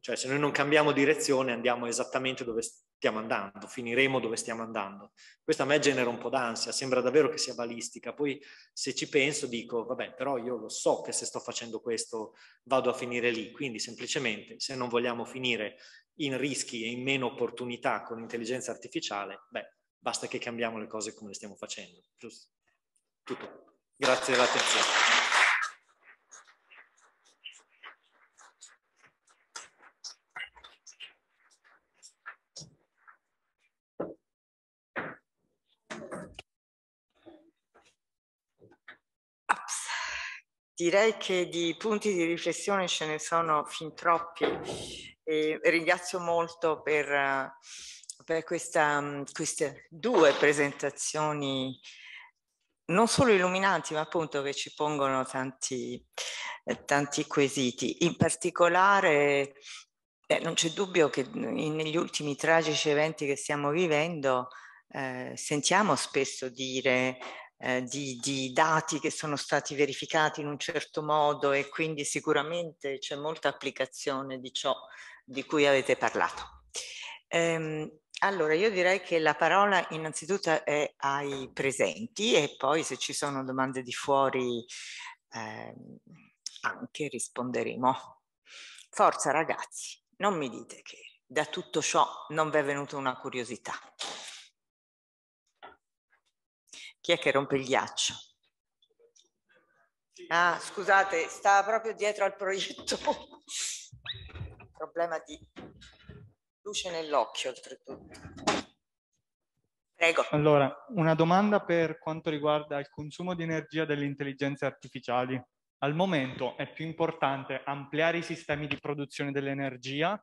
Cioè, se noi non cambiamo direzione, andiamo esattamente dove stiamo andando, finiremo dove stiamo andando. Questa a me genera un po' d'ansia, sembra davvero che sia balistica. Poi se ci penso dico, vabbè, però io lo so che se sto facendo questo vado a finire lì. Quindi semplicemente, se non vogliamo finire in rischi e in meno opportunità con l'intelligenza artificiale, beh, basta che cambiamo le cose come le stiamo facendo, giusto? tutto. Grazie dell'attenzione. Direi che di punti di riflessione ce ne sono fin troppi e ringrazio molto per, eh, per questa, mm, queste due presentazioni non solo illuminanti, ma appunto che ci pongono tanti, eh, tanti quesiti. In particolare, eh, non c'è dubbio che in, negli ultimi tragici eventi che stiamo vivendo eh, sentiamo spesso dire eh, di, di, dati che sono stati verificati in un certo modo e quindi sicuramente c'è molta applicazione di ciò di cui avete parlato. Ehm, allora, io direi che la parola innanzitutto è ai presenti e poi se ci sono domande di fuori eh, anche risponderemo. Forza ragazzi, non mi dite che da tutto ciò non vi è venuta una curiosità. Chi è che rompe il ghiaccio? Ah, scusate, sta proprio dietro al proiettore. <laughs> Problema di luce nell'occhio oltretutto. Prego. Allora, una domanda per quanto riguarda il consumo di energia delle intelligenze artificiali. Al momento è più importante ampliare i sistemi di produzione dell'energia,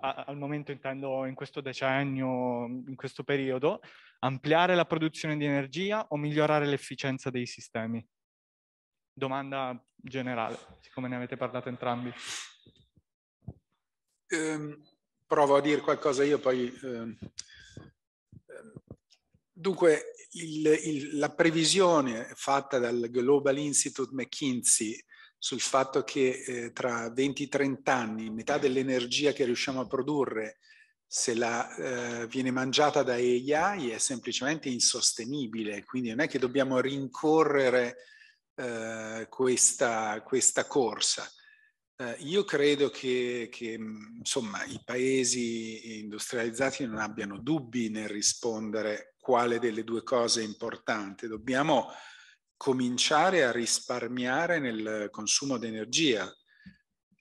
al momento intendo in questo decennio, in questo periodo, ampliare la produzione di energia o migliorare l'efficienza dei sistemi? Domanda generale, siccome ne avete parlato entrambi. Um, provo a dire qualcosa io poi. Ehm, dunque, il, il, la previsione fatta dal Global Institute McKinsey sul fatto che eh, tra 20-30 anni metà dell'energia che riusciamo a produrre se la eh, viene mangiata da AI è semplicemente insostenibile, quindi non è che dobbiamo rincorrere eh, questa, questa corsa eh, io credo che, che insomma, i paesi industrializzati non abbiano dubbi nel rispondere quale delle due cose è importante. Dobbiamo cominciare a risparmiare nel consumo di energia,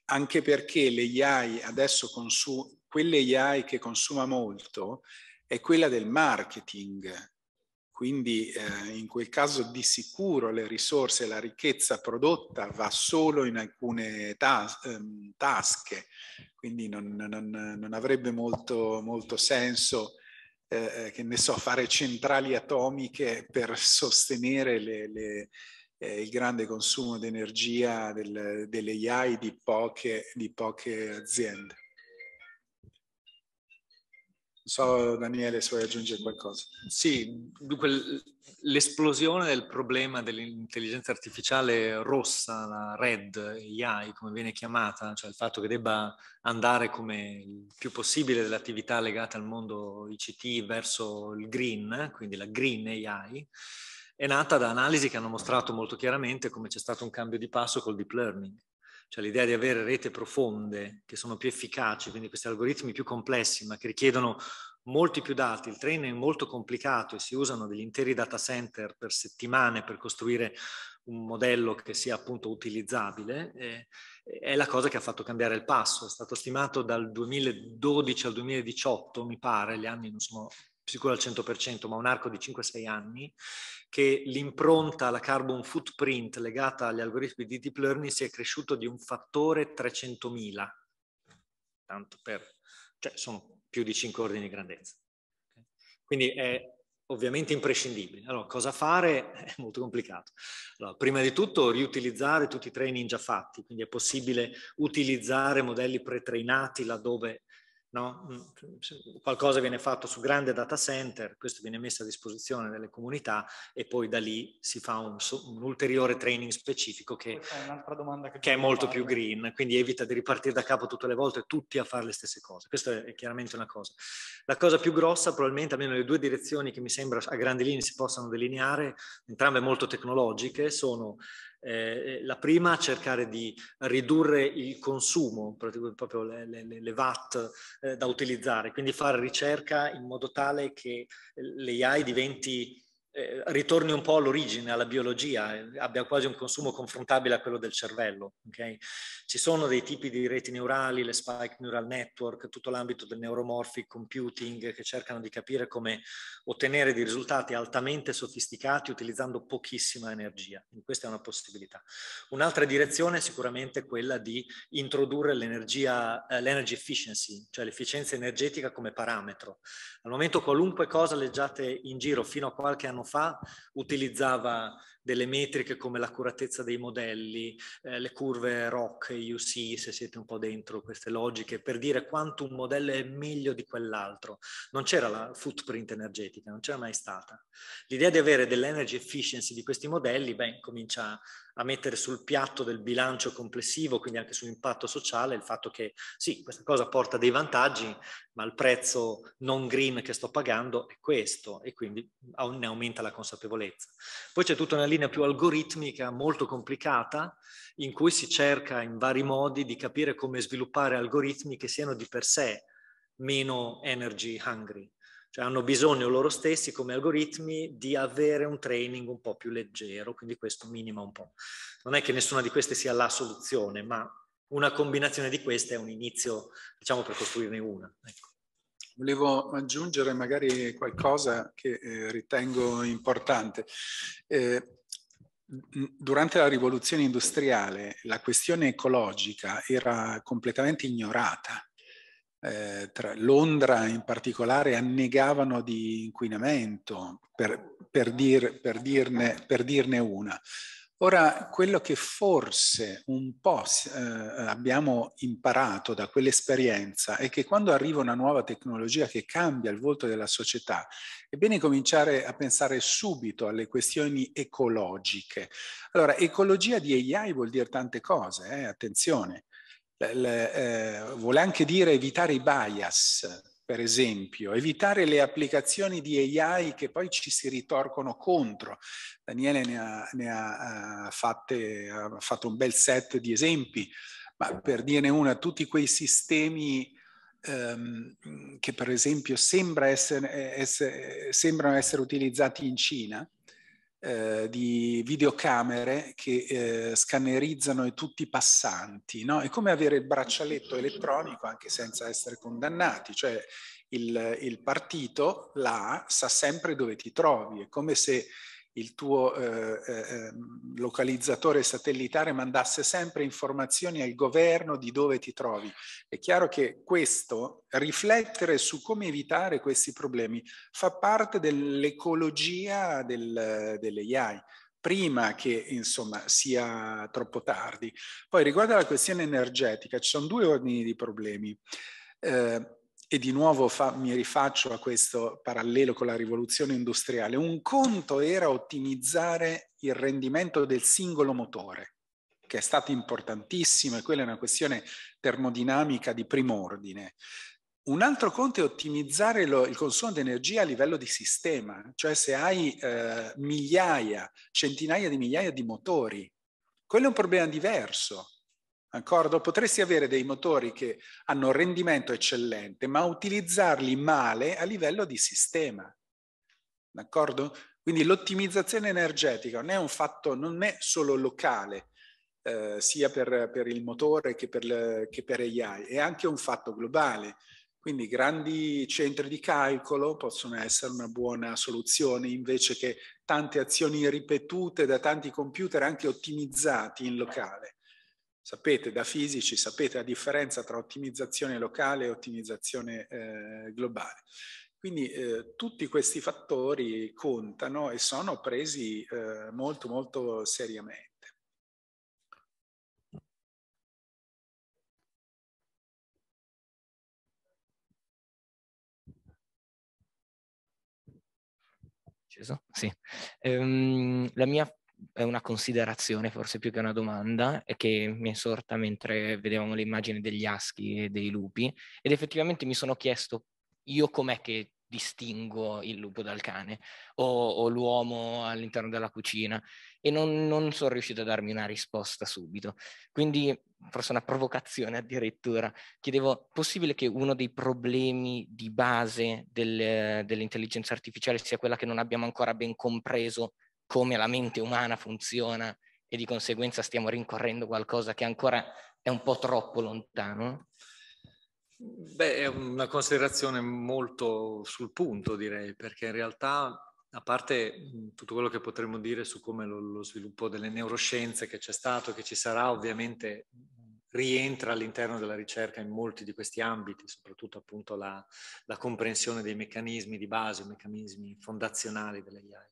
anche perché le AI adesso consu- quelle AI che consuma molto è quella del marketing quindi eh, in quel caso di sicuro le risorse la ricchezza prodotta va solo in alcune tas- ehm, tasche, quindi non, non, non avrebbe molto, molto senso eh, che ne so, fare centrali atomiche per sostenere le, le, eh, il grande consumo di energia del, delle AI di poche, di poche aziende so Daniele se vuoi aggiungere qualcosa. Sì, dunque l'esplosione del problema dell'intelligenza artificiale rossa, la red, AI come viene chiamata, cioè il fatto che debba andare come il più possibile delle attività legate al mondo ICT verso il green, quindi la green AI, è nata da analisi che hanno mostrato molto chiaramente come c'è stato un cambio di passo col deep learning cioè l'idea di avere rete profonde che sono più efficaci, quindi questi algoritmi più complessi ma che richiedono molti più dati, il training è molto complicato e si usano degli interi data center per settimane per costruire un modello che sia appunto utilizzabile, eh, è la cosa che ha fatto cambiare il passo. È stato stimato dal 2012 al 2018, mi pare, gli anni non sono sicuro al 100%, ma un arco di 5-6 anni, che l'impronta, la carbon footprint legata agli algoritmi di deep learning si è cresciuto di un fattore 300.000, tanto per, cioè sono più di 5 ordini di grandezza. Quindi è ovviamente imprescindibile. Allora, cosa fare? <laughs> È molto complicato. Allora, prima di tutto riutilizzare tutti i training già fatti, quindi è possibile utilizzare modelli pretrainati laddove No? Mm, qualcosa viene fatto su grande data center, questo viene messo a disposizione delle comunità e poi da lì si fa un, un ulteriore training specifico che, è, che che è molto fare. più green, quindi evita di ripartire da capo tutte le volte tutti a fare le stesse cose. Questa è chiaramente una cosa. La cosa più grossa, probabilmente almeno le due direzioni che mi sembra a grandi linee si possano delineare, entrambe molto tecnologiche, sono eh, la prima, cercare di ridurre il consumo, proprio le, le, le VAT eh, da utilizzare, quindi fare ricerca in modo tale che eh, l'AI diventi eh, ritorni un po' all'origine, alla biologia, eh, abbia quasi un consumo confrontabile a quello del cervello. Okay? Ci sono dei tipi di reti neurali, le spike neural network, tutto l'ambito del neuromorphic computing che cercano di capire come ottenere dei risultati altamente sofisticati utilizzando pochissima energia. Quindi questa è una possibilità. Un'altra direzione è sicuramente quella di introdurre l'energia, eh, l'energy efficiency, cioè l'efficienza energetica come parametro. Al momento qualunque cosa leggiate in giro fino a qualche anno anno fa utilizzava delle metriche come l'accuratezza dei modelli, eh, le curve ROC, UC, se siete un po' dentro queste logiche, per dire quanto un modello è meglio di quell'altro. Non c'era la footprint energetica, non c'era mai stata. L'idea di avere dell'energy efficiency di questi modelli, beh, comincia a mettere sul piatto del bilancio complessivo, quindi anche sull'impatto sociale, il fatto che sì, questa cosa porta dei vantaggi, ma il prezzo non green che sto pagando è questo e quindi ne aumenta la consapevolezza. Poi c'è tutta una linea più algoritmica, molto complicata, in cui si cerca in vari modi di capire come sviluppare algoritmi che siano di per sé meno energy hungry, cioè hanno bisogno loro stessi come algoritmi di avere un training un po' più leggero, quindi questo minima un po'. Non è che nessuna di queste sia la soluzione, ma una combinazione di queste è un inizio, diciamo, per costruirne una. Ecco. Volevo aggiungere magari qualcosa che eh, ritengo importante. Eh, durante la rivoluzione industriale la questione ecologica era completamente ignorata eh, tra Londra in particolare annegavano di inquinamento, per, per, dir, per, dirne, per dirne una. Ora, quello che forse un po' eh, abbiamo imparato da quell'esperienza è che quando arriva una nuova tecnologia che cambia il volto della società, è bene cominciare a pensare subito alle questioni ecologiche. Allora, ecologia di AI vuol dire tante cose, eh, attenzione eh, vuole anche dire evitare i bias, per esempio, evitare le applicazioni di AI che poi ci si ritorcono contro. Daniele ne ha, ne ha, eh, fatte, ha fatto un bel set di esempi, ma per dirne una, tutti quei sistemi ehm, che per esempio sembra essere, eh, essere, sembrano essere utilizzati in Cina, eh, di videocamere che eh, scannerizzano tutti i passanti. No? È come avere il braccialetto elettronico anche senza essere condannati, cioè il, il partito là sa sempre dove ti trovi, è come se il tuo eh, eh, ehm, localizzatore satellitare mandasse sempre informazioni al governo di dove ti trovi. È chiaro che questo, riflettere su come evitare questi problemi, fa parte dell'ecologia del, AI prima che insomma, sia troppo tardi. Poi riguardo alla questione energetica, ci sono due ordini di problemi. Eh, e di nuovo fa, mi rifaccio a questo parallelo con la rivoluzione industriale, un conto era ottimizzare il rendimento del singolo motore, che è stato importantissimo e quella è una questione termodinamica di primo ordine. Un altro conto è ottimizzare lo, il consumo di energia a livello di sistema, cioè se hai eh, migliaia, centinaia di migliaia di motori, quello è un problema diverso D'accordo? Potresti avere dei motori che hanno rendimento eccellente, ma utilizzarli male a livello di sistema. D'accordo? Quindi l'ottimizzazione energetica non è un fatto, non è solo locale, eh, sia per, per, il motore che per, le, che per AI, è anche un fatto globale. Quindi grandi centri di calcolo possono essere una buona soluzione invece che tante azioni ripetute da tanti computer anche ottimizzati in locale. Sapete, da fisici, sapete la differenza tra ottimizzazione locale e ottimizzazione eh, globale. Quindi eh, tutti questi fattori contano e sono presi eh, molto molto seriamente. Sì. Um, la mia è una considerazione forse più che una domanda che mi è sorta mentre vedevamo le immagini degli aschi e dei lupi ed effettivamente mi sono chiesto io com'è che distingo il lupo dal cane o, o l'uomo all'interno della cucina e non, non, sono riuscito a darmi una risposta subito. Quindi forse una provocazione addirittura. Chiedevo, possibile che uno dei problemi di base del, dell'intelligenza artificiale sia quella che non abbiamo ancora ben compreso come la mente umana funziona e di conseguenza stiamo rincorrendo qualcosa che ancora è un po' troppo lontano? Beh, è una considerazione molto sul punto, direi, perché in realtà a parte tutto quello che potremmo dire su come lo, lo, sviluppo delle neuroscienze che c'è stato, che ci sarà, ovviamente rientra all'interno della ricerca in molti di questi ambiti, soprattutto appunto la, la comprensione dei meccanismi di base, i meccanismi fondazionali delle AI.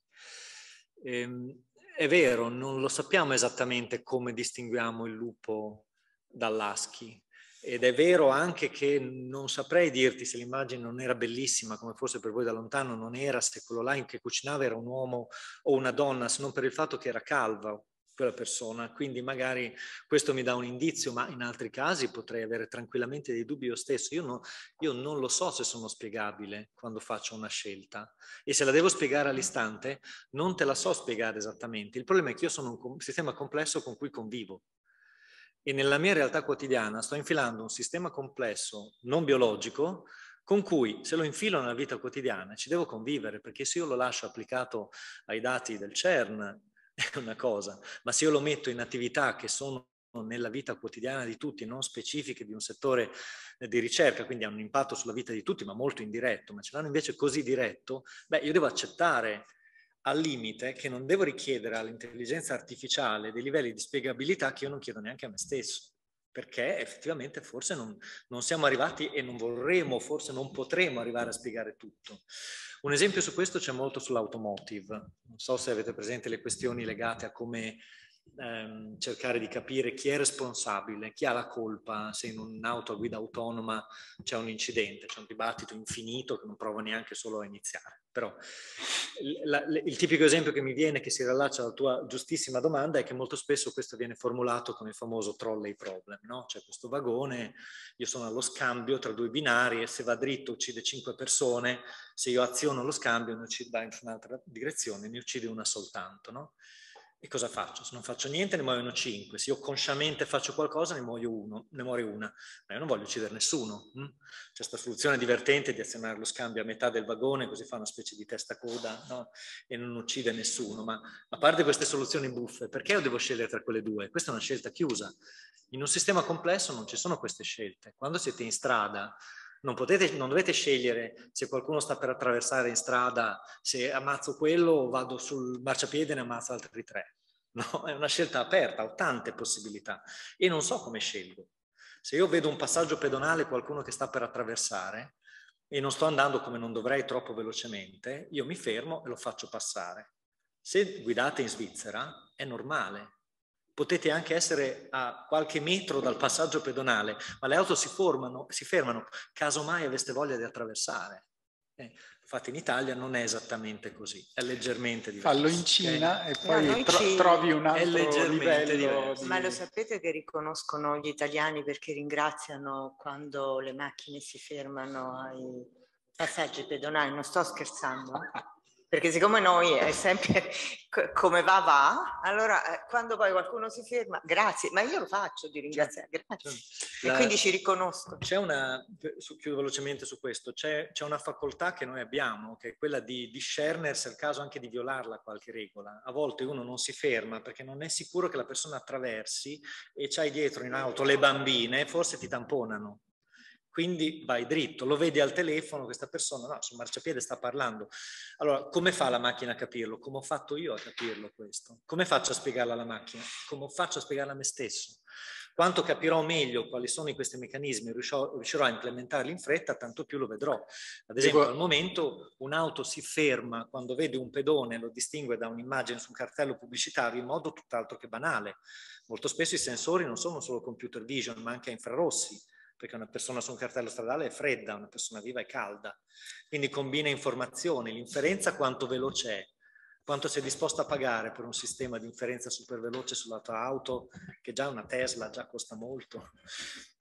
Ehm, è vero, non lo sappiamo esattamente come distinguiamo il lupo dall'aschi. Ed è vero anche che non saprei dirti se l'immagine non era bellissima, come forse per voi da lontano non era, se quello là in che cucinava era un uomo o una donna, se non per il fatto che era calva quella persona. Quindi magari questo mi dà un indizio, ma in altri casi potrei avere tranquillamente dei dubbi io stesso. Io, no, io non lo so se sono spiegabile quando faccio una scelta e se la devo spiegare all'istante non te la so spiegare esattamente. Il problema è che io sono un sistema complesso con cui convivo e nella mia realtà quotidiana sto infilando un sistema complesso non biologico con cui se lo infilo nella vita quotidiana ci devo convivere perché se io lo lascio applicato ai dati del CERN è <laughs> una cosa, ma se io lo metto in attività che sono nella vita quotidiana di tutti, non specifiche di un settore eh, di ricerca, quindi hanno un impatto sulla vita di tutti, ma molto indiretto, ma ce l'hanno invece così diretto, beh, io devo accettare al limite che non devo richiedere all'intelligenza artificiale dei livelli di spiegabilità che io non chiedo neanche a me stesso perché effettivamente forse non, non, siamo arrivati e non vorremmo, forse non potremo arrivare a spiegare tutto. Un esempio su questo c'è molto sull'automotive. Non so se avete presente le questioni legate a come ehm, cercare di capire chi è responsabile, chi ha la colpa se in un'auto a guida autonoma c'è un incidente, c'è un dibattito infinito che non provo neanche solo a iniziare. Però la, la, il tipico esempio che mi viene, che si rilaccia alla tua giustissima domanda, è che molto spesso questo viene formulato come il famoso trolley problem, no? Cioè questo vagone, io sono allo scambio tra due binari e se va dritto uccide cinque persone, se io aziono lo scambio ne uccido, va in un'altra direzione, ne uccide una soltanto, no? E cosa faccio? Se non faccio niente ne muoiono cinque, se io consciamente faccio qualcosa ne, muoio uno, ne muore una, ma io non voglio uccidere nessuno. Hm? C'è questa soluzione divertente di azionare lo scambio a metà del vagone così fa una specie di testa coda no? e non uccide nessuno, ma a parte queste soluzioni buffe, perché io devo scegliere tra quelle due? Questa è una scelta chiusa. In un sistema complesso non ci sono queste scelte. Quando siete in strada non, potete, non dovete scegliere se qualcuno sta per attraversare in strada, se ammazzo quello o vado sul marciapiede e ne ammazzo altri tre. No, <laughs> è una scelta aperta, ho tante possibilità e non so come scelgo. Se io vedo un passaggio pedonale, qualcuno che sta per attraversare e non sto andando come non dovrei troppo velocemente, io mi fermo e lo faccio passare. Se guidate in Svizzera è normale potete anche essere a qualche metro dal passaggio pedonale, ma le auto si, formano, si fermano, casomai aveste voglia di attraversare. Eh, infatti in Italia non è esattamente così, è leggermente diverso. Fallo in Cina eh? e poi tro ci... trovi un altro livello. Diverso. Ma lo sapete che riconoscono gli italiani perché ringraziano quando le macchine si fermano ai passaggi pedonali? Non sto scherzando. Eh. <laughs> perché siccome noi è sempre <laughs> come va va, allora eh, quando poi qualcuno si ferma, grazie, ma io lo faccio di ringraziare, certo, grazie. Certo. La, e quindi ci riconosco. C'è una, chiudo velocemente su questo, c'è, c'è, una facoltà che noi abbiamo, che è quella di discernere, se è il caso anche di violarla qualche regola. A volte uno non si ferma perché non è sicuro che la persona attraversi e c'hai dietro in auto le bambine, forse ti tamponano. Quindi vai dritto, lo vedi al telefono, questa persona no, sul marciapiede sta parlando. Allora, come fa la macchina a capirlo? Come ho fatto io a capirlo questo? Come faccio a spiegarla alla macchina? Come faccio a spiegarla a me stesso? Quanto capirò meglio quali sono questi meccanismi, riuscirò, a implementarli in fretta, tanto più lo vedrò. Ad ecco esempio, al momento un'auto si ferma quando vede un pedone, lo distingue da un'immagine su un cartello pubblicitario in modo tutt'altro che banale. Molto spesso i sensori non sono solo computer vision, ma anche infrarossi perché una persona su un cartello stradale è fredda, una persona viva è calda. Quindi combina informazioni, l'inferenza quanto veloce è, quanto sei disposto a pagare per un sistema di inferenza super veloce sulla tua auto, che già una Tesla già costa molto.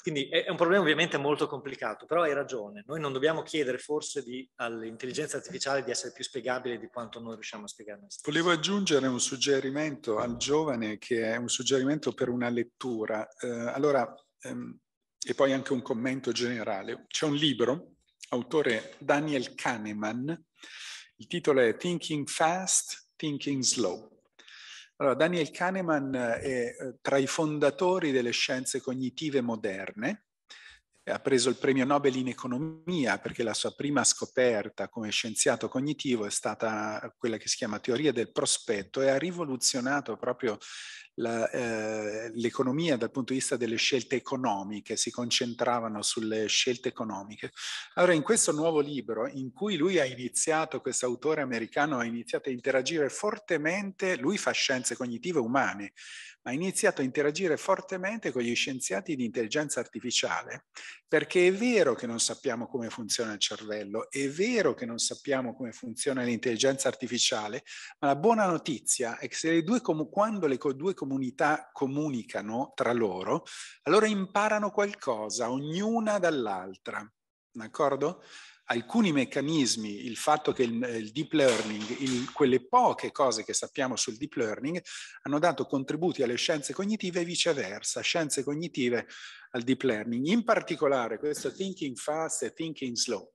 Quindi è un problema ovviamente molto complicato, però hai ragione, noi non dobbiamo chiedere forse di, all'intelligenza artificiale di essere più spiegabile di quanto noi riusciamo a spiegare Volevo aggiungere un suggerimento al giovane che è un suggerimento per una lettura. Eh, allora, ehm, e poi anche un commento generale. C'è un libro, autore Daniel Kahneman, il titolo è Thinking Fast, Thinking Slow. Allora, Daniel Kahneman eh, è eh, tra i fondatori delle scienze cognitive moderne, ha preso il premio Nobel in economia perché la sua prima scoperta come scienziato cognitivo è stata quella che si chiama teoria del prospetto e ha rivoluzionato proprio la, eh, l'economia dal punto di vista delle scelte economiche, si concentravano sulle scelte economiche. Allora in questo nuovo libro in cui lui ha iniziato, questo autore americano ha iniziato a interagire fortemente, lui fa scienze cognitive umane, ma ha iniziato a interagire fortemente con gli scienziati di intelligenza artificiale, perché è vero che non sappiamo come funziona il cervello, è vero che non sappiamo come funziona l'intelligenza artificiale, ma la buona notizia è che se le due, quando le due comunità comunità comunicano tra loro, allora imparano qualcosa, ognuna dall'altra, d'accordo? Alcuni meccanismi, il fatto che il, il deep learning, il, quelle poche cose che sappiamo sul deep learning, hanno dato contributi alle scienze cognitive e viceversa, scienze cognitive al deep learning, in particolare questo thinking fast e thinking slow.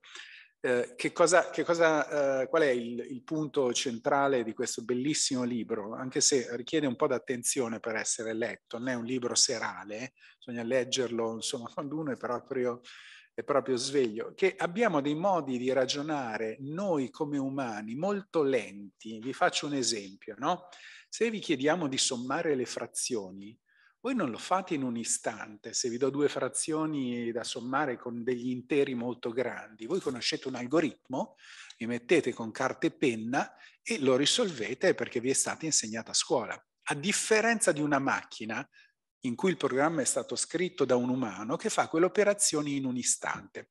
Eh, che cosa, che cosa, eh, qual è il, il, punto centrale di questo bellissimo libro, anche se richiede un po' d'attenzione per essere letto, non è un libro serale, bisogna leggerlo insomma <laughs> quando uno è proprio, è proprio sveglio, che abbiamo dei modi di ragionare noi come umani molto lenti. Vi faccio un esempio, no? Se vi chiediamo di sommare le frazioni, voi non lo fate in un istante, se vi do due frazioni da sommare con degli interi molto grandi. Voi conoscete un algoritmo, vi mettete con carta e penna e lo risolvete perché vi è stato insegnato a scuola. A differenza di una macchina in cui il programma è stato scritto da un umano che fa quelle operazioni in un istante.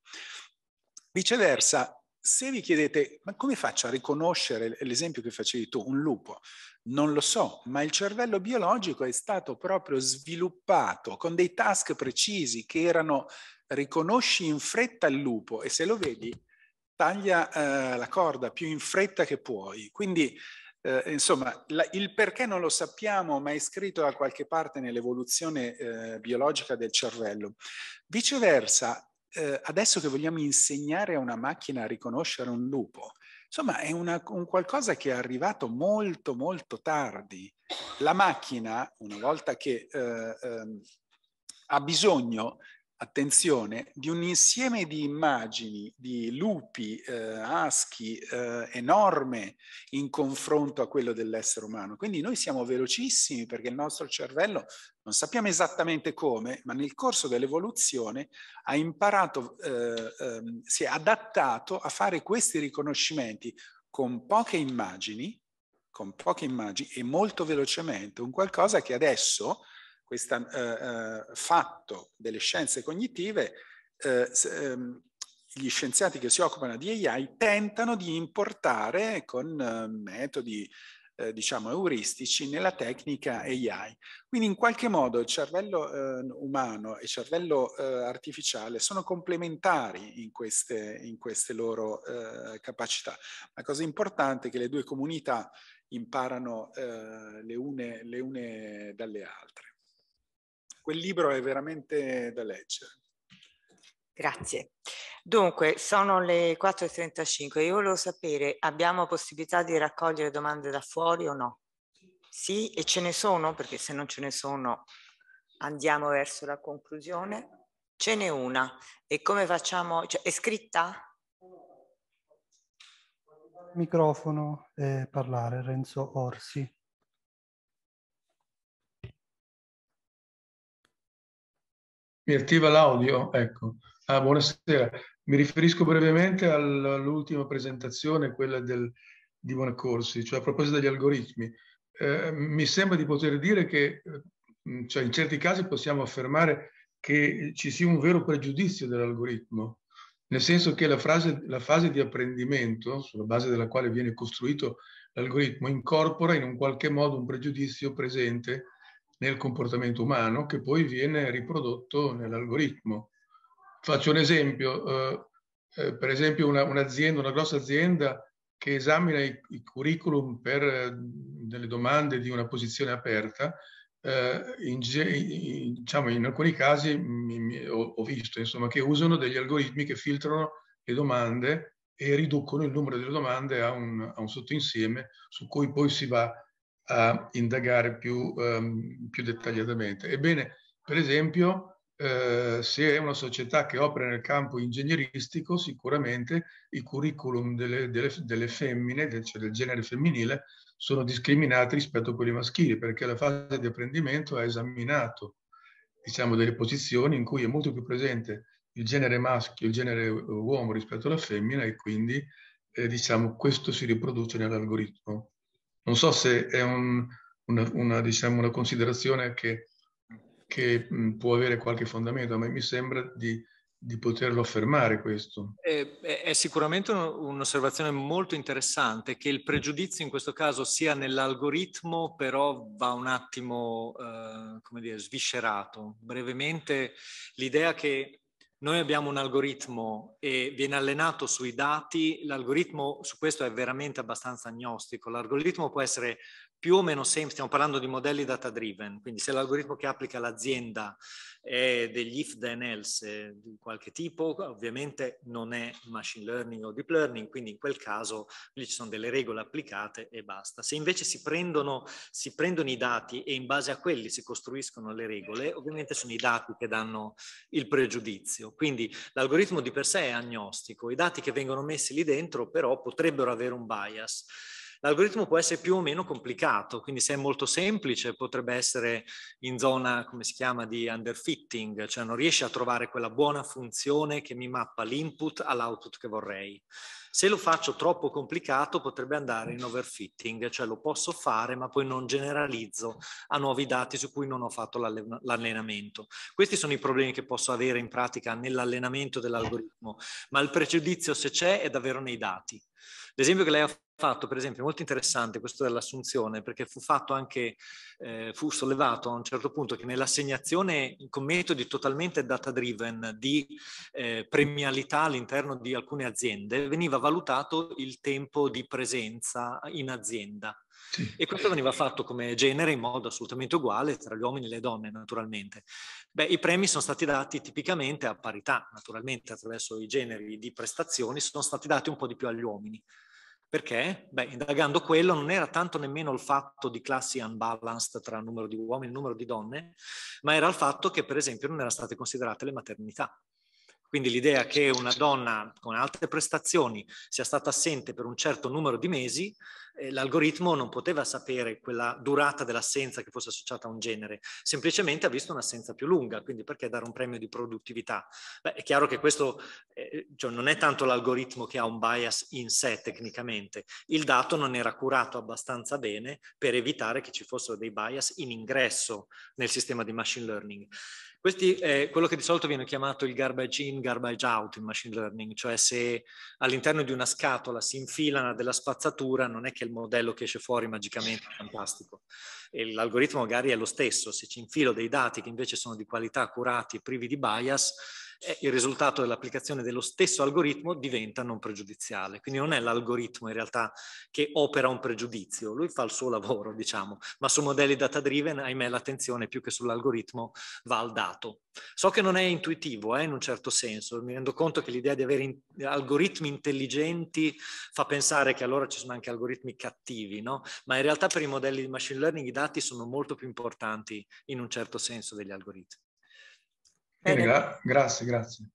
Viceversa, se vi chiedete ma come faccio a riconoscere l'esempio che facevi tu, un lupo, non lo so, ma il cervello biologico è stato proprio sviluppato con dei task precisi che erano riconosci in fretta il lupo e se lo vedi taglia eh, la corda più in fretta che puoi. Quindi eh, insomma, la, il perché non lo sappiamo, ma è scritto da qualche parte nell'evoluzione eh, biologica del cervello. Viceversa, eh, adesso che vogliamo insegnare a una macchina a riconoscere un lupo, Insomma, è una, un qualcosa che è arrivato molto, molto tardi. La macchina, una volta che eh, eh, ha bisogno attenzione, di un insieme di immagini di lupi, eh, aschi, eh, enorme in confronto a quello dell'essere umano. Quindi noi siamo velocissimi perché il nostro cervello, non sappiamo esattamente come, ma nel corso dell'evoluzione ha imparato, eh, ehm, si è adattato a fare questi riconoscimenti con poche immagini, con poche immagini e molto velocemente, un qualcosa che adesso questo eh, eh, fatto delle scienze cognitive, eh, ehm, gli scienziati che si occupano di AI tentano di importare con eh, metodi eh, diciamo euristici nella tecnica AI. Quindi in qualche modo il cervello eh, umano e il cervello eh, artificiale sono complementari in queste, in queste loro eh, capacità. La cosa importante è che le due comunità imparano le une, le une dalle altre quel libro è veramente da leggere. Grazie. Dunque, sono le 4.35. Io volevo sapere, abbiamo possibilità di raccogliere domande da fuori o no? Sì, e ce ne sono, perché se non ce ne sono andiamo verso la conclusione. Ce n'è una. E come facciamo? Cioè, è scritta? Microfono e parlare, Renzo Orsi. mi attiva l'audio, ecco. Ah, buonasera. Mi riferisco brevemente all'ultima presentazione, quella del, di Buonaccorsi, cioè a proposito degli algoritmi. Eh, mi sembra di poter dire che eh, cioè in certi casi possiamo affermare che ci sia un vero pregiudizio dell'algoritmo, nel senso che la, frase, la fase di apprendimento, sulla base della quale viene costruito l'algoritmo, incorpora in un qualche modo un pregiudizio presente nel comportamento umano che poi viene riprodotto nell'algoritmo. Faccio un esempio, eh, eh, per esempio una, un'azienda, una grossa azienda che esamina i, i curriculum per eh, delle domande di una posizione aperta, eh, in, in, diciamo, in, alcuni casi mi, mi, ho, ho, visto insomma, che usano degli algoritmi che filtrano le domande e riducono il numero delle domande a un, a un sottoinsieme su cui poi si va a indagare più, um, più dettagliatamente. Ebbene, per esempio, eh, se è una società che opera nel campo ingegneristico, sicuramente i curriculum delle, delle, delle femmine, cioè del genere femminile, sono discriminati rispetto a quelli maschili, perché la fase di apprendimento ha esaminato diciamo, delle posizioni in cui è molto più presente il genere maschio, il genere eh, uomo rispetto alla femmina e quindi eh, diciamo, questo si riproduce nell'algoritmo. Non so se è un, una, una, diciamo, una, considerazione che, che mm, può avere qualche fondamento, ma mi sembra di, di poterlo affermare questo. Eh, è, è sicuramente un'osservazione molto interessante che il pregiudizio in questo caso sia nell'algoritmo, però va un attimo, eh, come dire, sviscerato. Brevemente, l'idea che noi abbiamo un algoritmo e viene allenato sui dati, l'algoritmo su questo è veramente abbastanza agnostico, l'algoritmo può essere più o meno sempre, stiamo parlando di modelli data driven, quindi se l'algoritmo che applica l'azienda è degli if then else eh, di qualche tipo, ovviamente non è machine learning o deep learning, quindi in quel caso lì ci sono delle regole applicate e basta. Se invece si prendono, si prendono i dati e in base a quelli si costruiscono le regole, ovviamente sono i dati che danno il pregiudizio. Quindi l'algoritmo di per sé è agnostico, i dati che vengono messi lì dentro però potrebbero avere un bias. L'algoritmo può essere più o meno complicato, quindi se è molto semplice potrebbe essere in zona, come si chiama, di underfitting, cioè non riesce a trovare quella buona funzione che mi mappa l'input all'output che vorrei. Se lo faccio troppo complicato potrebbe andare in overfitting, cioè lo posso fare ma poi non generalizzo a nuovi dati su cui non ho fatto l'allenamento. Questi sono i problemi che posso avere in pratica nell'allenamento dell'algoritmo, ma il pregiudizio se c'è è davvero nei dati. L'esempio che lei ha fatto, per esempio, è molto interessante questo dell'assunzione, perché fu fatto anche, eh, fu sollevato a un certo punto che nell'assegnazione con metodi totalmente data driven di eh, premialità all'interno di alcune aziende veniva valutato il tempo di presenza in azienda. E questo veniva fatto come genere in modo assolutamente uguale tra gli uomini e le donne, naturalmente. Beh, I premi sono stati dati tipicamente a parità, naturalmente attraverso i generi di prestazioni, sono stati dati un po' di più agli uomini. Perché? Beh, indagando quello non era tanto nemmeno il fatto di classi unbalanced tra numero di uomini e numero di donne, ma era il fatto che, per esempio, non erano state considerate le maternità. Quindi l'idea che una donna con alte prestazioni sia stata assente per un certo numero di mesi eh, l'algoritmo non poteva sapere quella durata dell'assenza che fosse associata a un genere, semplicemente ha visto un'assenza più lunga, quindi perché dare un premio di produttività? Beh, è chiaro che questo eh, cioè non è tanto l'algoritmo che ha un bias in sé tecnicamente, il dato non era curato abbastanza bene per evitare che ci fossero dei bias in ingresso nel sistema di machine learning. Questi è eh, quello che di solito viene chiamato il garbage in, garbage out in machine learning, cioè se all'interno di una scatola si infilano della spazzatura, non è che il modello che esce fuori magicamente è fantastico. E l'algoritmo magari è lo stesso, se ci infilo dei dati che invece sono di qualità, curati, privi di bias, il risultato dell'applicazione dello stesso algoritmo diventa non pregiudiziale. Quindi non è l'algoritmo in realtà che opera un pregiudizio, lui fa il suo lavoro, diciamo, ma su modelli data driven, ahimè, l'attenzione più che sull'algoritmo va al dato. So che non è intuitivo, eh, in un certo senso, mi rendo conto che l'idea di avere in algoritmi intelligenti fa pensare che allora ci sono anche algoritmi cattivi, no? Ma in realtà per i modelli di machine learning i dati sono molto più importanti in un certo senso degli algoritmi. Bene, gra grazie, grazie.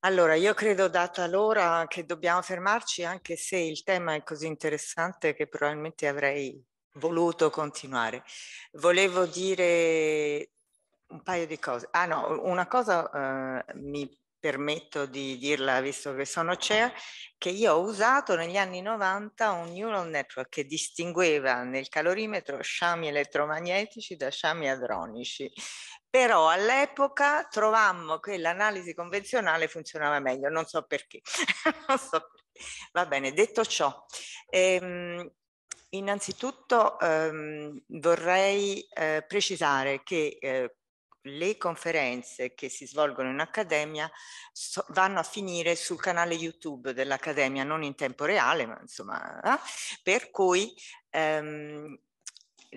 Allora, io credo data l'ora che dobbiamo fermarci, anche se il tema è così interessante che probabilmente avrei voluto continuare. Volevo dire un paio di cose. Ah no, una cosa eh, mi permetto di dirla visto che sono CEA, che io ho usato negli anni 90 un neural network che distingueva nel calorimetro sciami elettromagnetici da sciami adronici però all'epoca trovammo che l'analisi convenzionale funzionava meglio, non so perché. <laughs> non so perché. Va bene, detto ciò, ehm, innanzitutto ehm, vorrei eh, precisare che eh, le conferenze che si svolgono in accademia so, vanno a finire sul canale YouTube dell'Accademia, non in tempo reale, ma insomma, eh? per cui ehm,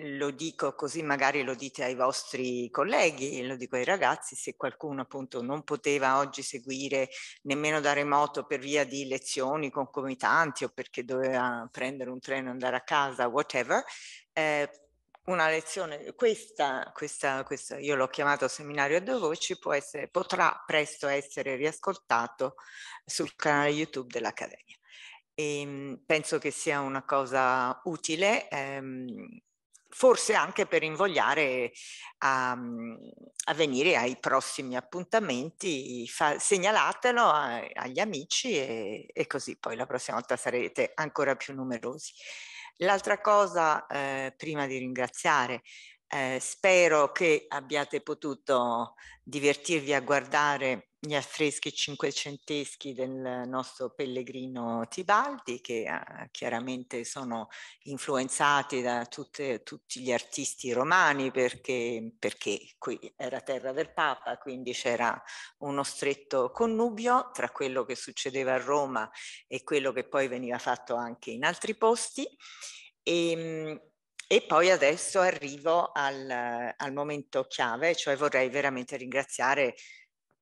lo dico così magari lo dite ai vostri colleghi, lo dico ai ragazzi, se qualcuno appunto non poteva oggi seguire nemmeno da remoto per via di lezioni concomitanti o perché doveva prendere un treno e andare a casa, whatever, eh, una lezione, questa, questa, questa io l'ho chiamato seminario a due voci, può essere, potrà presto essere riascoltato sul canale YouTube dell'Accademia. E ehm, penso che sia una cosa utile. Ehm, forse anche per invogliare a, ehm, a venire ai prossimi appuntamenti, fa, segnalatelo a, agli amici e, e, così poi la prossima volta sarete ancora più numerosi. L'altra cosa, eh, prima di ringraziare, eh, spero che abbiate potuto divertirvi a guardare gli affreschi cinquecenteschi del nostro pellegrino Tibaldi che uh, chiaramente sono influenzati da tutte, tutti gli artisti romani perché, perché, qui era terra del Papa, quindi c'era uno stretto connubio tra quello che succedeva a Roma e quello che poi veniva fatto anche in altri posti. E, ehm, e poi adesso arrivo al, al momento chiave, cioè vorrei veramente ringraziare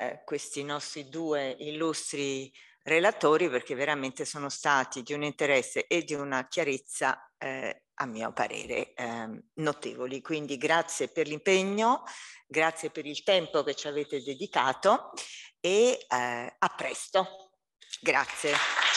eh, questi nostri due illustri relatori perché veramente sono stati di un interesse e di una chiarezza eh, a mio parere eh, notevoli. Quindi grazie per l'impegno, grazie per il tempo che ci avete dedicato e eh, a presto. Grazie.